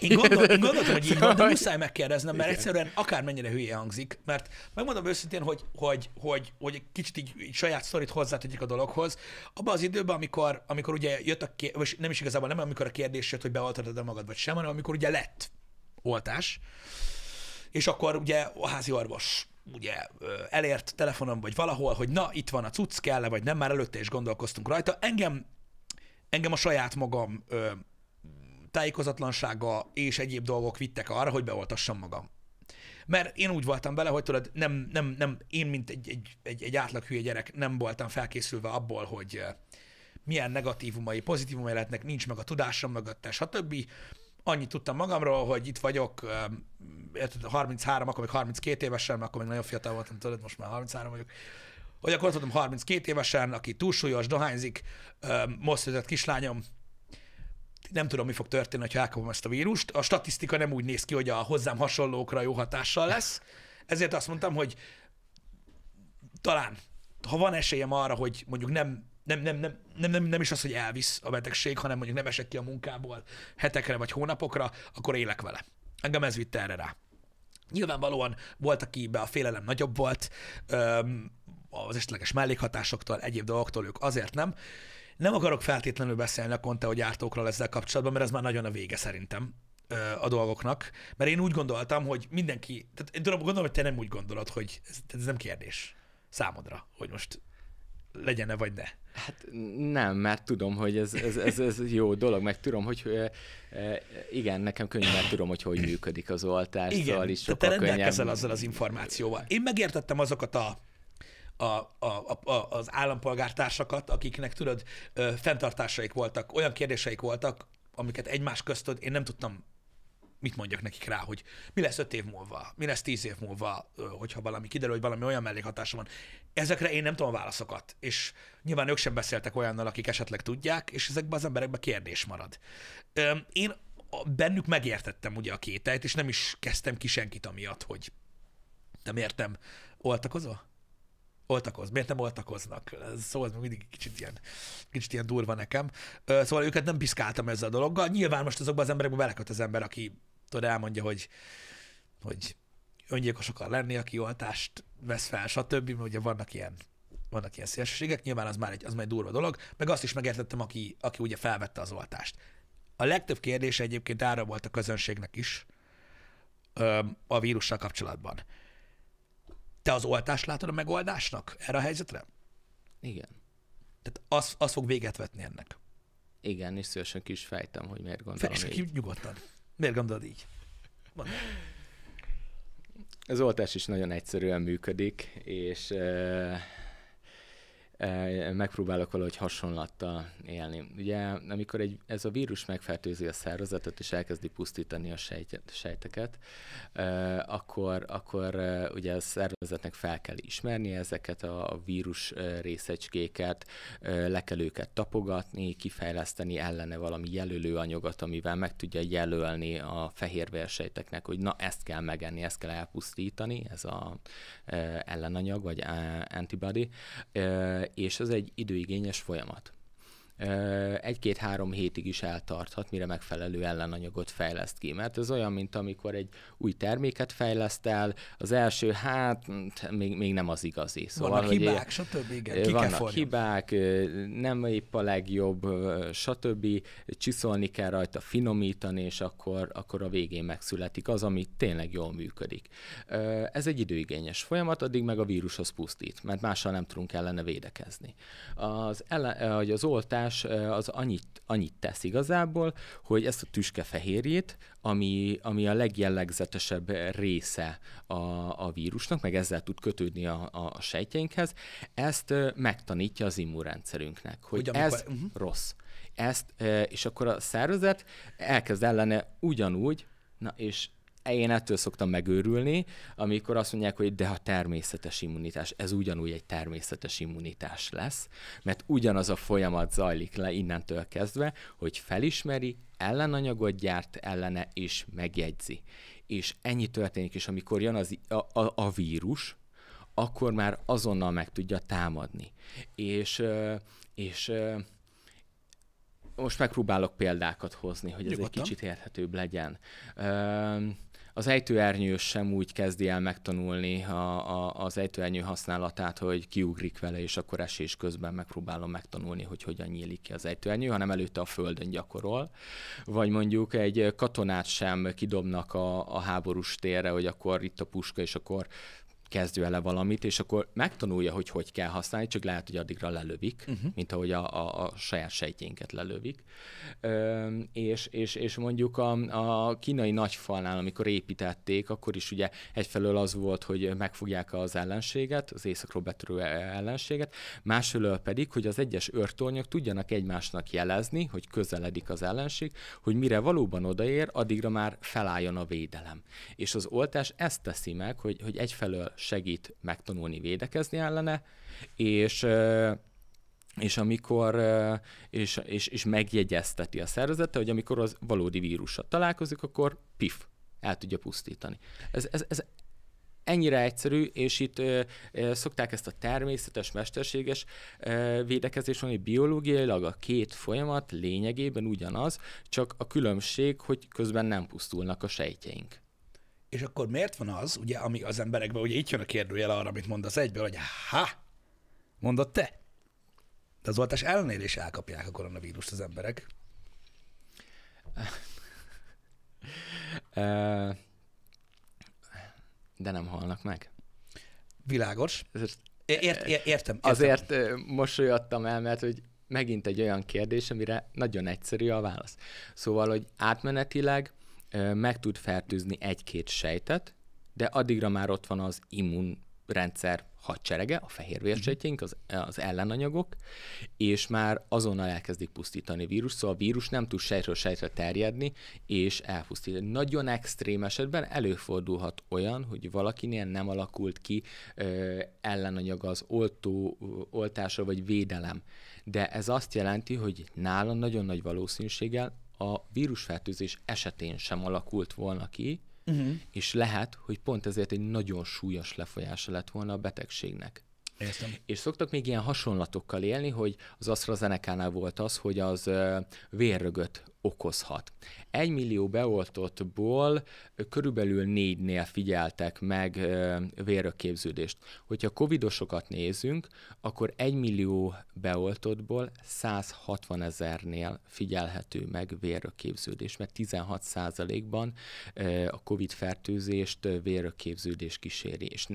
Én, gondol, én gondoltam, hogy így van, de szóval- muszáj megkérdeznem, mert Igen. egyszerűen akármennyire hülye hangzik, mert megmondom őszintén, hogy, hogy, hogy, hogy egy kicsit így, így saját sztorit hozzátegyük a dologhoz. Abban az időben, amikor, amikor ugye jött a kérdés, vagy nem is igazából nem, amikor a kérdés jött, hogy beoltatod magad vagy sem, hanem amikor ugye lett oltás, és akkor ugye a házi orvos ugye elért telefonon vagy valahol, hogy na, itt van a cucc, kell vagy nem, már előtte is gondolkoztunk rajta. Engem engem a saját magam tájékozatlansága és egyéb dolgok vittek arra, hogy beoltassam magam. Mert én úgy voltam bele, hogy tudod, nem, nem, nem, én, mint egy, egy, egy, egy átlag hülye gyerek, nem voltam felkészülve abból, hogy eh, milyen negatívumai, pozitívumai lehetnek, nincs meg a tudásom mögötte, stb. Annyit tudtam magamról, hogy itt vagyok, 33, eh, akkor még 32 évesen, akkor még nagyon fiatal voltam, tudod, most már 33 vagyok, hogy akkor ott voltam 32 évesen, aki túlsúlyos, dohányzik, eh, most kislányom, nem tudom, mi fog történni, ha elkapom ezt a vírust. A statisztika nem úgy néz ki, hogy a hozzám hasonlókra jó hatással lesz. Ezért azt mondtam, hogy talán, ha van esélyem arra, hogy mondjuk nem nem, nem, nem, nem, nem, nem is az, hogy elvisz a betegség, hanem mondjuk nem esek ki a munkából hetekre vagy hónapokra, akkor élek vele. Engem ez vitte erre rá. Nyilvánvalóan volt, akiben a félelem nagyobb volt, az esetleges mellékhatásoktól, egyéb dolgoktól ők azért nem. Nem akarok feltétlenül beszélni a Conte gyártókról ezzel kapcsolatban, mert ez már nagyon a vége szerintem a dolgoknak, mert én úgy gondoltam, hogy mindenki, tehát én tudom, gondolom, hogy te nem úgy gondolod, hogy ez, ez nem kérdés számodra, hogy most legyen-e vagy ne. Hát nem, mert tudom, hogy ez, ez, ez, ez jó dolog, meg tudom, hogy igen, nekem könnyű, mert tudom, hogy hogy működik az oltás, igen, is sokkal te rendelkezel könnyebb. azzal az információval. Én megértettem azokat a a, a, a, az állampolgártársakat, akiknek, tudod, fenntartásaik voltak, olyan kérdéseik voltak, amiket egymás köztöd, én nem tudtam mit mondjak nekik rá, hogy mi lesz öt év múlva, mi lesz tíz év múlva, hogyha valami kiderül, hogy valami olyan mellékhatása van. Ezekre én nem tudom a válaszokat, és nyilván ők sem beszéltek olyannal, akik esetleg tudják, és ezekben az emberekben kérdés marad. Én bennük megértettem ugye a kételyt, és nem is kezdtem ki senkit amiatt, hogy te miért nem oltakozol? oltakoz, miért nem oltakoznak? Szóval ez még mindig kicsit ilyen, kicsit ilyen durva nekem. Szóval őket nem piszkáltam ezzel a dologgal. Nyilván most azokban az emberekben beleköt az ember, aki tudod, elmondja, hogy, hogy öngyilkos akar lenni, aki oltást vesz fel, stb. Mert ugye vannak ilyen vannak ilyen szélsőségek, nyilván az már egy, az már egy durva dolog, meg azt is megértettem, aki, aki ugye felvette az oltást. A legtöbb kérdése egyébként ára volt a közönségnek is a vírussal kapcsolatban. Te az oltást látod a megoldásnak erre a helyzetre? Igen. Tehát az, az fog véget vetni ennek. Igen, és szívesen ki is fejtem, hogy miért gondolom Fejtsd ki nyugodtan. Miért gondolod így? Van. Az oltás is nagyon egyszerűen működik, és Eh, megpróbálok valahogy hasonlattal élni. Ugye, amikor egy, ez a vírus megfertőzi a szervezetet, és elkezdi pusztítani a sejt, sejteket, eh, akkor, akkor eh, ugye a szervezetnek fel kell ismerni ezeket a vírus részecskéket, le kell őket tapogatni, kifejleszteni ellene valami jelölőanyagot, amivel meg tudja jelölni a sejteknek, hogy na ezt kell megenni, ezt kell elpusztítani, ez a ellenanyag, vagy antibody, és ez egy időigényes folyamat egy-két-három hétig is eltarthat, mire megfelelő ellenanyagot fejleszt ki. Mert ez olyan, mint amikor egy új terméket fejleszt el, az első, hát még, még nem az igazi. Szóval, vannak hogy hibák, stb. Igen, ki vannak kell hibák, nem épp a legjobb, stb. Csiszolni kell rajta, finomítani, és akkor, akkor a végén megszületik az, ami tényleg jól működik. Ez egy időigényes folyamat, addig meg a vírus az pusztít, mert mással nem tudunk ellene védekezni. Az, ele, az oltás tüskefehérválás az annyit, annyit tesz igazából, hogy ezt a tüskefehérjét, ami, ami a legjellegzetesebb része a, a vírusnak, meg ezzel tud kötődni a, a sejtjeinkhez, ezt megtanítja az immunrendszerünknek, hogy, hogy amikor... ez uh-huh. rossz. Ezt, és akkor a szervezet elkezd ellene ugyanúgy, na és én ettől szoktam megőrülni, amikor azt mondják, hogy de a természetes immunitás, ez ugyanúgy egy természetes immunitás lesz, mert ugyanaz a folyamat zajlik le innentől kezdve, hogy felismeri, ellenanyagot gyárt ellene, és megjegyzi. És ennyi történik, és amikor jön az, a, a, a vírus, akkor már azonnal meg tudja támadni. És, és most megpróbálok példákat hozni, hogy Nyugodtan. egy kicsit érthetőbb legyen. Az ejtőernyő sem úgy kezdi el megtanulni a, a, az ejtőernyő használatát, hogy kiugrik vele, és akkor esés közben megpróbálom megtanulni, hogy hogyan nyílik ki az ejtőernyő, hanem előtte a földön gyakorol. Vagy mondjuk egy katonát sem kidobnak a, a háborús térre, hogy akkor itt a puska, és akkor kezdő ele valamit, és akkor megtanulja, hogy hogy kell használni, csak lehet, hogy addigra lelövik, uh-huh. mint ahogy a, a, a saját sejtjénket lelövik. Ö, és, és, és mondjuk a, a kínai nagyfalnál, amikor építették, akkor is ugye egyfelől az volt, hogy megfogják az ellenséget, az északról betörő e, ellenséget, másfelől pedig, hogy az egyes őrtornyok tudjanak egymásnak jelezni, hogy közeledik az ellenség, hogy mire valóban odaér, addigra már felálljon a védelem. És az oltás ezt teszi meg, hogy, hogy egyfelől segít megtanulni védekezni ellene, és és amikor és, és, és megjegyezteti a szervezete, hogy amikor az valódi vírussal találkozik, akkor pif, el tudja pusztítani. Ez, ez, ez ennyire egyszerű, és itt ö, ö, szokták ezt a természetes, mesterséges ö, védekezés ami biológiailag a két folyamat lényegében ugyanaz, csak a különbség, hogy közben nem pusztulnak a sejtjeink. És akkor miért van az, ugye, ami az emberekben, ugye itt jön a kérdőjel arra, amit mondasz egyből, hogy ha, mondod te. De az oltás ellenére is elkapják a koronavírust az emberek. [LAUGHS] De nem halnak meg. Világos. Ért, értem, értem. Azért mosolyodtam el, mert hogy megint egy olyan kérdés, amire nagyon egyszerű a válasz. Szóval, hogy átmenetileg meg tud fertőzni egy-két sejtet, de addigra már ott van az immunrendszer hadserege, a fehér vérsejtjeink, az, az ellenanyagok, és már azonnal elkezdik pusztítani a vírus, szóval a vírus nem tud sejtről sejtre terjedni, és elpusztítani. Nagyon extrém esetben előfordulhat olyan, hogy valakinél nem alakult ki ö, ellenanyag az oltó, oltásra vagy védelem. De ez azt jelenti, hogy nála nagyon nagy valószínűséggel a vírusfertőzés esetén sem alakult volna ki, uh-huh. és lehet, hogy pont ezért egy nagyon súlyos lefolyása lett volna a betegségnek. Értem. És szoktak még ilyen hasonlatokkal élni, hogy az AstraZeneca-nál volt az, hogy az vérrögöt okozhat. Egy millió beoltottból körülbelül négynél figyeltek meg vérrögképződést. Hogyha covidosokat nézünk, akkor egy millió beoltottból 160 ezernél figyelhető meg vérrögképződés, mert 16 százalékban a COVID-fertőzést vérrögképződés kíséri. És,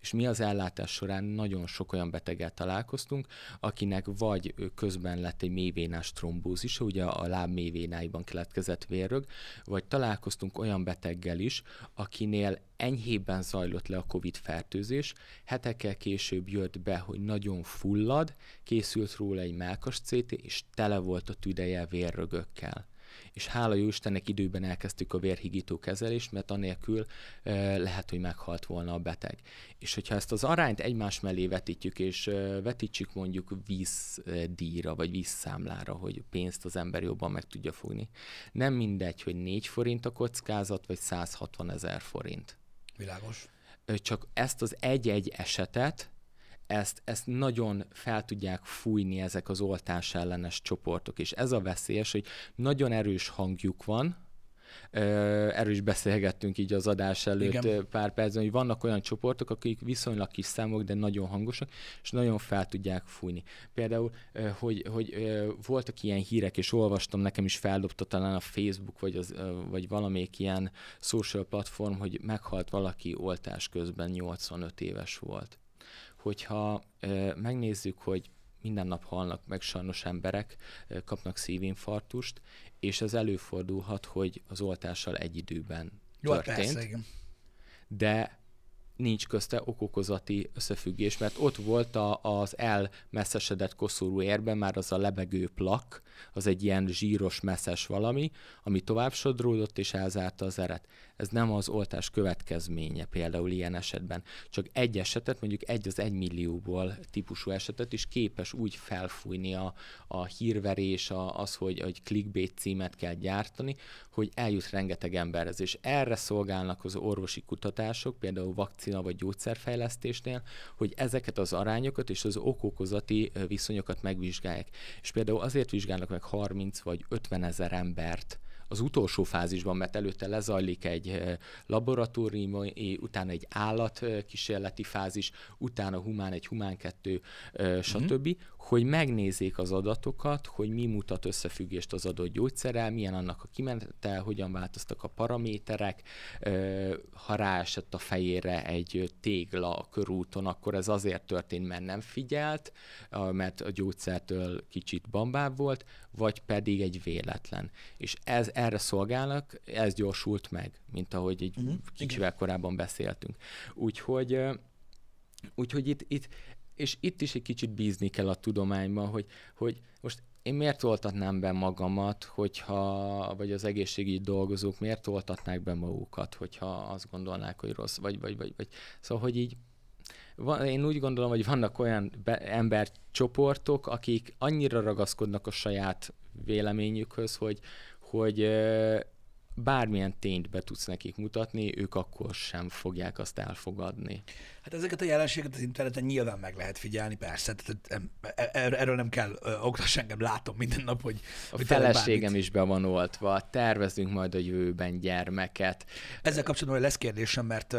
és mi az ellátás során nagyon sok olyan beteget találkoztunk, akinek vagy közben lett egy mévénás trombózis, ugye a láb mélyvénás vénáiban keletkezett vérrög, vagy találkoztunk olyan beteggel is, akinél enyhébben zajlott le a COVID fertőzés, hetekkel később jött be, hogy nagyon fullad, készült róla egy melkas CT, és tele volt a tüdeje vérrögökkel és hála jó Istennek időben elkezdtük a vérhigító kezelést, mert anélkül e, lehet, hogy meghalt volna a beteg. És hogyha ezt az arányt egymás mellé vetítjük, és e, vetítsük mondjuk vízdíjra, vagy vízszámlára, hogy pénzt az ember jobban meg tudja fogni. Nem mindegy, hogy 4 forint a kockázat, vagy 160 ezer forint. Világos. Csak ezt az egy-egy esetet ezt, ezt nagyon fel tudják fújni ezek az oltás ellenes csoportok, és ez a veszélyes, hogy nagyon erős hangjuk van, erről is beszélgettünk így az adás előtt Igen. pár percben, hogy vannak olyan csoportok, akik viszonylag kis számok, de nagyon hangosak, és nagyon fel tudják fújni. Például, hogy, hogy voltak ilyen hírek, és olvastam, nekem is feldobta talán a Facebook, vagy, az, vagy valamelyik ilyen social platform, hogy meghalt valaki oltás közben, 85 éves volt hogyha megnézzük, hogy minden nap halnak meg sajnos emberek, kapnak szívinfarktust, és ez előfordulhat, hogy az oltással egy időben Jó, hát történt. Persze, igen. De nincs közte okokozati összefüggés, mert ott volt a, az elmesszesedett koszorú érben már az a lebegő plak, az egy ilyen zsíros messzes valami, ami tovább sodródott és elzárta az eret ez nem az oltás következménye például ilyen esetben. Csak egy esetet, mondjuk egy az egy millióból típusú esetet is képes úgy felfújni a, a hírverés, a, az, hogy, egy clickbait címet kell gyártani, hogy eljut rengeteg emberhez. És erre szolgálnak az orvosi kutatások, például vakcina vagy gyógyszerfejlesztésnél, hogy ezeket az arányokat és az okokozati viszonyokat megvizsgálják. És például azért vizsgálnak meg 30 vagy 50 ezer embert, az utolsó fázisban, mert előtte lezajlik egy eh, laboratórium, utána egy állatkísérleti eh, fázis, utána humán egy, humán kettő, eh, mhm. stb., Mm-hmm hogy megnézzék az adatokat, hogy mi mutat összefüggést az adott gyógyszerrel, milyen annak a kimenetel, hogyan változtak a paraméterek, ha ráesett a fejére egy tégla a körúton, akkor ez azért történt, mert nem figyelt, mert a gyógyszertől kicsit bambább volt, vagy pedig egy véletlen. És ez erre szolgálnak, ez gyorsult meg, mint ahogy egy uh-huh. kicsivel korábban beszéltünk. Úgyhogy Úgyhogy itt, itt és itt is egy kicsit bízni kell a tudományban, hogy, hogy most én miért oltatnám be magamat, hogyha, vagy az egészségügyi dolgozók miért oltatnák be magukat, hogyha azt gondolnák, hogy rossz, vagy, vagy, vagy, vagy. Szóval, hogy így van, én úgy gondolom, hogy vannak olyan be, embercsoportok, akik annyira ragaszkodnak a saját véleményükhöz, hogy, hogy bármilyen tényt be tudsz nekik mutatni, ők akkor sem fogják azt elfogadni. Hát ezeket a jelenségeket az interneten nyilván meg lehet figyelni, persze, tehát e, e, er, erről nem kell oktas engem, látom minden nap, hogy... A hogy feleségem is be van oltva, tervezünk majd a jövőben gyermeket. Ezzel kapcsolatban lesz kérdésem, mert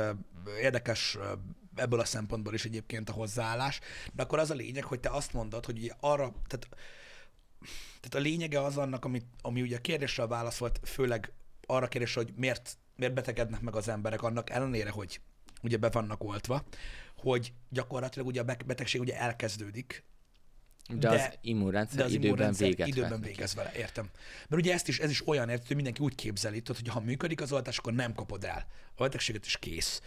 érdekes ebből a szempontból is egyébként a hozzáállás, de akkor az a lényeg, hogy te azt mondod, hogy ugye arra, tehát tehát a lényege az annak, ami, ami ugye a kérdésre volt, főleg arra kérdés, hogy miért, miért betegednek meg az emberek annak ellenére, hogy ugye be vannak oltva, hogy gyakorlatilag ugye a betegség ugye elkezdődik, de, de az immunrendszer, de az időben, immunrendszer véget időben végez vele, értem. Mert ugye ezt is, ez is olyan értő, hogy mindenki úgy képzeli, hogy ha működik az oltás, akkor nem kapod el. A betegséget is kész.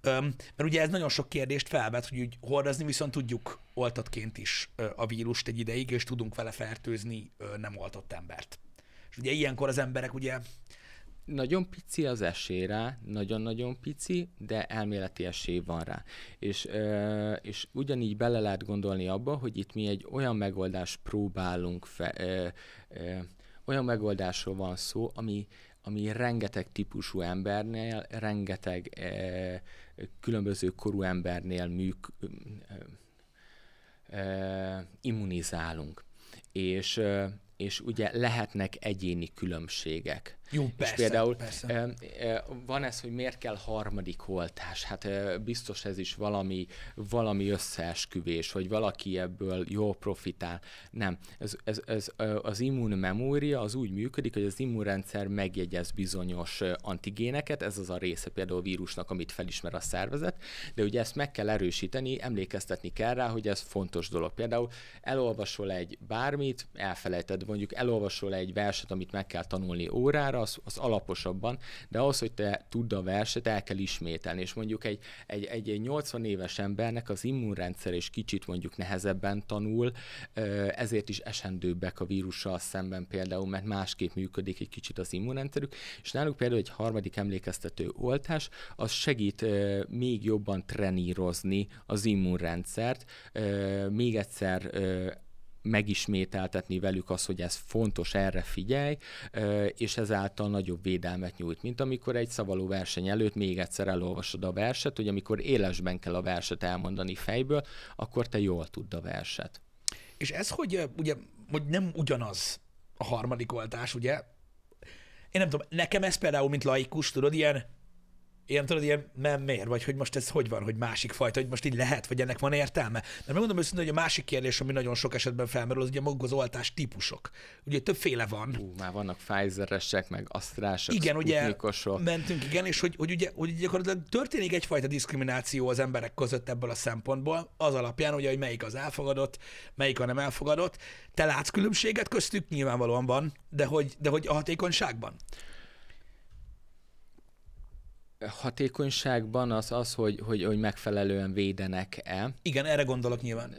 Öm, mert ugye ez nagyon sok kérdést felvet, hogy úgy hordozni viszont tudjuk oltatként is a vírust egy ideig, és tudunk vele fertőzni nem oltott embert. És ugye ilyenkor az emberek ugye nagyon pici az esély rá, nagyon-nagyon pici, de elméleti esély van rá. És, és ugyanígy bele lehet gondolni abba, hogy itt mi egy olyan megoldást próbálunk, fe, ö, ö, olyan megoldásról van szó, ami, ami rengeteg típusú embernél, rengeteg ö, különböző korú embernél műk, ö, ö, immunizálunk. És, ö, és ugye lehetnek egyéni különbségek jó, persze, és például persze. E, van ez, hogy miért kell harmadik holtás? Hát e, biztos ez is valami, valami összeesküvés, hogy valaki ebből jól profitál. Nem. Ez, ez, ez, e, az immunmemória az úgy működik, hogy az immunrendszer megjegyez bizonyos antigéneket, ez az a része például a vírusnak, amit felismer a szervezet, de ugye ezt meg kell erősíteni, emlékeztetni kell rá, hogy ez fontos dolog. Például elolvasol egy bármit, elfelejted, mondjuk elolvasol egy verset, amit meg kell tanulni órára, az, az alaposabban, de ahhoz, hogy te tudd a verset, el kell ismételni, és mondjuk egy, egy, egy, egy 80 éves embernek az immunrendszer is kicsit mondjuk nehezebben tanul, ezért is esendőbbek a vírussal szemben például, mert másképp működik egy kicsit az immunrendszerük, és náluk például egy harmadik emlékeztető oltás, az segít még jobban trenírozni az immunrendszert, még egyszer megismételtetni velük azt, hogy ez fontos, erre figyelj, és ezáltal nagyobb védelmet nyújt, mint amikor egy szavaló verseny előtt még egyszer elolvasod a verset, hogy amikor élesben kell a verset elmondani fejből, akkor te jól tudd a verset. És ez hogy, ugye, hogy nem ugyanaz a harmadik oltás, ugye? Én nem tudom, nekem ez például, mint laikus, tudod, ilyen Ilyen tudod, ilyen nem miért, vagy hogy most ez hogy van, hogy másik fajta, hogy most így lehet, vagy ennek van értelme. Mert megmondom őszintén, hogy a másik kérdés, ami nagyon sok esetben felmerül, az ugye maguk az oltás típusok. Ugye többféle van. Hú, már vannak Pfizeresek, meg Astrásak, Igen, ugye mentünk, igen, és hogy, hogy ugye hogy gyakorlatilag történik egyfajta diszkrimináció az emberek között ebből a szempontból, az alapján, ugye, hogy melyik az elfogadott, melyik a nem elfogadott. Te látsz különbséget köztük? Nyilvánvalóan van, de hogy, de hogy a hatékonyságban? hatékonyságban az az, hogy, hogy, hogy megfelelően védenek-e. Igen, erre gondolok nyilván.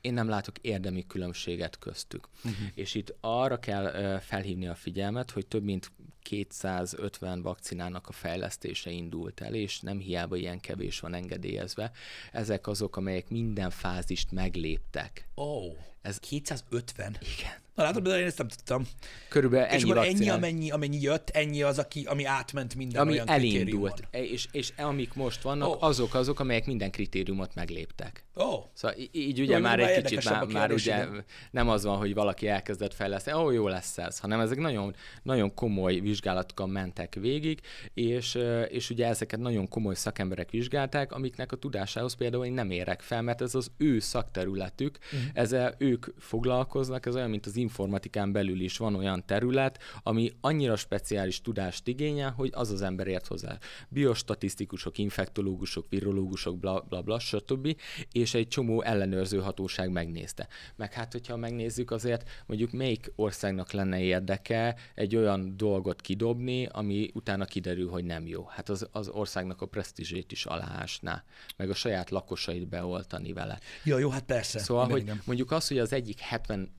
Én nem látok érdemi különbséget köztük. Uh-huh. És itt arra kell felhívni a figyelmet, hogy több mint 250 vakcinának a fejlesztése indult el, és nem hiába ilyen kevés van engedélyezve. Ezek azok, amelyek minden fázist megléptek. Ó, oh, ez 250? Igen. Na látod, de én ezt nem tudtam. Körülbelül ennyi És ennyi, amennyi, amennyi jött, ennyi az, aki, ami átment minden ami olyan elindult. E- és, és amik most vannak, oh. azok azok, amelyek minden kritériumot megléptek. Ó. Oh. Szóval így ugye Jó, már egy kicsit már, már ugye nem az van, hogy valaki elkezdett fejleszteni, ó, oh, jó lesz ez, hanem ezek nagyon, nagyon komoly vizsgálatokon mentek végig, és, és ugye ezeket nagyon komoly szakemberek vizsgálták, amiknek a tudásához például én nem érek fel, mert ez az ő szakterületük, uh-huh. ezzel ők foglalkoznak, ez olyan, mint az informatikán belül is van olyan terület, ami annyira speciális tudást igényel, hogy az az ember ért hozzá. Biostatisztikusok, infektológusok, virológusok, bla, bla, bla, stb. És egy csomó ellenőrző hatóság megnézte. Meg hát, hogyha megnézzük azért, mondjuk melyik országnak lenne érdeke egy olyan dolgot kidobni, ami utána kiderül, hogy nem jó. Hát az, az országnak a presztízsét is aláásná, meg a saját lakosait beoltani vele. Ja, jó, hát persze. Szóval, hogy mondjuk az, hogy az egyik 75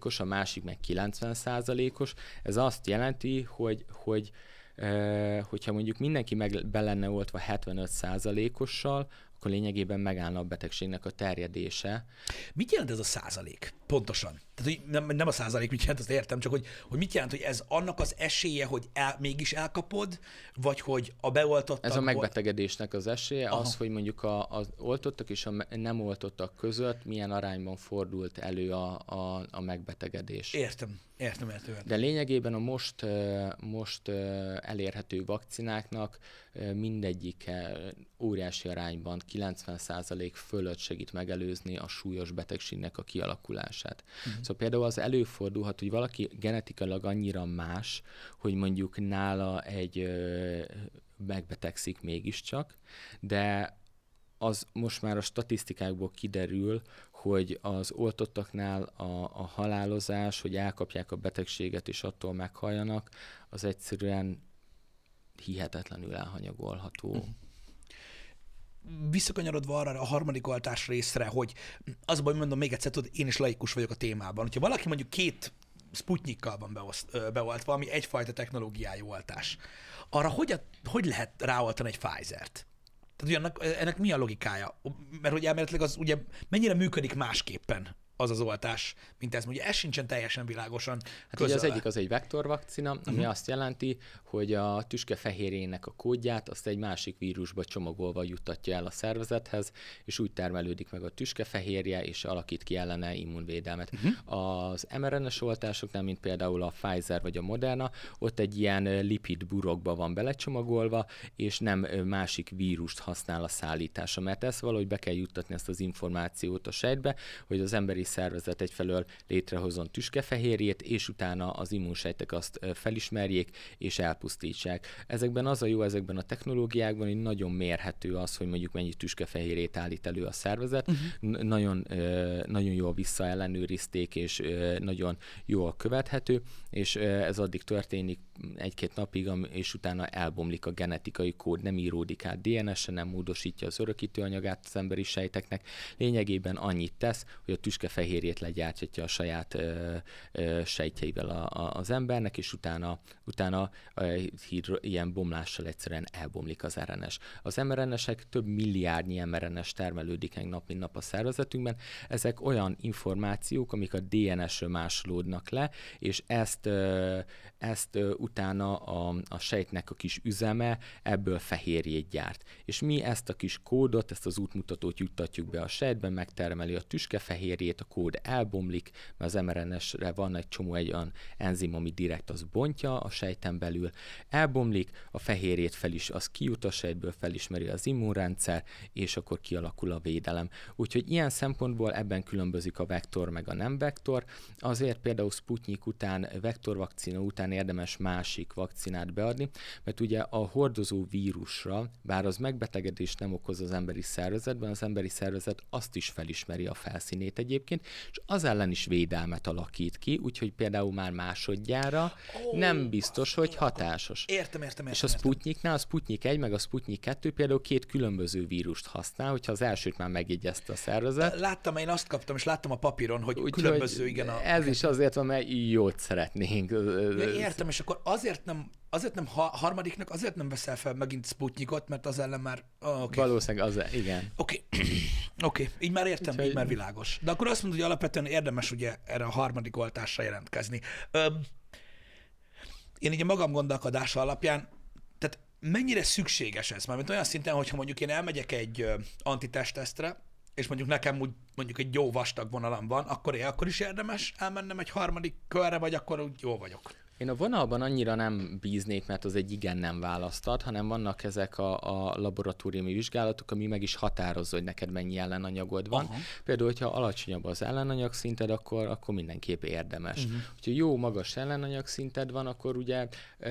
os a másik meg 90 os ez azt jelenti, hogy, hogy eh, hogyha mondjuk mindenki meg be lenne oltva 75%-ossal, akkor lényegében megállna a betegségnek a terjedése. Mit jelent ez a százalék? Pontosan. Tehát, hogy nem, nem a százalék mit jelent, azt értem, csak hogy, hogy mit jelent, hogy ez annak az esélye, hogy el, mégis elkapod, vagy hogy a beoltottak... Ez a megbetegedésnek az esélye, Aha. az, hogy mondjuk a, az oltottak és a nem oltottak között milyen arányban fordult elő a, a, a megbetegedés. Értem, értem, értem. De lényegében a most, most elérhető vakcináknak mindegyike óriási arányban 90% fölött segít megelőzni a súlyos betegségnek a kialakulását. Uh-huh. Szóval például az előfordulhat, hogy valaki genetikailag annyira más, hogy mondjuk nála egy ö, megbetegszik mégiscsak, de az most már a statisztikákból kiderül, hogy az oltottaknál a, a halálozás, hogy elkapják a betegséget és attól meghalljanak, az egyszerűen hihetetlenül elhanyagolható. Uh-huh visszakanyarodva arra a harmadik oltás részre, hogy az a baj, mondom még egyszer, tudod, én is laikus vagyok a témában. Hogyha valaki mondjuk két Sputnikkal van beoszt, beoltva, ami egyfajta technológiájú oltás. Arra hogy, a, hogy lehet ráoltani egy Pfizer-t? Tehát ugyanak, ennek mi a logikája? Mert hogy elméletileg az ugye mennyire működik másképpen az az oltás, mint ez. Ugye ez sincsen teljesen világosan. Hát ugye az egyik az egy vektorvakcina, ami uh-huh. azt jelenti, hogy a tüske fehérjének a kódját azt egy másik vírusba csomagolva juttatja el a szervezethez, és úgy termelődik meg a tüske fehérje, és alakít ki ellene immunvédelmet. Uh-huh. Az mRNA-s oltásoknál, mint például a Pfizer vagy a Moderna, ott egy ilyen lipid burokba van belecsomagolva, és nem másik vírust használ a szállítása, mert ezt valahogy be kell juttatni ezt az információt a sejtbe, hogy az emberi immunrendszeri szervezet egyfelől létrehozzon tüskefehérjét, és utána az immunsejtek azt felismerjék és elpusztítsák. Ezekben az a jó ezekben a technológiákban, hogy nagyon mérhető az, hogy mondjuk mennyi tüskefehérjét állít elő a szervezet. Uh-huh. Nagyon, nagyon jól visszaellenőrizték, és nagyon jól követhető, és ez addig történik egy-két napig, és utána elbomlik a genetikai kód, nem íródik át DNS-en, nem módosítja az örökítő anyagát az emberi sejteknek. Lényegében annyit tesz, hogy a tüske fehérjét legyártja a saját ö, ö, sejtjeivel a, a, az embernek, és utána, utána a hír, ilyen bomlással egyszerűen elbomlik az RNS. Az mRNS-ek több milliárdnyi mRNS termelődik egy nap, mint nap a szervezetünkben. Ezek olyan információk, amik a DNS-ről másolódnak le, és ezt, ö, ezt ö, utána a, a sejtnek a kis üzeme ebből fehérjét gyárt. És mi ezt a kis kódot, ezt az útmutatót juttatjuk be a sejtben, megtermeli a tüskefehérjét, a kód elbomlik, mert az mrns re van egy csomó egy olyan enzim, ami direkt az bontja a sejten belül, elbomlik, a fehérjét fel is, az kijut a sejtből, felismeri az immunrendszer, és akkor kialakul a védelem. Úgyhogy ilyen szempontból ebben különbözik a vektor meg a nem vektor, azért például Sputnik után, vektorvakcina után érdemes másik vakcinát beadni, mert ugye a hordozó vírusra, bár az megbetegedést nem okoz az emberi szervezetben, az emberi szervezet azt is felismeri a felszínét egyébként, egyébként, és az ellen is védelmet alakít ki, úgyhogy például már másodjára oh, nem biztos, hogy hatásos. Értem, értem, értem. És a Sputniknál, a Sputnik 1 meg a Sputnik 2 például két különböző vírust használ, hogyha az elsőt már megjegyezte a szervezet. Láttam, én azt kaptam, és láttam a papíron, hogy Úgy, különböző, hogy igen. A... Ez is azért van, mert jót szeretnénk. Ja, értem, és akkor azért nem azért nem ha, harmadiknak, azért nem veszel fel megint Sputnikot, mert az ellen már... Oh, okay. Valószínűleg az, igen. Oké, okay. [CLEARS THROAT] okay. így már értem, Úgyhogy... így már világos. De akkor azt mondod, hogy alapvetően érdemes ugye erre a harmadik oltásra jelentkezni. Öm, én így a magam gondolkodása alapján, tehát mennyire szükséges ez? Mármint olyan szinten, hogyha mondjuk én elmegyek egy antitestesztre, és mondjuk nekem úgy, mondjuk egy jó vastag vonalam van, akkor én akkor is érdemes elmennem egy harmadik körre, vagy akkor úgy jó vagyok. Én a vonalban annyira nem bíznék, mert az egy igen nem választat, hanem vannak ezek a, a laboratóriumi vizsgálatok, ami meg is határozza, hogy neked mennyi ellenanyagod van. Aha. Például, hogyha alacsonyabb az ellenanyag szinted, akkor, akkor mindenképp érdemes. Uh-huh. Hogyha jó magas ellenanyag szinted van, akkor ugye e,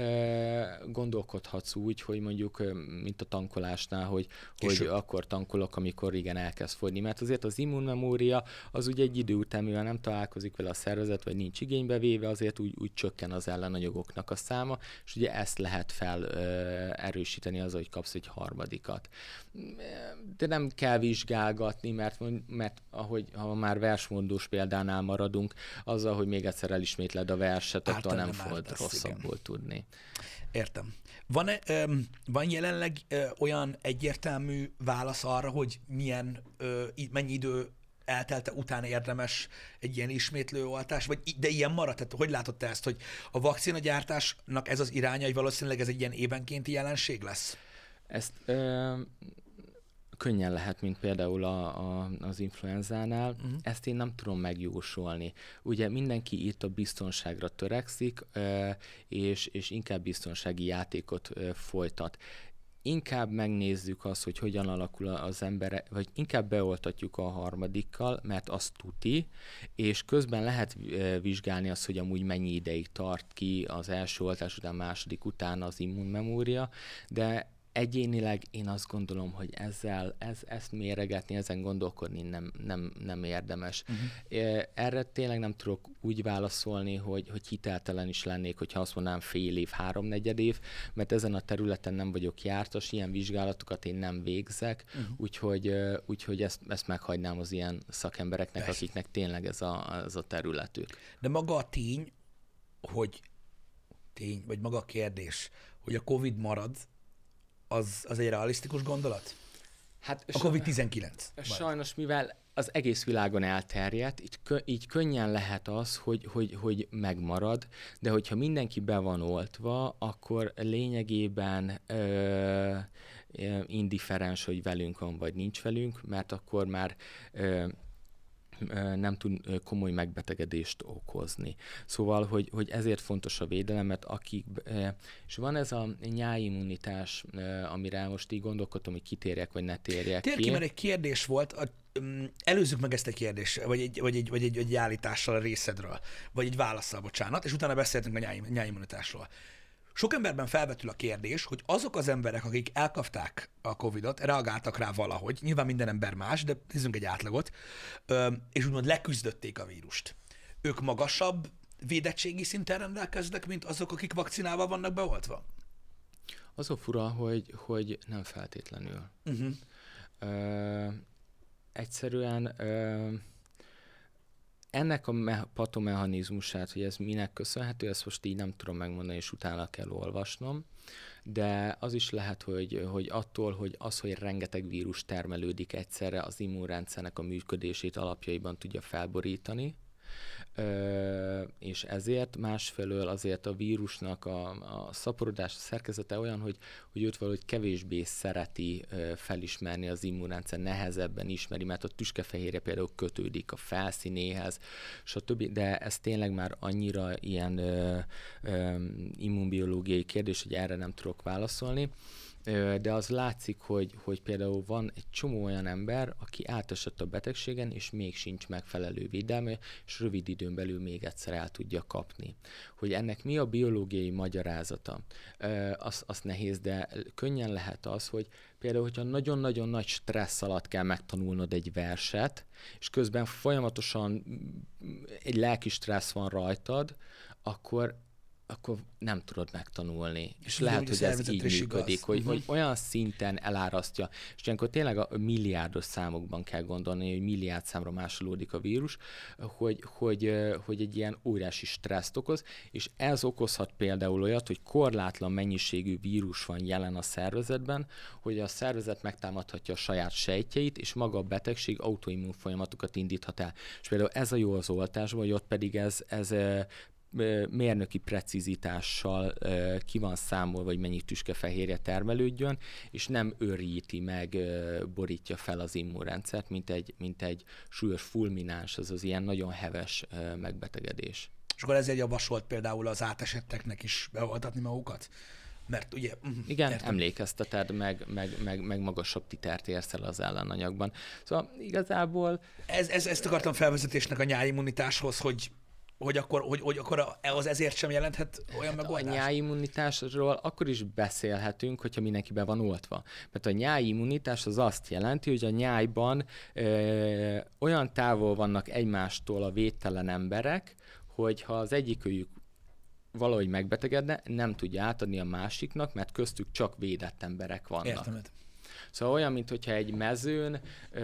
gondolkodhatsz úgy, hogy mondjuk, mint a tankolásnál, hogy, hogy akkor tankolok, amikor igen elkezd fogyni. Mert azért az immunmemória az ugye egy idő után, mivel nem találkozik vele a szervezet, vagy nincs igénybe véve, azért úgy, úgy csökken az ellen ellen a jogoknak a száma, és ugye ezt lehet felerősíteni az, hogy kapsz egy harmadikat. De nem kell vizsgálgatni, mert, mert ahogy ha már versmondós példánál maradunk, azzal, hogy még egyszer elismétled a verset, attól nem, nem fogod rosszabbul igen. tudni. Értem. Van, -e, van jelenleg olyan egyértelmű válasz arra, hogy milyen, mennyi idő eltelte után érdemes egy ilyen ismétlő oltás, vagy de ilyen maradt? Tehát hogy látod te ezt, hogy a vakcinagyártásnak ez az iránya, hogy valószínűleg ez egy ilyen évenkénti jelenség lesz? Ezt ö, könnyen lehet, mint például a, a, az influenzánál. Uh-huh. Ezt én nem tudom megjósolni. Ugye mindenki itt a biztonságra törekszik, ö, és, és inkább biztonsági játékot ö, folytat inkább megnézzük azt, hogy hogyan alakul az embere, vagy inkább beoltatjuk a harmadikkal, mert azt tuti, és közben lehet vizsgálni azt, hogy amúgy mennyi ideig tart ki az első oltás után, második után az immunmemória, de egyénileg én azt gondolom, hogy ezzel, ez, ezt méregetni, ezen gondolkodni nem, nem, nem érdemes. Uh-huh. Erre tényleg nem tudok úgy válaszolni, hogy, hogy hiteltelen is lennék, hogyha azt mondanám fél év, háromnegyed év, mert ezen a területen nem vagyok jártas, ilyen vizsgálatokat én nem végzek, uh-huh. úgyhogy, úgyhogy ezt, ezt meghagynám az ilyen szakembereknek, Persze. akiknek tényleg ez a, ez a területük. De maga a tény, hogy tény, vagy maga a kérdés, hogy a COVID marad, az, az egy realisztikus gondolat? Hát a COVID-19. Sajnos, mivel az egész világon elterjedt, így, kö, így könnyen lehet az, hogy, hogy, hogy megmarad, de hogyha mindenki be van oltva, akkor lényegében ö, indiferens, hogy velünk van vagy nincs velünk, mert akkor már ö, nem tud komoly megbetegedést okozni. Szóval, hogy, hogy ezért fontos a védelem, mert akik, és van ez a nyáimmunitás, amire most így gondolkodtam, hogy kitérjek, vagy ne térjek Térj ki, mert egy kérdés volt, a mm, előzzük meg ezt a kérdést, vagy egy, vagy egy, vagy egy, egy állítással a részedről, vagy egy válaszsal, bocsánat, és utána beszéltünk a nyáimmunitásról. Nyáj sok emberben felvetül a kérdés, hogy azok az emberek, akik elkapták a Covid-ot, reagáltak rá valahogy, nyilván minden ember más, de nézzünk egy átlagot, és úgymond leküzdötték a vírust. Ők magasabb védettségi szinten rendelkeznek, mint azok, akik vakcinával vannak beoltva? Az a fura, hogy, hogy nem feltétlenül. Uh-huh. Ö, egyszerűen ö, ennek a me- patomechanizmusát, hogy ez minek köszönhető, ezt most így nem tudom megmondani, és utána kell olvasnom, de az is lehet, hogy, hogy attól, hogy az, hogy rengeteg vírus termelődik egyszerre, az immunrendszernek a működését alapjaiban tudja felborítani, Ö, és ezért másfelől azért a vírusnak a, a szaporodás a szerkezete olyan, hogy, hogy őt valahogy kevésbé szereti ö, felismerni az immunrendszer, nehezebben ismeri, mert a tüskefehérje például kötődik a felszínéhez, stb. De ez tényleg már annyira ilyen ö, ö, immunbiológiai kérdés, hogy erre nem tudok válaszolni de az látszik, hogy, hogy például van egy csomó olyan ember, aki átesett a betegségen, és még sincs megfelelő védelme, és rövid időn belül még egyszer el tudja kapni. Hogy ennek mi a biológiai magyarázata? Az, az nehéz, de könnyen lehet az, hogy például, hogyha nagyon-nagyon nagy stressz alatt kell megtanulnod egy verset, és közben folyamatosan mm, egy lelki stressz van rajtad, akkor akkor nem tudod megtanulni. És Én lehet, hogy ez így működik, igaz. hogy, uh-huh. hogy olyan szinten elárasztja, és ilyenkor tényleg a milliárdos számokban kell gondolni, hogy milliárd számra másolódik a vírus, hogy, hogy, hogy egy ilyen óriási stresszt okoz, és ez okozhat például olyat, hogy korlátlan mennyiségű vírus van jelen a szervezetben, hogy a szervezet megtámadhatja a saját sejtjeit, és maga a betegség autoimmun folyamatokat indíthat el. És például ez a jó az oltásban, hogy ott pedig ez, ez mérnöki precizitással ki van számolva, hogy mennyi tüskefehérje termelődjön, és nem őríti meg, borítja fel az immunrendszert, mint egy, mint egy súlyos fulmináns, az az ilyen nagyon heves megbetegedés. És akkor ezért javasolt például az átesetteknek is beoltatni magukat? mert ugye... Mhm, Igen, értem. emlékezteted, meg, meg, meg, meg magasabb titert érsz el az ellenanyagban. Szóval igazából... Ez, ez, ezt akartam felvezetésnek a nyári immunitáshoz, hogy hogy akkor, hogy, hogy akkor az ezért sem jelenthet olyan hát megoldást? A nyáimmunitásról akkor is beszélhetünk, hogyha mindenki be van oltva. Mert a nyáimmunitás az azt jelenti, hogy a nyájban ö, olyan távol vannak egymástól a védtelen emberek, hogy ha az egyikőjük valahogy megbetegedne, nem tudja átadni a másiknak, mert köztük csak védett emberek vannak. Értemet. Szóval olyan, mintha egy mezőn ö,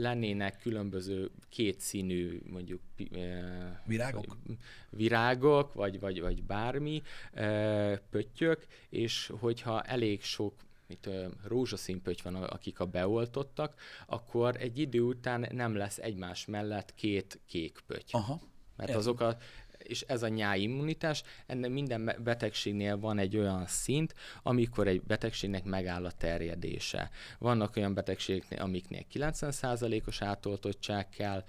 lennének különböző kétszínű mondjuk ö, virágok, virágok vagy, vagy, vagy bármi ö, pöttyök, és hogyha elég sok mint rózsaszín pötty van, akik a beoltottak, akkor egy idő után nem lesz egymás mellett két kék pötty. Aha. Mert azok a és ez a nyáimmunitás, ennek minden betegségnél van egy olyan szint, amikor egy betegségnek megáll a terjedése. Vannak olyan betegségek, amiknél 90%-os átoltottság kell,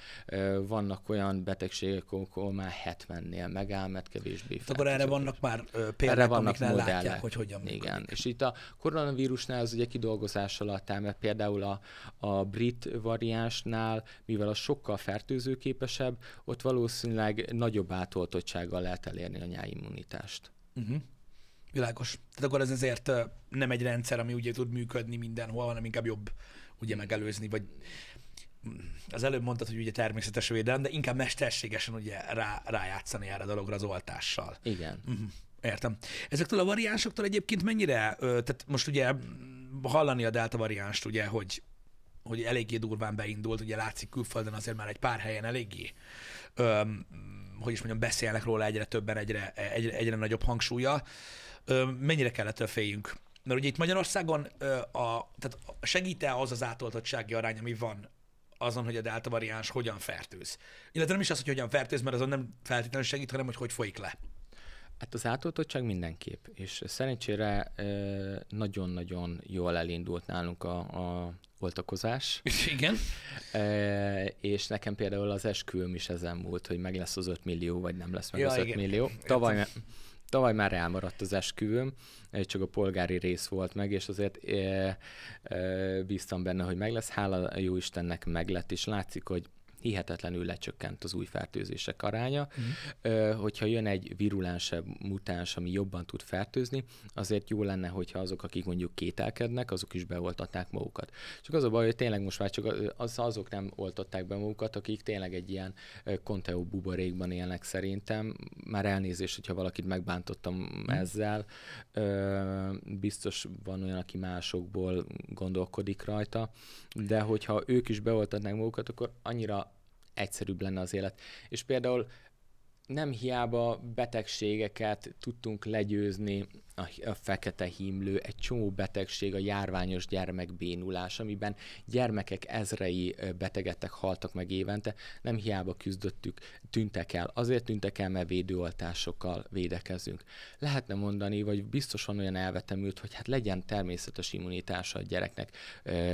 vannak olyan betegségek, ahol már 70-nél megáll, mert kevésbé fel. Akkor erre vannak már példák, erre vannak amiknél modellek. látják, hogy hogyan működik. Igen, és itt a koronavírusnál az ugye kidolgozás alatt áll, mert például a, a brit variánsnál, mivel a sokkal fertőzőképesebb, ott valószínűleg nagyobb átoltottság beoltottsággal lehet elérni a nyáimmunitást. Uh-huh. Mhm. Világos. Tehát akkor ez azért nem egy rendszer, ami ugye tud működni mindenhol, hanem inkább jobb ugye megelőzni, vagy az előbb mondtad, hogy ugye természetes védelem, de inkább mesterségesen ugye rá, rájátszani erre a dologra az oltással. Igen. Uh-huh. Értem. Ezektől a variánsoktól egyébként mennyire, tehát most ugye hallani a delta variánst, ugye, hogy, hogy eléggé durván beindult, ugye látszik külföldön azért már egy pár helyen eléggé öm, hogy is mondjam, beszélnek róla egyre többen, egyre, egyre, egyre nagyobb hangsúlya. Mennyire kellett féljünk? Mert ugye itt Magyarországon a, tehát segít-e az az átoltottsági arány, ami van azon, hogy a delta variáns hogyan fertőz. Illetve nem is az, hogy hogyan fertőz, mert azon nem feltétlenül segít, hanem hogy hogy folyik le. Hát az átoltottság mindenképp, és szerencsére nagyon-nagyon jól elindult nálunk a, a voltakozás. Igen. E, és nekem például az esküvőm is ezen múlt, hogy meg lesz az 5 millió, vagy nem lesz meg ja, az 5 igen. millió. Tavaly, tavaly már elmaradt az esküvőm, csak a polgári rész volt meg, és azért e, e, bíztam benne, hogy meg lesz. Hála jó Istennek meg lett, és látszik, hogy hihetetlenül lecsökkent az új fertőzések aránya. Mm. Hogyha jön egy virulensebb mutáns, ami jobban tud fertőzni, azért jó lenne, hogyha azok, akik mondjuk kételkednek, azok is beoltatták magukat. Csak az a baj, hogy tényleg most már csak az, azok nem oltották be magukat, akik tényleg egy ilyen konteó buborékban élnek szerintem. Már elnézést, hogyha valakit megbántottam mm. ezzel. Biztos van olyan, aki másokból gondolkodik rajta, de hogyha ők is beoltatnák magukat, akkor annyira egyszerűbb lenne az élet. És például nem hiába betegségeket tudtunk legyőzni a, a fekete hímlő, egy csomó betegség, a járványos gyermekbénulás, amiben gyermekek ezrei betegedtek haltak meg évente, nem hiába küzdöttük, tűntek el. Azért tűntek el, mert védőoltásokkal védekezünk. Lehetne mondani, vagy biztos van olyan elvetemült, hogy hát legyen természetes immunitása a gyereknek,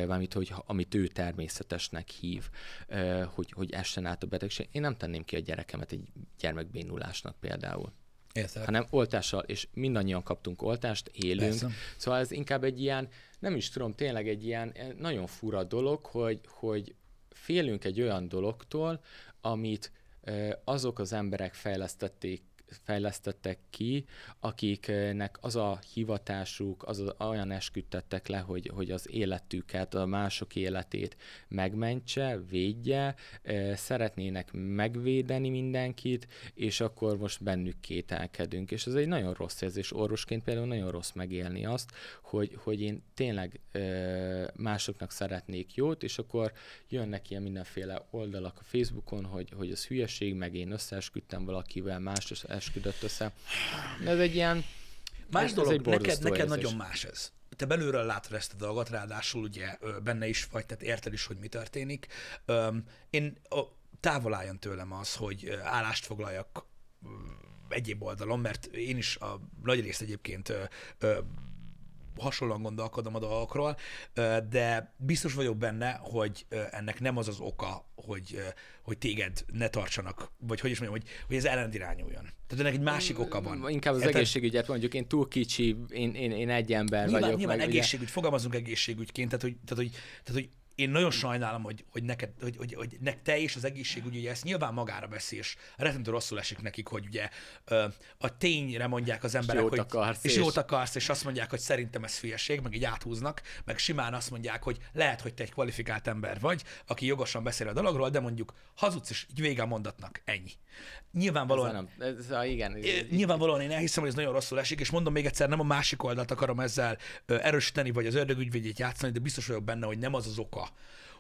amit, hogy, amit ő természetesnek hív, hogy, hogy essen át a betegség. Én nem tenném ki a gyerekemet egy gyermekbénulásnak például. Érted. hanem oltással, és mindannyian kaptunk oltást, élünk. Persze. Szóval ez inkább egy ilyen, nem is tudom, tényleg egy ilyen eh, nagyon fura dolog, hogy, hogy félünk egy olyan dologtól, amit eh, azok az emberek fejlesztették fejlesztettek ki, akiknek az a hivatásuk, az a, olyan esküdtettek le, hogy, hogy az életüket, a mások életét megmentse, védje, szeretnének megvédeni mindenkit, és akkor most bennük kételkedünk. És ez egy nagyon rossz érzés. Orvosként például nagyon rossz megélni azt, hogy, hogy én tényleg ö, másoknak szeretnék jót, és akkor jönnek ilyen mindenféle oldalak a Facebookon, hogy, hogy az hülyeség, meg én összeesküdtem valakivel, más esküdött össze. Ez egy ilyen... Más ez, dolog, egy neked, neked érzés. nagyon más ez te belülről látod ezt a dolgot, ráadásul ugye benne is vagy, tehát érted is, hogy mi történik. Én távol álljon tőlem az, hogy állást foglaljak egyéb oldalon, mert én is a nagy részt egyébként hasonlóan gondolkodom a dolgokról, de biztos vagyok benne, hogy ennek nem az az oka, hogy, hogy téged ne tartsanak, vagy hogy is mondjam, hogy, hogy ez ellen irányuljon. Tehát ennek egy másik oka van. Mm, inkább az egészségügyet mondjuk, én túl kicsi, én, én, én egy ember nyilván, vagyok. Nyilván meg, egészségügy, ugye... fogalmazunk egészségügyként, tehát hogy, tehát, hogy, tehát, hogy én nagyon sajnálom, hogy, hogy, neked, hogy, hogy, hogy nek te és az egészség ugye ezt nyilván magára veszi, és rettentő rosszul esik nekik, hogy ugye a tényre mondják az emberek, és hogy akarsz, és, és jót akarsz, és azt mondják, hogy szerintem ez hülyeség, meg így áthúznak, meg simán azt mondják, hogy lehet, hogy te egy kvalifikált ember vagy, aki jogosan beszél a dologról, de mondjuk hazudsz, és így vége a mondatnak. Ennyi. Nyilvánvalóan, ez nem, ez, a, igen. nyilvánvalóan én elhiszem, hogy ez nagyon rosszul esik, és mondom még egyszer, nem a másik oldalt akarom ezzel erősíteni, vagy az ördögügyvédjét játszani, de biztos vagyok benne, hogy nem az az oka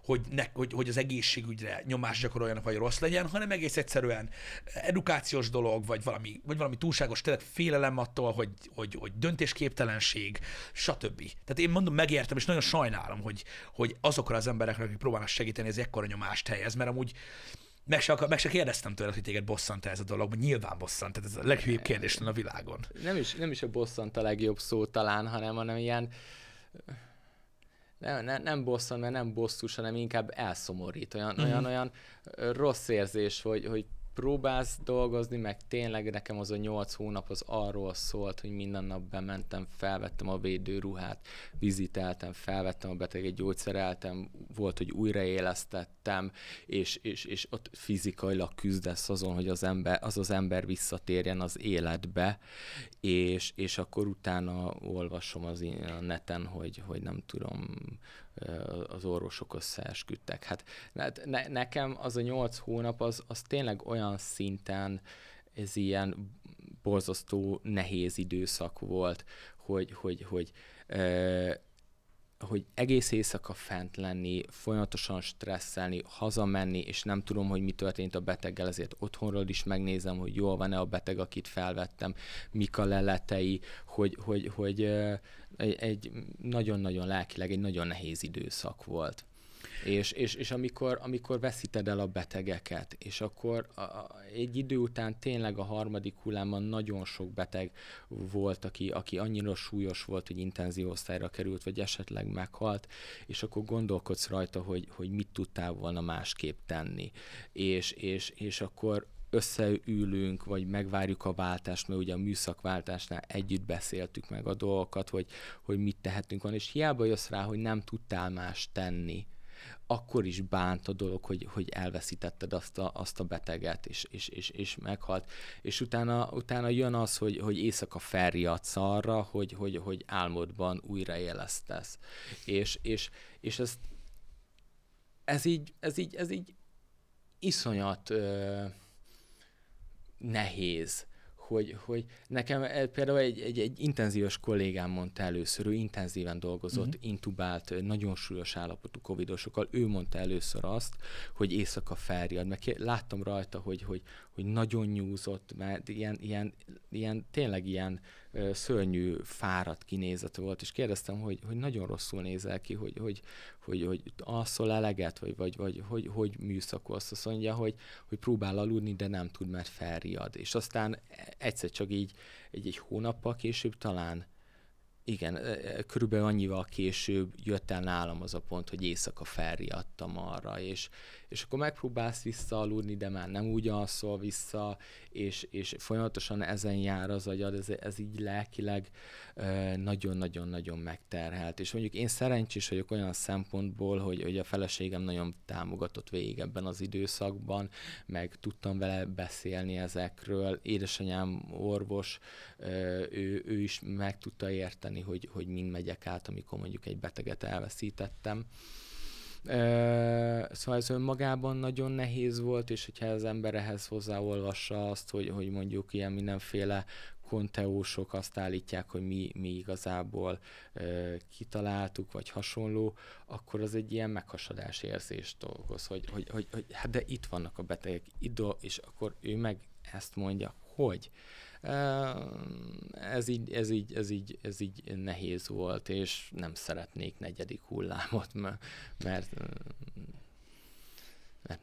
hogy, ne, hogy, hogy az egészségügyre nyomást gyakoroljanak, vagy rossz legyen, hanem egész egyszerűen edukációs dolog, vagy valami, vagy valami túlságos tényleg félelem attól, hogy, hogy, hogy döntésképtelenség, stb. Tehát én mondom, megértem, és nagyon sajnálom, hogy, hogy azokra az emberekre, akik próbálnak segíteni, ez ekkora nyomást helyez, mert amúgy meg se, akar, meg se kérdeztem tőle, hogy téged bosszant ez a dolog, hogy nyilván bosszant, tehát ez a leghülyebb kérdés a világon. Nem is, nem is a bosszant a legjobb szó talán, hanem, hanem ilyen nem, nem, nem bosszan, mert nem bosszus, hanem inkább elszomorít. Olyan, mm. olyan, olyan rossz érzés, hogy, hogy próbálsz dolgozni, meg tényleg nekem az a nyolc hónap az arról szólt, hogy minden nap bementem, felvettem a védőruhát, viziteltem, felvettem a beteget, gyógyszereltem, volt, hogy újraélesztettem, és, és, és ott fizikailag küzdesz azon, hogy az, ember, az az ember visszatérjen az életbe, és, és akkor utána olvasom az a neten, hogy, hogy nem tudom, az orvosok összeesküdtek. Hát, hát ne, nekem az a nyolc hónap az, az tényleg olyan szinten ez ilyen borzasztó nehéz időszak volt, hogy, hogy, hogy ö, hogy egész éjszaka fent lenni, folyamatosan stresszelni, hazamenni, és nem tudom, hogy mi történt a beteggel, ezért otthonról is megnézem, hogy jól van-e a beteg, akit felvettem, mik a leletei, hogy, hogy, hogy egy nagyon-nagyon lelkileg egy nagyon nehéz időszak volt. És, és, és amikor, amikor veszíted el a betegeket, és akkor a, a, egy idő után tényleg a harmadik hullámban nagyon sok beteg volt, aki, aki annyira súlyos volt, hogy intenzív osztályra került, vagy esetleg meghalt, és akkor gondolkodsz rajta, hogy, hogy mit tudtál volna másképp tenni. És, és, és akkor, összeülünk, vagy megvárjuk a váltást, mert ugye a műszakváltásnál együtt beszéltük meg a dolgokat, hogy, hogy mit tehetünk van, és hiába jössz rá, hogy nem tudtál más tenni, akkor is bánt a dolog, hogy, hogy elveszítetted azt a, azt a beteget, és, és, és, és meghalt. És utána, utána jön az, hogy, hogy éjszaka felriadsz arra, hogy, hogy, hogy álmodban újraélesztesz. És, és, és ezt, ez így, ez így, ez így iszonyat ö, nehéz hogy, hogy nekem eh, például egy, egy, egy intenzíves kollégám mondta először, ő intenzíven dolgozott, uh-huh. intubált, eh, nagyon súlyos állapotú covidosokkal, ő mondta először azt, hogy éjszaka felriad, mert láttam rajta, hogy, hogy, hogy nagyon nyúzott, mert ilyen, ilyen, ilyen tényleg ilyen szörnyű, fáradt kinézet volt, és kérdeztem, hogy, hogy nagyon rosszul nézel ki, hogy, hogy, hogy, hogy alszol eleget, vagy, vagy, vagy hogy, hogy műszakolsz. Azt mondja, hogy, hogy próbál aludni, de nem tud, mert felriad. És aztán egyszer csak így egy, egy hónappal később talán igen, körülbelül annyival később jött el nálam az a pont, hogy éjszaka felriadtam arra, és, és akkor megpróbálsz visszaaludni, de már nem úgy alszol vissza, és, és folyamatosan ezen jár az agyad, ez, ez így lelkileg nagyon-nagyon-nagyon megterhelt. És mondjuk én szerencsés vagyok olyan szempontból, hogy, hogy a feleségem nagyon támogatott végig ebben az időszakban, meg tudtam vele beszélni ezekről. Édesanyám orvos, ő, ő is meg tudta érteni, hogy, hogy mind megyek át, amikor mondjuk egy beteget elveszítettem. Szóval ez önmagában nagyon nehéz volt, és hogyha az ember ehhez hozzáolvassa azt, hogy, hogy mondjuk ilyen mindenféle konteósok azt állítják, hogy mi, mi igazából ö, kitaláltuk, vagy hasonló, akkor az egy ilyen meghasadás érzést dolgoz, hogy, hogy, hogy, hogy hát de itt vannak a betegek, idő és akkor ő meg ezt mondja, hogy. Ez így, ez így, ez így, ez így nehéz volt, és nem szeretnék negyedik hullámot, mert, mert,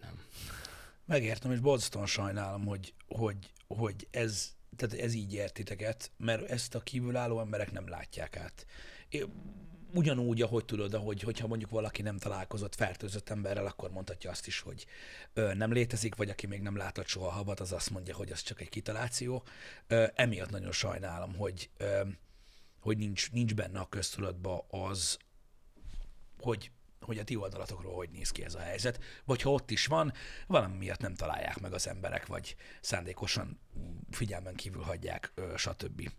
nem. Megértem, és borzasztóan sajnálom, hogy, hogy, hogy ez, tehát ez így értiteket, mert ezt a kívülálló emberek nem látják át ugyanúgy, ahogy tudod, ahogy, hogyha mondjuk valaki nem találkozott fertőzött emberrel, akkor mondhatja azt is, hogy ö, nem létezik, vagy aki még nem látott soha habat, az azt mondja, hogy az csak egy kitaláció. Ö, emiatt nagyon sajnálom, hogy, ö, hogy nincs, nincs benne a köztudatban az, hogy, hogy a ti oldalatokról hogy néz ki ez a helyzet, vagy ha ott is van, valami miatt nem találják meg az emberek, vagy szándékosan figyelmen kívül hagyják, ö, stb.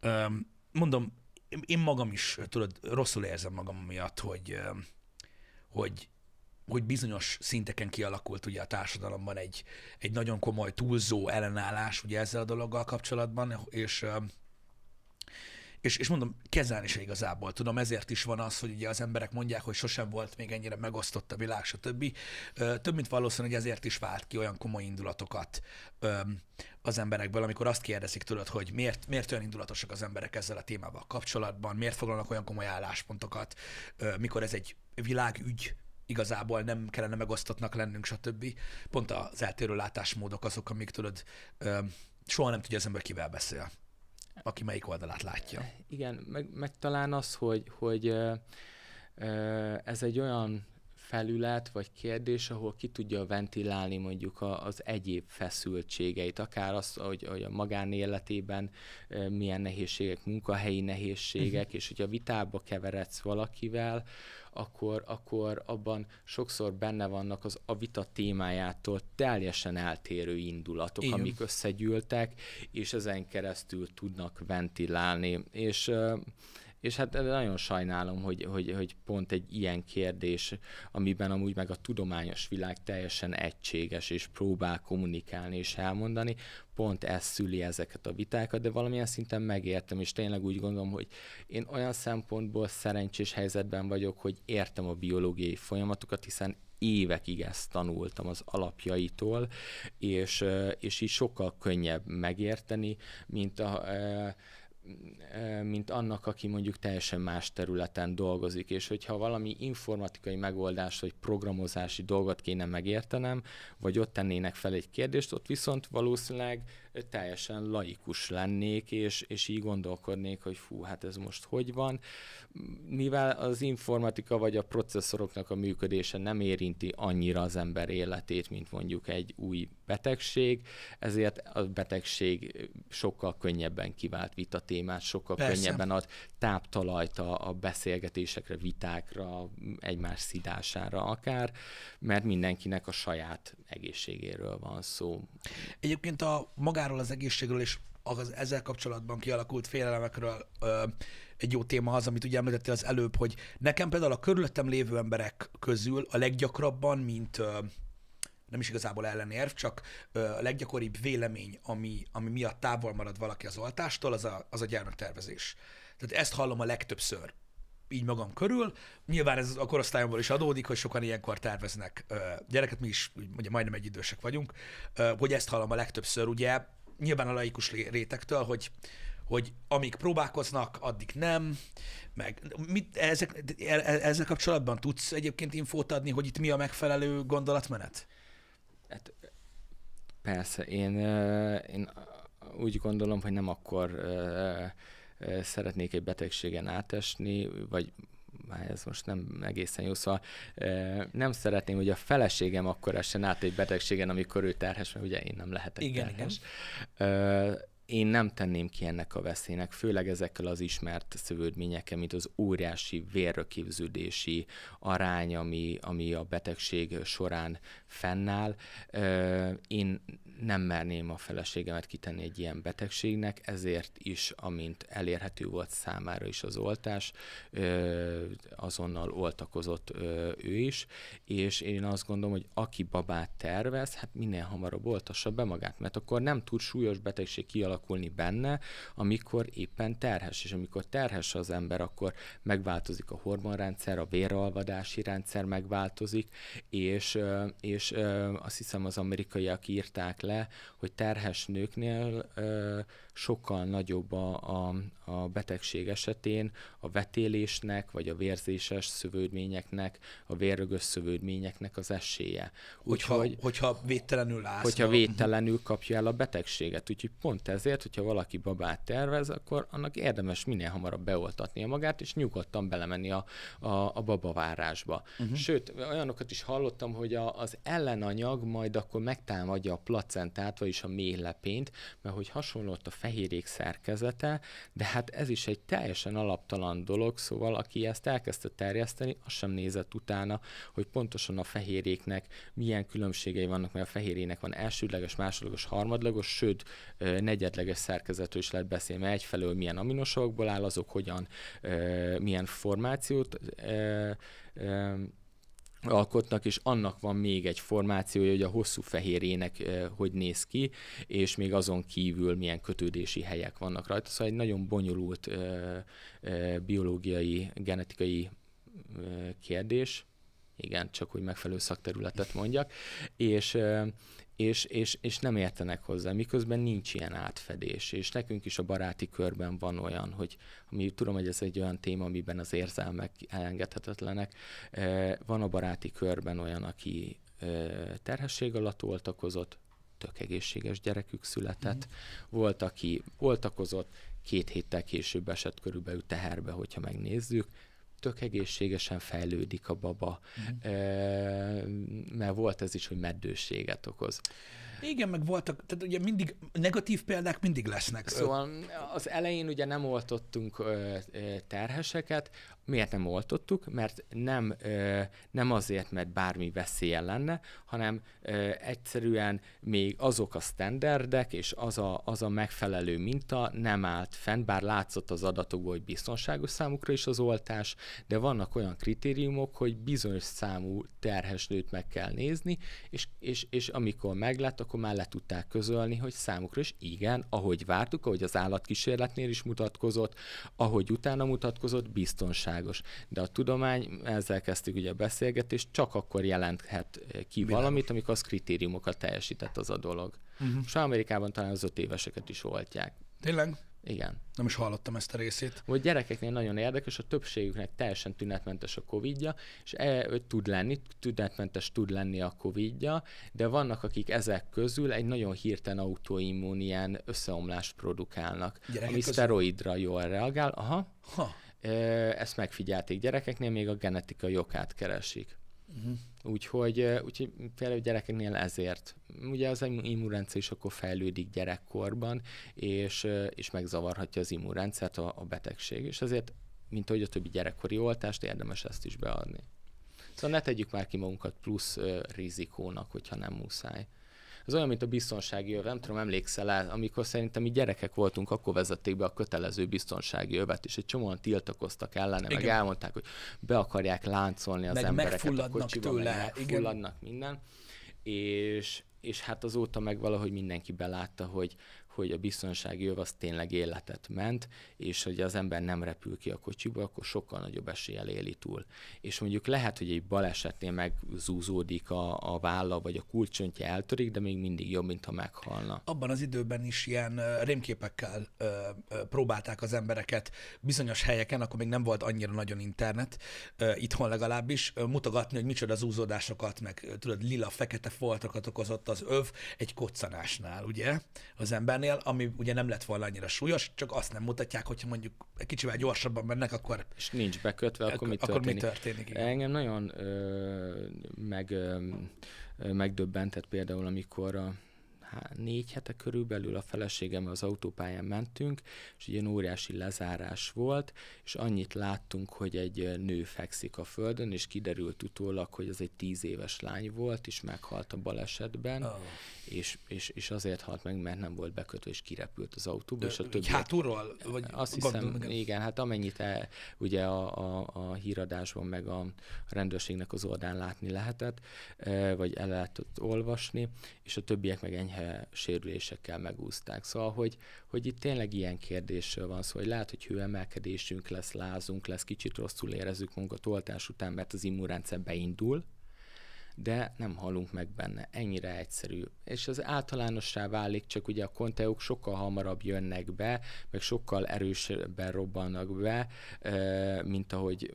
Ö, mondom, én magam is, tudod, rosszul érzem magam miatt, hogy, hogy, hogy bizonyos szinteken kialakult ugye a társadalomban egy, egy nagyon komoly túlzó ellenállás ugye ezzel a dologgal kapcsolatban, és és, és mondom, kezelni se igazából tudom, ezért is van az, hogy ugye az emberek mondják, hogy sosem volt még ennyire megosztott a világ, stb. Több mint valószínűleg ezért is vált ki olyan komoly indulatokat az emberekből, amikor azt kérdezik tőled, hogy miért, miért olyan indulatosak az emberek ezzel a témával kapcsolatban, miért foglalnak olyan komoly álláspontokat, mikor ez egy világügy, igazából nem kellene megosztottnak lennünk, stb. Pont az eltérő látásmódok azok, amik tőled soha nem tudja az ember, kivel beszél aki melyik oldalát látja. Igen, meg, meg talán az, hogy, hogy ez egy olyan felület vagy kérdés, ahol ki tudja ventilálni mondjuk az egyéb feszültségeit, akár az, hogy, hogy a magánéletében milyen nehézségek, munkahelyi nehézségek, mhm. és hogyha vitába keveredsz valakivel, akkor, akkor abban sokszor benne vannak az a vita témájától teljesen eltérő indulatok, Igen. amik összegyűltek, és ezen keresztül tudnak ventilálni. És és hát nagyon sajnálom, hogy, hogy, hogy pont egy ilyen kérdés, amiben amúgy meg a tudományos világ teljesen egységes, és próbál kommunikálni és elmondani, pont ez szüli ezeket a vitákat, de valamilyen szinten megértem, és tényleg úgy gondolom, hogy én olyan szempontból szerencsés helyzetben vagyok, hogy értem a biológiai folyamatokat, hiszen évekig ezt tanultam az alapjaitól, és, és így sokkal könnyebb megérteni, mint a, Eh, mint annak, aki mondjuk teljesen más területen dolgozik, és hogyha valami informatikai megoldás vagy programozási dolgot kéne megértenem, vagy ott tennének fel egy kérdést, ott viszont valószínűleg teljesen laikus lennék, és, és így gondolkodnék, hogy fú, hát ez most hogy van. Mivel az informatika vagy a processzoroknak a működése nem érinti annyira az ember életét, mint mondjuk egy új betegség, ezért a betegség sokkal könnyebben kivált témát, sokkal Persze. könnyebben ad táptalajt a, a beszélgetésekre, vitákra, egymás szidására akár, mert mindenkinek a saját egészségéről van szó. Egyébként a magá magáról az egészségről és az ezzel kapcsolatban kialakult félelemekről ö, egy jó téma az, amit ugye említettél az előbb, hogy nekem például a körülöttem lévő emberek közül a leggyakrabban, mint ö, nem is igazából ellenérv, csak ö, a leggyakoribb vélemény, ami, ami miatt távol marad valaki az oltástól, az a, az a gyermektervezés. Tehát ezt hallom a legtöbbször így magam körül. Nyilván ez a korosztályomból is adódik, hogy sokan ilyenkor terveznek gyereket, mi is ugye majdnem egy idősek vagyunk, hogy ezt hallom a legtöbbször, ugye nyilván a laikus rétektől, hogy, hogy amíg próbálkoznak, addig nem, meg mit, ezek, e-, e-, ezzel kapcsolatban tudsz egyébként infót adni, hogy itt mi a megfelelő gondolatmenet? Hát, persze, én, én úgy gondolom, hogy nem akkor szeretnék egy betegségen átesni, vagy már hát ez most nem egészen jó, szóval nem szeretném, hogy a feleségem akkor essen át egy betegségen, amikor ő terhes, mert ugye én nem lehetek igen, terhes. Igen. Én nem tenném ki ennek a veszélynek, főleg ezekkel az ismert szövődményekkel, mint az óriási vérröképződési arány, ami, ami a betegség során fennáll. Én nem merném a feleségemet kitenni egy ilyen betegségnek, ezért is, amint elérhető volt számára is az oltás, azonnal oltakozott ő is, és én azt gondolom, hogy aki babát tervez, hát minél hamarabb oltassa be magát, mert akkor nem tud súlyos betegség kialakulni benne, amikor éppen terhes, és amikor terhes az ember, akkor megváltozik a hormonrendszer, a véralvadási rendszer megváltozik, és, és azt hiszem az amerikaiak írták le, hogy terhes nőknél ö, sokkal nagyobb a, a, a betegség esetén a vetélésnek, vagy a vérzéses szövődményeknek, a vérrögös szövődményeknek az esélye. Hogyha, Úgyhogy, hogyha védtelenül állsz. Hogyha védtelenül kapja el a betegséget. Úgyhogy pont ezért, hogyha valaki babát tervez, akkor annak érdemes minél hamarabb beoltatnia magát, és nyugodtan belemenni a, a, a babavárásba. Uh-huh. Sőt, olyanokat is hallottam, hogy a, az ellenanyag majd akkor megtámadja a placentát, vagyis a méhlepényt, mert hogy hasonlott a fehérék szerkezete, de hát ez is egy teljesen alaptalan dolog, szóval aki ezt elkezdte terjeszteni, az sem nézett utána, hogy pontosan a fehéréknek milyen különbségei vannak, mert a fehérének van elsődleges, másodlagos, harmadlagos, sőt, negyedleges szerkezetről is lehet beszélni, mert egyfelől milyen aminosokból áll, azok hogyan, milyen formációt alkotnak, és annak van még egy formációja, hogy a hosszú fehérének eh, hogy néz ki, és még azon kívül milyen kötődési helyek vannak rajta. Szóval egy nagyon bonyolult eh, eh, biológiai, genetikai kérdés igen, csak úgy megfelelő szakterületet mondjak, és, és, és, és nem értenek hozzá, miközben nincs ilyen átfedés, és nekünk is a baráti körben van olyan, hogy ami tudom, hogy ez egy olyan téma, amiben az érzelmek elengedhetetlenek, van a baráti körben olyan, aki terhesség alatt oltakozott, tök egészséges gyerekük született, mm. volt, aki oltakozott, két héttel később esett körülbelül teherbe, hogyha megnézzük, tök egészségesen fejlődik a baba, mm. mert volt ez is, hogy meddőséget okoz. Igen, meg voltak, tehát ugye mindig negatív példák mindig lesznek. Szóval az elején ugye nem oltottunk terheseket, Miért nem oltottuk? Mert nem, ö, nem azért, mert bármi veszélye lenne, hanem ö, egyszerűen még azok a standardek és az a, az a megfelelő minta nem állt fenn, bár látszott az adatokból, hogy biztonságos számukra is az oltás, de vannak olyan kritériumok, hogy bizonyos számú terhes nőt meg kell nézni, és, és, és amikor meglett, akkor már le tudták közölni, hogy számukra is igen, ahogy vártuk, ahogy az állatkísérletnél is mutatkozott, ahogy utána mutatkozott, biztonságos világos. De a tudomány, ezzel kezdtük ugye a beszélgetést, csak akkor jelenthet eh, ki világos. valamit, amikor az kritériumokat teljesített az a dolog. Uh-huh. Mhm. Most Amerikában talán az öt éveseket is oltják. Tényleg? Igen. Nem is hallottam ezt a részét. Hogy gyerekeknél nagyon érdekes, a többségüknek teljesen tünetmentes a Covid-ja, és e, tud lenni, tünetmentes tud lenni a Covid-ja, de vannak, akik ezek közül egy nagyon hirtelen autoimmun ilyen összeomlást produkálnak, Gyerekek ami közül? szteroidra jól reagál. Aha. Ha ezt megfigyelték gyerekeknél, még a genetikai okát keresik. Uh-huh. Úgyhogy, úgyhogy például gyerekeknél ezért. Ugye az immunrendszer is akkor fejlődik gyerekkorban, és, és megzavarhatja az immunrendszert a, a betegség, és azért, mint ahogy a többi gyerekkori oltást, érdemes ezt is beadni. Szóval ne tegyük már ki magunkat plusz rizikónak, hogyha nem muszáj. Ez olyan, mint a biztonsági öv, nem tudom, emlékszel el, amikor szerintem mi gyerekek voltunk, akkor vezették be a kötelező biztonsági övet, és egy csomóan tiltakoztak ellene, igen. meg elmondták, hogy be akarják láncolni az meg embereket a kocsiba, tőle. meg megfulladnak igen. minden. És, és hát azóta meg valahogy mindenki belátta, hogy, hogy a biztonsági öv az tényleg életet ment, és hogy az ember nem repül ki a kocsiba, akkor sokkal nagyobb eséllyel éli túl. És mondjuk lehet, hogy egy balesetnél megzúzódik a, a válla, vagy a kulcsöntje eltörik, de még mindig jobb, mint ha meghalna. Abban az időben is ilyen rémképekkel ö, ö, próbálták az embereket bizonyos helyeken, akkor még nem volt annyira nagyon internet, ö, itthon legalábbis, ö, mutogatni, hogy micsoda zúzódásokat, meg tudod, lila-fekete foltokat okozott az öv egy koccanásnál, ugye, az ember esetnél, ami ugye nem lett volna annyira súlyos, csak azt nem mutatják, hogyha mondjuk egy kicsivel gyorsabban mennek, akkor... És nincs bekötve, akkor, akkor mi történik? Akkor mi történik igen. Engem nagyon ö, meg, ö, megdöbbentett például, amikor a négy hete körülbelül a feleségem az autópályán mentünk, és ilyen óriási lezárás volt, és annyit láttunk, hogy egy nő fekszik a földön, és kiderült utólag, hogy ez egy tíz éves lány volt, és meghalt a balesetben, oh és, és, és azért halt meg, mert nem volt bekötve és kirepült az autóba, és a többi... Hátulról? Vagy azt hiszem, igen. igen, hát amennyit el, eh, ugye a, a, a híradásban meg a rendőrségnek az oldán látni lehetett, eh, vagy el lehetett olvasni, és a többiek meg enyhe sérülésekkel megúzták. Szóval, hogy, hogy itt tényleg ilyen kérdésről van szó, szóval, hogy lehet, hogy hőemelkedésünk lesz, lázunk lesz, kicsit rosszul érezzük magunkat oltás után, mert az immunrendszer beindul, de nem halunk meg benne. Ennyire egyszerű. És az általánossá válik, csak ugye a konteók sokkal hamarabb jönnek be, meg sokkal erősebben robbannak be, mint ahogy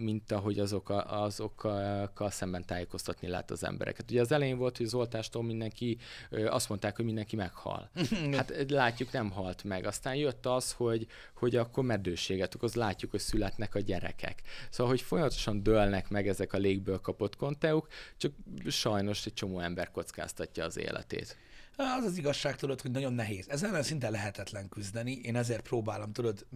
mint ahogy azok a, azokkal szemben tájékoztatni lehet az embereket. Ugye az elején volt, hogy az oltástól mindenki, azt mondták, hogy mindenki meghal. [LAUGHS] Hát látjuk, nem halt meg. Aztán jött az, hogy, hogy akkor meddőséget okoz, látjuk, hogy születnek a gyerekek. Szóval, hogy folyamatosan dőlnek meg ezek a légből kapott konteuk, csak sajnos egy csomó ember kockáztatja az életét. Az az igazság, tudod, hogy nagyon nehéz. Ez ellen szinte lehetetlen küzdeni, én ezért próbálom, tudod,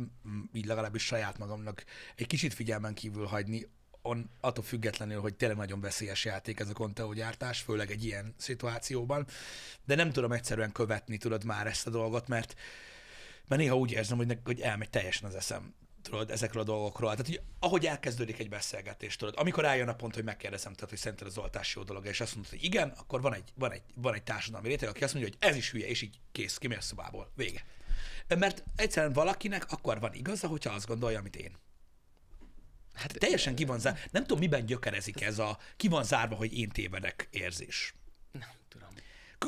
így legalábbis saját magamnak egy kicsit figyelmen kívül hagyni, on, attól függetlenül, hogy tényleg nagyon veszélyes játék ez a Conteo gyártás, főleg egy ilyen szituációban, de nem tudom egyszerűen követni, tudod már ezt a dolgot, mert, mert néha úgy érzem, hogy, ne, hogy elmegy teljesen az eszem tudod, ezekről a dolgokról. Tehát, hogy ahogy elkezdődik egy beszélgetés, tudod, amikor eljön a pont, hogy megkérdezem, tehát, hogy szerinted az oltás jó dolog, és azt mondod, hogy igen, akkor van egy, van egy, van egy társadalmi réteg, aki azt mondja, hogy ez is hülye, és így kész, kimér a szobából. Vége. Mert egyszerűen valakinek akkor van igaza, hogyha azt gondolja, amit én. Hát teljesen ki van zárva. Nem tudom, miben gyökerezik ez a ki van zárva, hogy én tévedek érzés. Nem tudom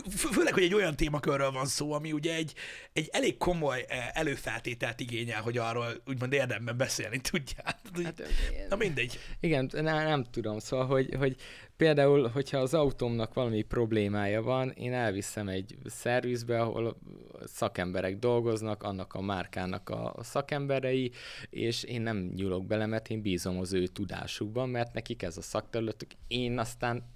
főleg, hogy egy olyan témakörről van szó, ami ugye egy, egy elég komoly eh, előfeltételt igényel, hogy arról úgymond érdemben beszélni tudjál. Hát, Na mindegy. Igen, nem, nem tudom, szóval, hogy, hogy például, hogyha az autómnak valami problémája van, én elviszem egy szervizbe, ahol szakemberek dolgoznak, annak a márkának a szakemberei, és én nem nyúlok bele, mert én bízom az ő tudásukban, mert nekik ez a szakterületük, én aztán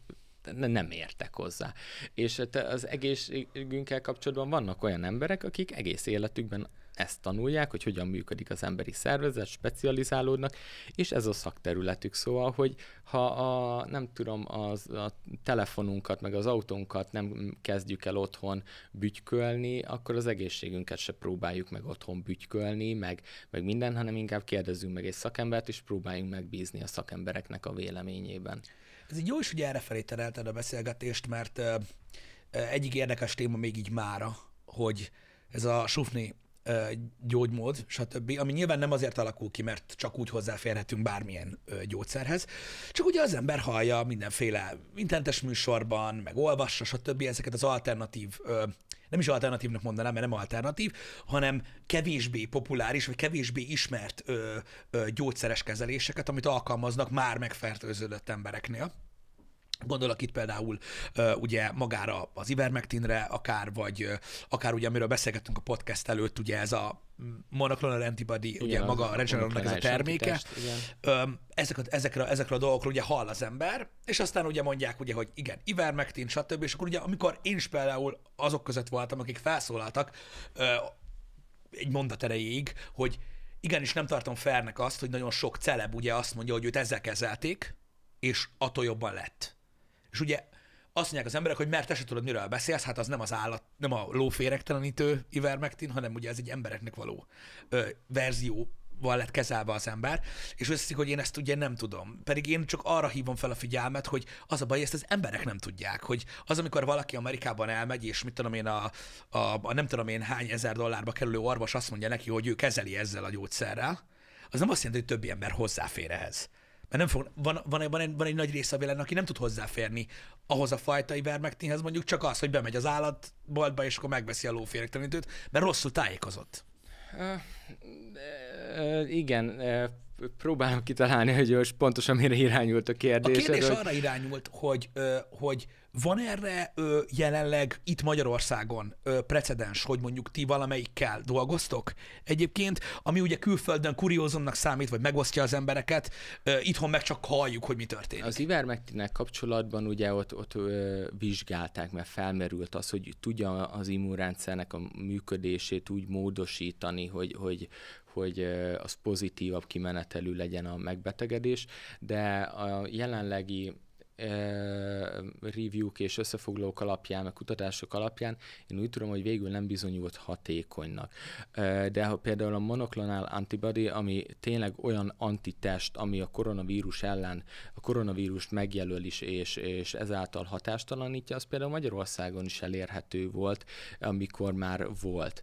nem értek hozzá. És az egészségünkkel kapcsolatban vannak olyan emberek, akik egész életükben ezt tanulják, hogy hogyan működik az emberi szervezet, specializálódnak, és ez a szakterületük. Szóval, hogy ha a, nem tudom, az, a telefonunkat, meg az autónkat nem kezdjük el otthon bütykölni, akkor az egészségünket se próbáljuk meg otthon bütykölni, meg, meg minden, hanem inkább kérdezzünk meg egy szakembert, és próbáljunk megbízni a szakembereknek a véleményében. Ez így jó is, hogy errefelé terelted a beszélgetést, mert egyik érdekes téma még így mára, hogy ez a sufni gyógymód, stb., ami nyilván nem azért alakul ki, mert csak úgy hozzáférhetünk bármilyen gyógyszerhez, csak ugye az ember hallja mindenféle internetes műsorban, meg olvassa, stb. ezeket az alternatív nem is alternatívnak mondanám, mert nem alternatív, hanem kevésbé populáris, vagy kevésbé ismert ö, ö, gyógyszeres kezeléseket, amit alkalmaznak már megfertőződött embereknél Gondolok itt például ugye magára az Ivermectinre, akár, vagy akár ugye, amiről beszélgettünk a podcast előtt, ugye ez a monoclonal antibody, igen, ugye maga a Regeneronnak ez a terméke. Ezeket ezek a, ezekre, ezekre a dolgokról ugye hall az ember, és aztán ugye mondják, ugye, hogy igen, ivermectin, stb. És akkor ugye, amikor én is például azok között voltam, akik felszólaltak uh, egy mondat erejéig, hogy igenis nem tartom fernek azt, hogy nagyon sok celeb ugye azt mondja, hogy őt ezzel kezelték, és attól jobban lett. És ugye azt mondják az emberek, hogy mert te se tudod, miről beszélsz, hát az nem az állat, nem a lóféregtelenítő ivermektin, hanem ugye ez egy embereknek való ö, verzió van lett kezelve az ember, és azt hiszik, hogy én ezt ugye nem tudom. Pedig én csak arra hívom fel a figyelmet, hogy az a baj, ezt az emberek nem tudják, hogy az, amikor valaki Amerikában elmegy, és mit tudom én, a, a, a nem tudom én hány ezer dollárba kerülő orvos azt mondja neki, hogy ő kezeli ezzel a gyógyszerrel, az nem azt jelenti, hogy többi ember hozzáfér ehhez. Mert nem fog, van, van, van, egy, van egy nagy része a világnak, aki nem tud hozzáférni ahhoz a fajta ivermektinhez, mondjuk csak az, hogy bemegy az állatboltba, és akkor megveszi a lóféregtelenítőt, mert rosszul tájékozott. Uh, uh, igen, uh, próbálom kitalálni, hogy most pontosan mire irányult a kérdés. A kérdés hogy... arra irányult, hogy, hogy, hogy van erre ö, jelenleg itt Magyarországon ö, precedens, hogy mondjuk ti valamelyikkel dolgoztok egyébként, ami ugye külföldön kuriózomnak számít, vagy megosztja az embereket, ö, itthon meg csak halljuk, hogy mi történik. Az ivermektinek kapcsolatban ugye ott, ott ö, vizsgálták, mert felmerült az, hogy tudja az immunrendszernek a működését úgy módosítani, hogy, hogy, hogy az pozitívabb kimenetelű legyen a megbetegedés, de a jelenlegi review-k és összefoglalók alapján, a kutatások alapján én úgy tudom, hogy végül nem bizonyult hatékonynak. De ha például a monoklonál antibody, ami tényleg olyan antitest, ami a koronavírus ellen a koronavírust is, és, és ezáltal hatástalanítja, az például Magyarországon is elérhető volt, amikor már volt.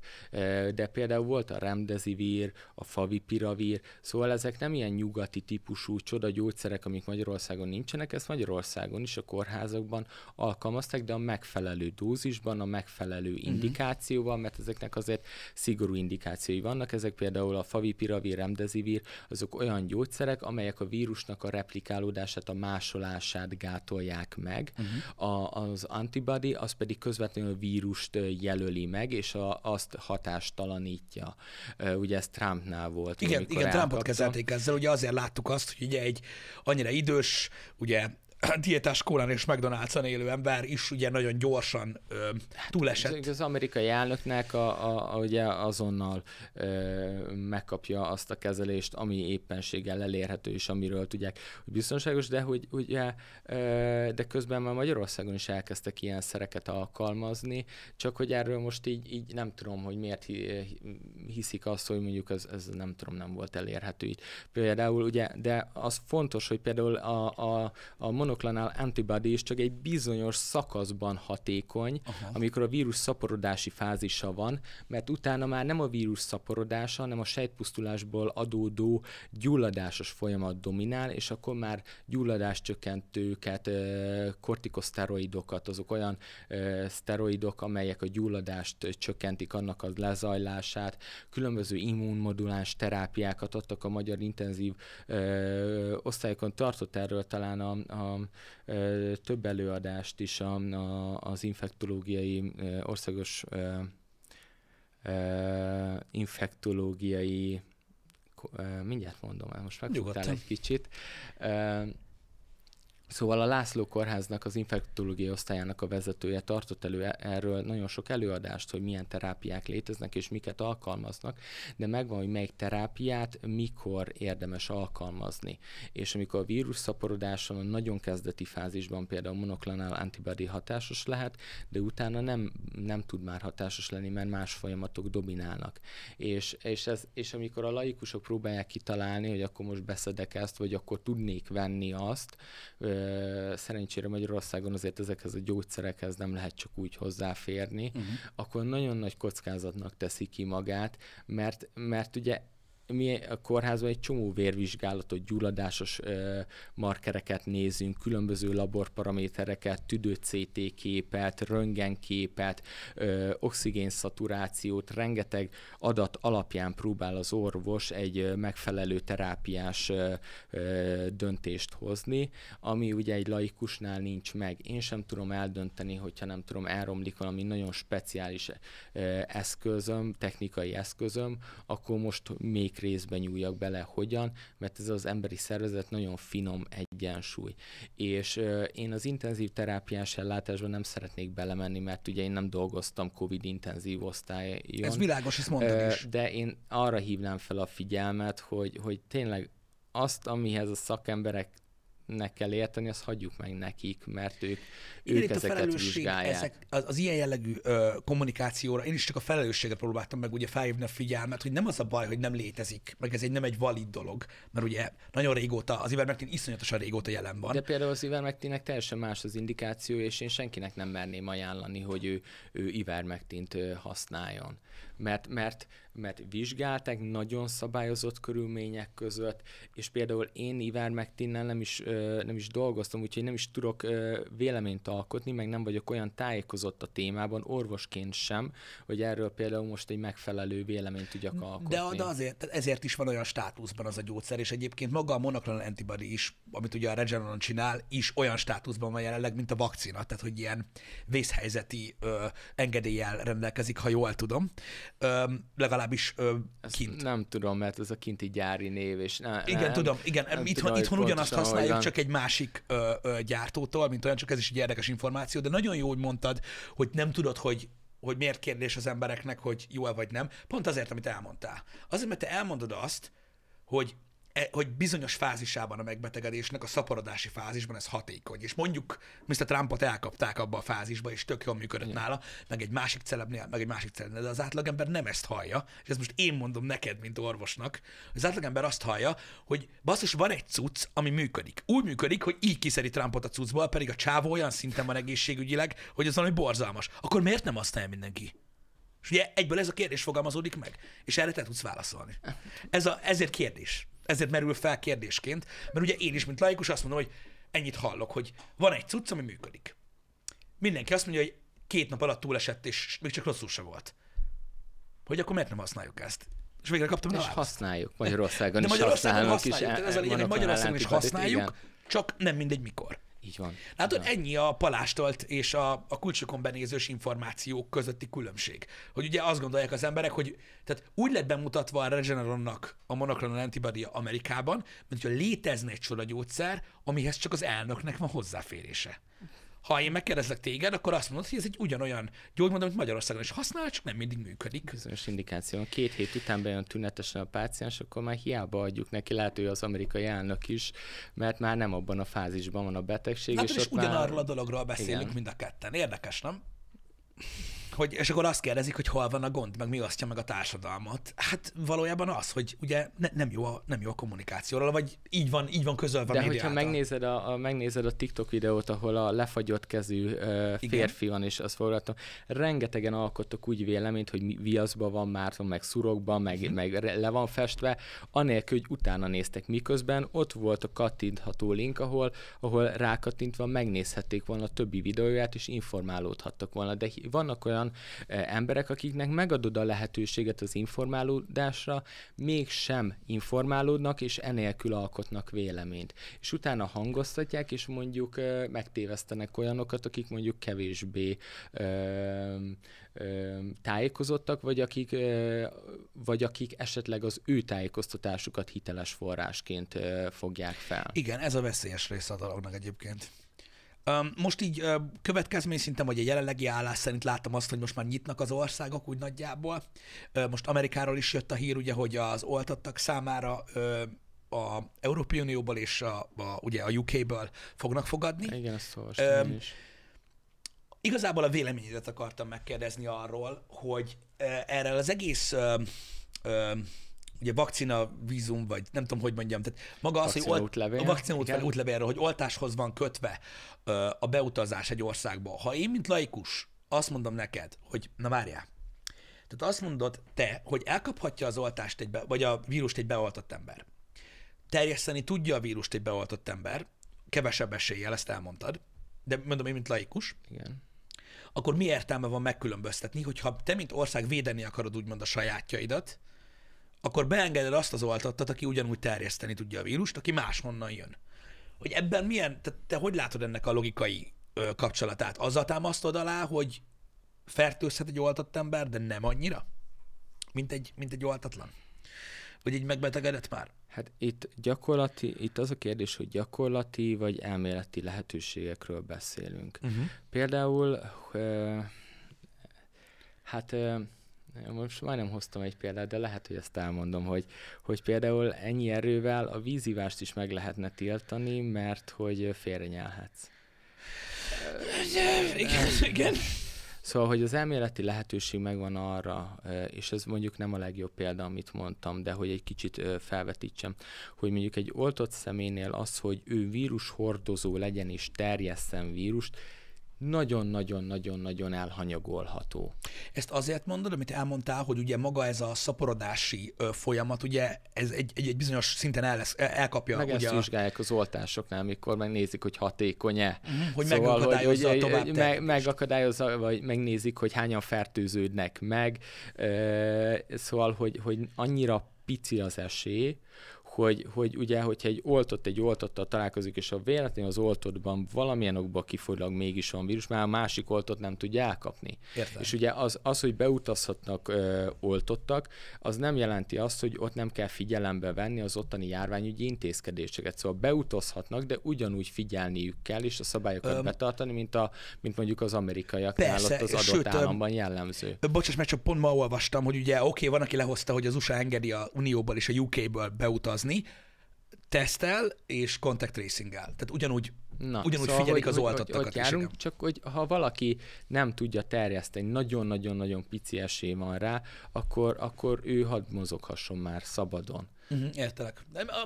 De például volt a remdesivir, a favipiravir, szóval ezek nem ilyen nyugati típusú csoda gyógyszerek, amik Magyarországon nincsenek, ezt Magyarországon Magyarországon is a kórházakban alkalmazták, de a megfelelő dózisban, a megfelelő mhm. indikációval, mert ezeknek azért szigorú indikációi vannak. Ezek például a favipiravir, remdesivir, azok olyan gyógyszerek, amelyek a vírusnak a replikálódását, a másolását gátolják meg. Uh-huh. A, az antibody az pedig közvetlenül a vírust jelöli meg, és a, azt hatástalanítja. Ugye ez Trumpnál volt. Igen, igen Trumpot kezelték ezzel, ugye azért láttuk azt, hogy ugye egy annyira idős, ugye [CLEARS THROAT] diétás kólán és mcdonalds élő ember is ugye nagyon gyorsan ö, hát, túlesett. Az, az amerikai elnöknek a, a, a, ugye azonnal ö, megkapja azt a kezelést, ami éppenséggel elérhető és amiről tudják, hogy biztonságos, de hogy ugye, ö, de közben már Magyarországon is elkezdtek ilyen szereket alkalmazni, csak hogy erről most így, így nem tudom, hogy miért hiszik azt, hogy mondjuk ez, ez nem tudom, nem volt elérhető Például ugye, de az fontos, hogy például a, a, a monoklonál antibody is csak egy bizonyos szakaszban hatékony, Aha. amikor a vírus szaporodási fázisa van, mert utána már nem a vírus szaporodása, hanem a sejtpusztulásból adódó gyulladásos folyamat dominál, és akkor már gyulladáscsökkentőket, kortikoszteroidokat, azok olyan szteroidok, amelyek a gyulladást csökkentik, annak az lezajlását, különböző immunmoduláns terápiákat adtak a magyar intenzív osztályokon, tartott erről talán a, a több előadást is a, a, az infektológiai országos infektológiai mindjárt mondom el, most megfogtál egy kicsit. Szóval a László Kórháznak, az infektológiai osztályának a vezetője tartott elő e- erről nagyon sok előadást, hogy milyen terápiák léteznek és miket alkalmaznak, de megvan, hogy melyik terápiát mikor érdemes alkalmazni. És amikor a vírus szaporodáson a nagyon kezdeti fázisban például monoklonál antibody hatásos lehet, de utána nem, nem tud már hatásos lenni, mert más folyamatok dominálnak. És, és, ez, és amikor a laikusok próbálják kitalálni, hogy akkor most beszedek ezt, vagy akkor tudnék venni azt, szerencsére Magyarországon azért ezekhez a gyógyszerekhez nem lehet csak úgy hozzáférni, uh-huh. akkor nagyon nagy kockázatnak teszi ki magát, mert, mert ugye mi a kórházban egy csomó vérvizsgálatot, gyulladásos ö, markereket nézünk, különböző laborparamétereket, tüdő-CT képet, röntgenképet, oxigénszaturációt, rengeteg adat alapján próbál az orvos egy megfelelő terápiás ö, ö, döntést hozni, ami ugye egy laikusnál nincs meg. Én sem tudom eldönteni, hogyha nem tudom, elromlik valami nagyon speciális ö, eszközöm, technikai eszközöm, akkor most még melyik részben nyúljak bele, hogyan, mert ez az emberi szervezet nagyon finom egyensúly. És én az intenzív terápiás ellátásban nem szeretnék belemenni, mert ugye én nem dolgoztam COVID intenzív osztályon. Ez világos, ezt mondtam is. De én arra hívnám fel a figyelmet, hogy, hogy tényleg azt, amihez a szakemberek nek kell érteni, azt hagyjuk meg nekik, mert ők, ők ők ezeket vizsgálják. Ezek, az, az ilyen jellegű ö, kommunikációra, én is csak a felelősségre próbáltam meg ugye felhívni a figyelmet, hogy nem az a baj, hogy nem létezik, meg ez egy nem egy valid dolog, mert ugye nagyon régóta, az ivermectin iszonyatosan régóta jelen van. De például az ivermectinnek teljesen más az indikáció, és én senkinek nem merném ajánlani, hogy ő, ő ivermectint használjon mert, mert, mert vizsgálták nagyon szabályozott körülmények között, és például én ivermektinnel nem is, nem is dolgoztam, úgyhogy nem is tudok véleményt alkotni, meg nem vagyok olyan tájékozott a témában, orvosként sem, hogy erről például most egy megfelelő véleményt tudjak alkotni. De, de azért, ezért is van olyan státuszban az a gyógyszer, és egyébként maga a monoclonal antibody is, amit ugye a Regeneron csinál, is olyan státuszban van jelenleg, mint a vakcina, tehát hogy ilyen vészhelyzeti ö, engedéllyel rendelkezik, ha jól tudom öm, legalábbis öm, kint. Ezt nem tudom, mert ez a kinti gyári név, és ne, Igen, nem, tudom, igen, nem itthon, tudom, itthon ugyanazt használjuk, olyan. csak egy másik ö, ö, gyártótól, mint olyan, csak ez is egy érdekes információ, de nagyon jó, hogy mondtad, hogy nem tudod, hogy hogy miért kérdés az embereknek, hogy jó-e vagy nem, pont azért, amit elmondtál. Azért, mert te elmondod azt, hogy E, hogy bizonyos fázisában a megbetegedésnek, a szaporodási fázisban ez hatékony. És mondjuk Mr. Trumpot elkapták abba a fázisba, és tök jól működött Igen. nála, meg egy másik celebnél, meg egy másik celebnél, de az átlagember nem ezt hallja, és ezt most én mondom neked, mint orvosnak, az átlagember azt hallja, hogy basszus, van egy cucc, ami működik. Úgy működik, hogy így kiszeri Trumpot a cuccból, pedig a csávó olyan szinten van egészségügyileg, hogy az valami borzalmas. Akkor miért nem használja mindenki? És ugye egyből ez a kérdés fogalmazódik meg, és erre te tudsz válaszolni. Ez a, ezért kérdés ezért merül fel kérdésként, mert ugye én is, mint laikus azt mondom, hogy ennyit hallok, hogy van egy cucc, ami működik. Mindenki azt mondja, hogy két nap alatt túlesett, és még csak rosszul se volt. Hogy akkor miért nem használjuk ezt? És végre kaptam És használjuk. Magyarországon De is Magyarországon használjuk. használjuk. Is ez a lényeg, hogy Magyarországon is használjuk, csak nem mindegy mikor. Így van. Látod, ja. ennyi a palástolt és a, a kulcsokon benézős információk közötti különbség. Hogy ugye azt gondolják az emberek, hogy tehát úgy lett bemutatva a Regeneronnak a monoclonal antibody Amerikában, mint hogy létezne egy csoda gyógyszer, amihez csak az elnöknek van hozzáférése ha én megkérdezlek téged, akkor azt mondod, hogy ez egy ugyanolyan gyógymód, amit Magyarországon is használ, csak nem mindig működik. Bizonyos indikáció. Két hét után bejön tünetesen a páciens, akkor már hiába adjuk neki, lehet hogy az amerikai elnök is, mert már nem abban a fázisban van a betegség. Hát és, és ugyanarról már... a dologról beszélünk Igen. mind a ketten. Érdekes, nem? hogy, és akkor azt kérdezik, hogy hol van a gond, meg mi osztja meg a társadalmat. Hát valójában az, hogy ugye ne, nem, jó a, nem jó a kommunikációról, vagy így van, így van van De médiáltal. hogyha megnézed a, a, megnézed a TikTok videót, ahol a lefagyott kezű uh, férfi van, és azt forgatom, rengetegen alkottak úgy véleményt, hogy viaszba van már, meg szurokban, meg, hm. meg le van festve, anélkül, hogy utána néztek miközben, ott volt a kattintható link, ahol, ahol rákattintva megnézhették volna a többi videóját, és informálódhattak volna. De vannak olyan olyan e, emberek, akiknek megadod a lehetőséget az informálódásra, mégsem informálódnak, és enélkül alkotnak véleményt. És utána hangoztatják, és mondjuk e, megtévesztenek olyanokat, akik mondjuk kevésbé ö, e, ö, tájékozottak, vagy akik, ö, vagy akik esetleg az ő tájékoztatásukat hiteles forrásként ö, fogják fel. Igen, ez a veszélyes része a dolognak egyébként. Most így következmény szinten, vagy a jelenlegi állás szerint láttam azt, hogy most már nyitnak az országok úgy nagyjából. Most Amerikáról is jött a hír, ugye, hogy az oltattak számára a Európai Unióból és a, a, ugye a UK-ből fognak fogadni. Igen, ezt um, is. Igazából a véleményedet akartam megkérdezni arról, hogy erre az egész ugye vakcina vízum, vagy nem tudom, hogy mondjam, tehát maga az, vakcina hogy olt, útlevél. a vakcina útlevél, útlevélre, hogy oltáshoz van kötve ö, a beutazás egy országba. Ha én, mint laikus, azt mondom neked, hogy na várjál, tehát azt mondod te, hogy elkaphatja az oltást, egy be, vagy a vírust egy beoltott ember. Terjeszteni tudja a vírust egy beoltott ember, kevesebb eséllyel, ezt elmondtad, de mondom én, mint laikus. Igen akkor mi értelme van megkülönböztetni, hogyha te, mint ország védeni akarod úgymond a sajátjaidat, akkor beengeded azt az oltattat, aki ugyanúgy terjeszteni tudja a vírust, aki máshonnan jön. Hogy ebben milyen, te, te hogy látod ennek a logikai ö, kapcsolatát? Azzal támasztod alá, hogy fertőzhet egy oltott ember, de nem annyira, mint egy, mint egy oltatlan? Vagy egy megbetegedett már? Hát itt gyakorlati, itt az a kérdés, hogy gyakorlati vagy elméleti lehetőségekről beszélünk. Uh-huh. Például, hát most már nem hoztam egy példát, de lehet, hogy ezt elmondom, hogy, hogy például ennyi erővel a vízivást is meg lehetne tiltani, mert hogy félrenyelhetsz. Igen, igen. Szóval, hogy az elméleti lehetőség megvan arra, és ez mondjuk nem a legjobb példa, amit mondtam, de hogy egy kicsit felvetítsem, hogy mondjuk egy oltott személynél az, hogy ő vírushordozó legyen és terjesszen vírust, nagyon-nagyon-nagyon-nagyon elhanyagolható. Ezt azért mondod, amit elmondtál, hogy ugye maga ez a szaporodási folyamat, ugye ez egy, egy, egy bizonyos szinten el lesz, elkapja. Meg ugye ezt vizsgálják az oltásoknál, amikor megnézik, hogy hatékony-e. Mhm, hogy szóval, megakadályozza hogy, tovább meg, Megakadályozza, vagy megnézik, hogy hányan fertőződnek meg. Szóval, hogy, hogy annyira pici az esély, hogy, hogy ugye, hogyha egy oltott egy oltottal találkozik, és a véletlenül az oltottban valamilyen okba kifolyólag mégis van vírus, már a másik oltott nem tudja elkapni. Értem. És ugye az, az hogy beutazhatnak ö, oltottak, az nem jelenti azt, hogy ott nem kell figyelembe venni az ottani járványügyi intézkedéseket. Szóval beutazhatnak, de ugyanúgy figyelniük kell, és a szabályokat öm, betartani, mint, a, mint mondjuk az amerikaiaknál persze, ott az adott sőt, államban jellemző. Bocsás, mert csak pont ma olvastam, hogy ugye oké, okay, van, aki lehozta, hogy az USA engedi a Unióból és a UK-ből beutazni dolgozni, tesztel és contact tracing-el. Tehát ugyanúgy Na, ugyanúgy szóval, figyelik hogy, az oltottakat hogy, hogy járunk, is, igen. Csak hogy ha valaki nem tudja terjeszteni, nagyon-nagyon-nagyon pici esély van rá, akkor, akkor ő hadd mozoghasson már szabadon. Uh-huh, értelek.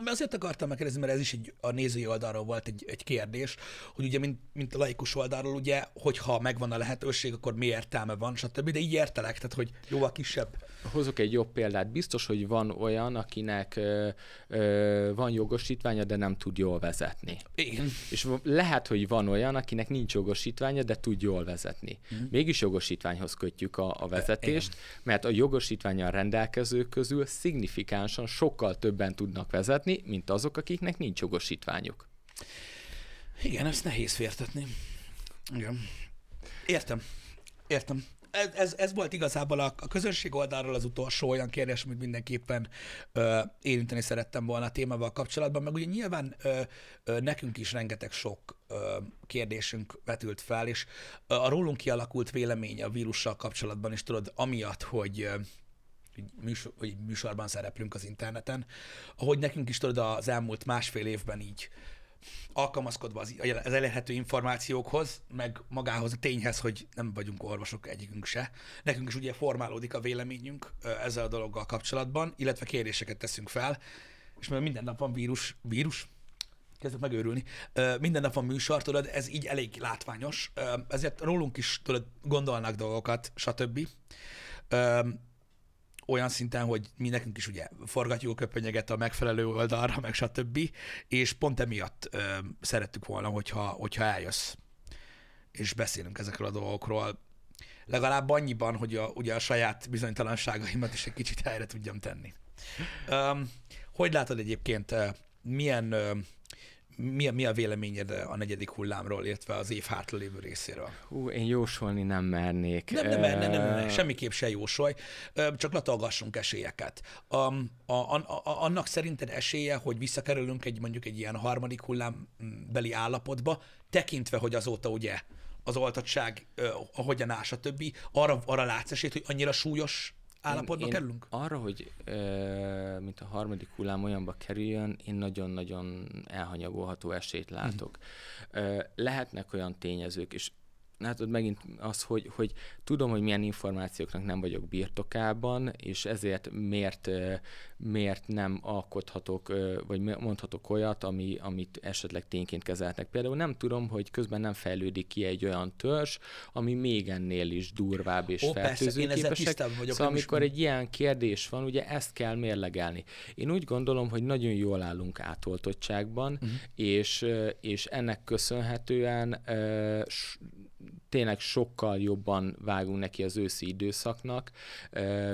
Azért akartam megkérdezni, mert ez is egy, a nézői oldalról volt egy, egy kérdés, hogy ugye mint, mint a laikus oldalról, ugye, hogyha megvan a lehetőség, akkor mi értelme van, stb. De így értelek, tehát hogy jóval kisebb Hozok egy jobb példát. Biztos, hogy van olyan, akinek ö, ö, van jogosítványa, de nem tud jól vezetni. Igen. És lehet, hogy van olyan, akinek nincs jogosítványa, de tud jól vezetni. Igen. Mhm. Mégis jogosítványhoz kötjük a, a e, vezetést, Igen. mert a jogosítványal rendelkezők közül szignifikánsan sokkal többen tudnak vezetni, mint azok, akiknek nincs jogosítványuk. Igen, ezt nehéz fértetni. Igen. Értem. Értem ez, ez, ez volt igazából a, a közönség oldalról az utolsó olyan kérdés, amit mindenképpen ö, érinteni szerettem volna a témával kapcsolatban, meg ugye nyilván ö, ö, nekünk is rengeteg sok ö, kérdésünk vetült fel, és ö, a rólunk kialakult vélemény a vírussal kapcsolatban is, tudod, amiatt, hogy ö, műsor, hogy műsorban szereplünk az interneten, ahogy nekünk is tudod az elmúlt másfél évben így alkalmazkodva az, az elérhető információkhoz, meg magához a tényhez, hogy nem vagyunk orvosok egyikünk se. Nekünk is ugye formálódik a véleményünk ezzel a dologgal kapcsolatban, illetve kérdéseket teszünk fel, és mert minden nap van vírus, vírus, kezdett megőrülni. Minden nap van műsor, tudod, ez így elég látványos, ezért rólunk is tudod, gondolnak dolgokat, stb olyan szinten, hogy mi nekünk is ugye forgatjuk a köpönyeget a megfelelő oldalra, meg stb. És pont emiatt ö, szerettük volna, hogyha, hogyha eljössz, és beszélünk ezekről a dolgokról. Legalább annyiban, hogy a, ugye a saját bizonytalanságaimat is egy kicsit helyre tudjam tenni. Ö, hogy látod egyébként, milyen mi a, mi a véleményed a negyedik hullámról, illetve az év lévő részéről? Hú, én jósolni nem mernék. Nem, nem, nem, nem, nem, nem semmiképp se jósolj, csak latolgassunk esélyeket. A, a, a, a annak szerinted esélye, hogy visszakerülünk egy mondjuk egy ilyen harmadik hullám beli állapotba, tekintve, hogy azóta ugye az oltatság, ahogyan ás a többi, arra, arra látsz esélyt, hogy annyira súlyos állapotba én, kerülünk? Én arra, hogy ö, mint a harmadik hullám olyanba kerüljön, én nagyon-nagyon elhanyagolható esélyt látok. Mm. Ö, lehetnek olyan tényezők, és ott megint az, hogy, hogy tudom, hogy milyen információknak nem vagyok birtokában, és ezért miért, miért nem alkothatok, vagy mondhatok olyat, ami, amit esetleg tényként kezeltek. Például nem tudom, hogy közben nem fejlődik ki egy olyan törzs, ami még ennél is durvább és Ó, fertőzőképesek. szóval amikor is... egy ilyen kérdés van, ugye ezt kell mérlegelni. Én úgy gondolom, hogy nagyon jól állunk átoltottságban, uh-huh. és, és ennek köszönhetően tényleg sokkal jobban vágunk neki az őszi időszaknak,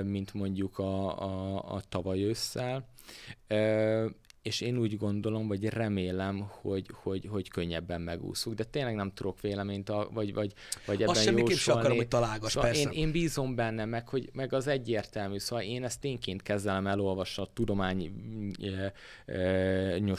mint mondjuk a, a, a tavaly ősszel és én úgy gondolom, vagy remélem, hogy, hogy, hogy könnyebben megúszunk. De tényleg nem tudok véleményt, a, vagy, vagy, vagy ebben Azt semmiképp akarom, hogy találgass, szóval persze. Én, én, bízom benne, meg, hogy, meg az egyértelmű, szóval én ezt tényként kezdem elolvasni a tudományos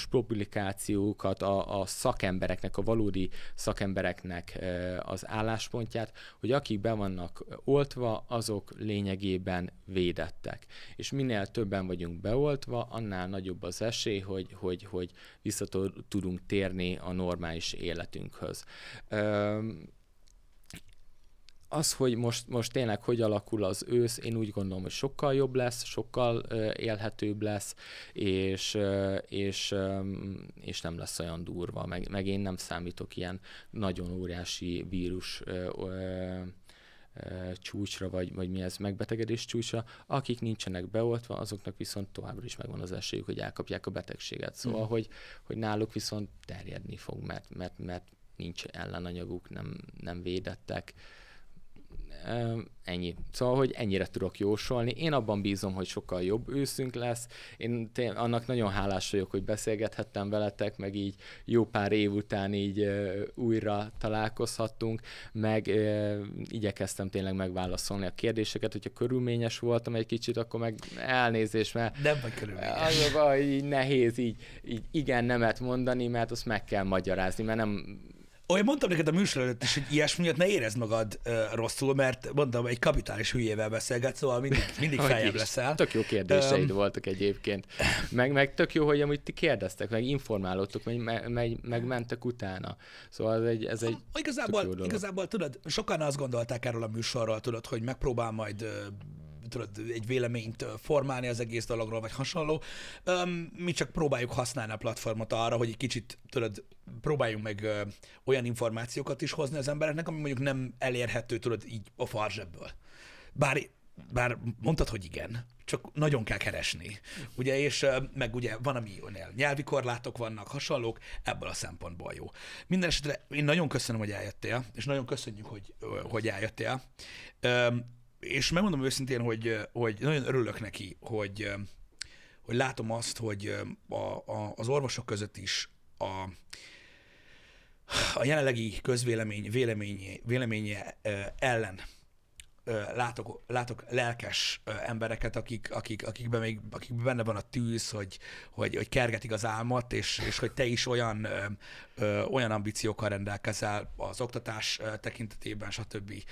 publikációkat, a, a szakembereknek, a valódi szakembereknek az álláspontját, hogy akik be vannak oltva, azok lényegében védettek. És minél többen vagyunk beoltva, annál nagyobb az esély, hogy, hogy, hogy vissza tudunk térni a normális életünkhöz. Az, hogy most, most tényleg hogy alakul az ősz, én úgy gondolom, hogy sokkal jobb lesz, sokkal élhetőbb lesz, és, és, és nem lesz olyan durva, meg, meg én nem számítok ilyen nagyon óriási vírus Eh, csúcsra, vagy, vagy mi ez megbetegedés csúcsra. Akik nincsenek beoltva, azoknak viszont továbbra is megvan az esélyük, hogy elkapják a betegséget. Szóval, mm. hogy, hogy náluk viszont terjedni fog, mert, mert, mert nincs ellenanyaguk, nem, nem védettek, ennyi. Szóval, hogy ennyire tudok jósolni. Én abban bízom, hogy sokkal jobb őszünk lesz. Én tény, annak nagyon hálás vagyok, hogy beszélgethettem veletek, meg így jó pár év után így újra találkozhattunk, meg igyekeztem tényleg megválaszolni a kérdéseket. Hogyha körülményes voltam egy kicsit, akkor meg elnézés, mert nem vagy körülményes. Az a így nehéz így, így igen, nemet mondani, mert azt meg kell magyarázni, mert nem olyan mondtam neked a műsor előtt is, hogy ilyesmi miatt ne érezd magad uh, rosszul, mert mondtam, egy kapitális hülyével beszélgetsz, szóval mindig, [LAUGHS] mindig feljebb leszel. Tök jó kérdéseid um, voltak egyébként. Meg, meg tök jó, hogy amúgy ti kérdeztek, meg informálódtok, meg, meg, meg mentek utána. Szóval ez egy, ez egy igazából, igazából tudod, sokan azt gondolták erről a műsorról, tudod, hogy megpróbál majd tudod, egy véleményt formálni az egész dologról, vagy hasonló. Mi csak próbáljuk használni a platformot arra, hogy egy kicsit, tudod, próbáljunk meg olyan információkat is hozni az embereknek, ami mondjuk nem elérhető, tudod, így a farzsebből. Bár bár mondtad, hogy igen, csak nagyon kell keresni. Ugye, és meg ugye van, ami önél nyelvi korlátok vannak, hasonlók, ebből a szempontból jó. Mindenesetre én nagyon köszönöm, hogy eljöttél, és nagyon köszönjük, hogy, hogy eljöttél és megmondom őszintén, hogy, hogy nagyon örülök neki, hogy, hogy látom azt, hogy a, a, az orvosok között is a, a jelenlegi közvélemény véleménye, véleménye ellen látok, látok lelkes embereket, akik, akik, akikben, még, akikben benne van a tűz, hogy, hogy, hogy kergetik az álmat, és, és hogy te is olyan, olyan ambíciókkal rendelkezel az oktatás tekintetében, stb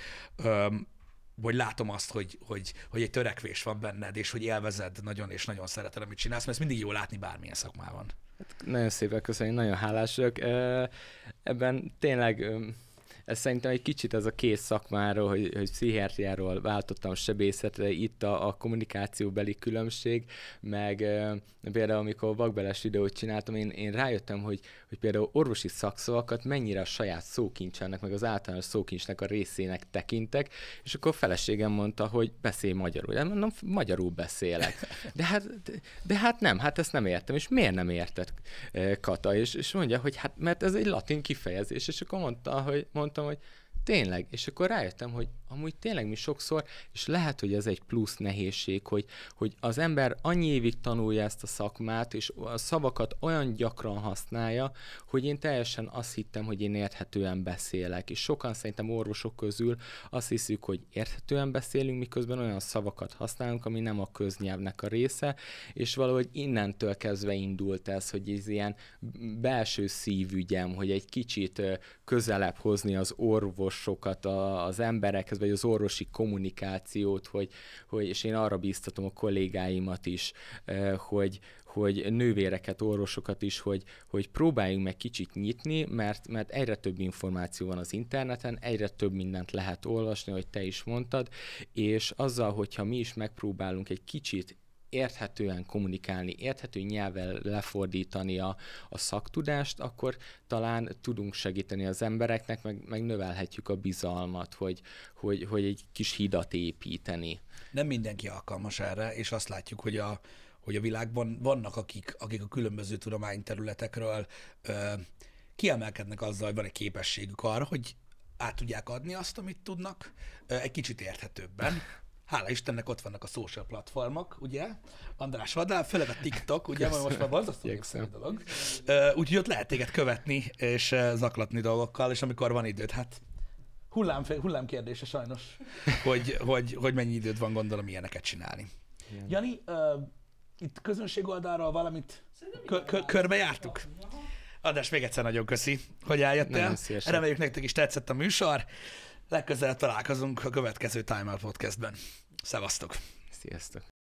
vagy látom azt, hogy, hogy, hogy egy törekvés van benned, és hogy élvezed nagyon, és nagyon szereted, amit csinálsz, mert ezt mindig jó látni bármilyen szakmában. Hát nagyon szépen köszönöm, nagyon hálás vagyok. Ebben tényleg ez szerintem egy kicsit ez a kész szakmáról, hogy, hogy pszichiátriáról váltottam sebészetre, itt a, a kommunikációbeli különbség, meg e, például amikor vakbeles videót csináltam, én, én rájöttem, hogy, hogy például orvosi szakszavakat mennyire a saját szókincsának, meg az általános szókincsnek a részének tekintek, és akkor a feleségem mondta, hogy beszélj magyarul. Én hát mondom, magyarul beszélek. De hát, de, de hát nem, hát ezt nem értem, és miért nem érted Kata? És, és mondja, hogy hát mert ez egy latin kifejezés, és akkor mondta, hogy mondta, gondoltam, hogy tényleg, és akkor rájöttem, hogy amúgy tényleg mi sokszor, és lehet, hogy ez egy plusz nehézség, hogy, hogy az ember annyi évig tanulja ezt a szakmát, és a szavakat olyan gyakran használja, hogy én teljesen azt hittem, hogy én érthetően beszélek, és sokan szerintem orvosok közül azt hiszük, hogy érthetően beszélünk, miközben olyan szavakat használunk, ami nem a köznyelvnek a része, és valahogy innentől kezdve indult ez, hogy ez ilyen belső szívügyem, hogy egy kicsit közelebb hozni az orvosokat a, az emberekhez, közben, vagy az orvosi kommunikációt, hogy, hogy és én arra bíztatom a kollégáimat is, hogy, hogy nővéreket, orvosokat is, hogy, hogy próbáljunk meg kicsit nyitni, mert, mert egyre több információ van az interneten, egyre több mindent lehet olvasni, hogy te is mondtad, és azzal, hogyha mi is megpróbálunk egy kicsit érthetően kommunikálni, érthető nyelvvel lefordítani a, a szaktudást, akkor talán tudunk segíteni az embereknek, meg, meg növelhetjük a bizalmat, hogy, hogy, hogy egy kis hidat építeni. Nem mindenki alkalmas erre, és azt látjuk, hogy a, hogy a világban vannak, akik, akik a különböző tudományterületekről ö, kiemelkednek azzal, hogy van egy képességük arra, hogy át tudják adni azt, amit tudnak, egy kicsit érthetőbben hála Istennek ott vannak a social platformok, ugye? András Vadál, főleg a TikTok, ugye? Mert most már a dolog. Úgyhogy ott lehet téged követni és zaklatni dolgokkal, és amikor van időd, hát hullám, hullám kérdése sajnos, hogy, hogy, hogy mennyi időd van gondolom ilyeneket csinálni. Igen. Jani, uh, itt közönség oldalról valamit kö- kö- körbejártuk? Adás, még egyszer nagyon köszi, hogy eljöttél. Reméljük nektek is tetszett a műsor. Legközelebb találkozunk a következő Time Out Podcastben. Szevasztok! Sziasztok!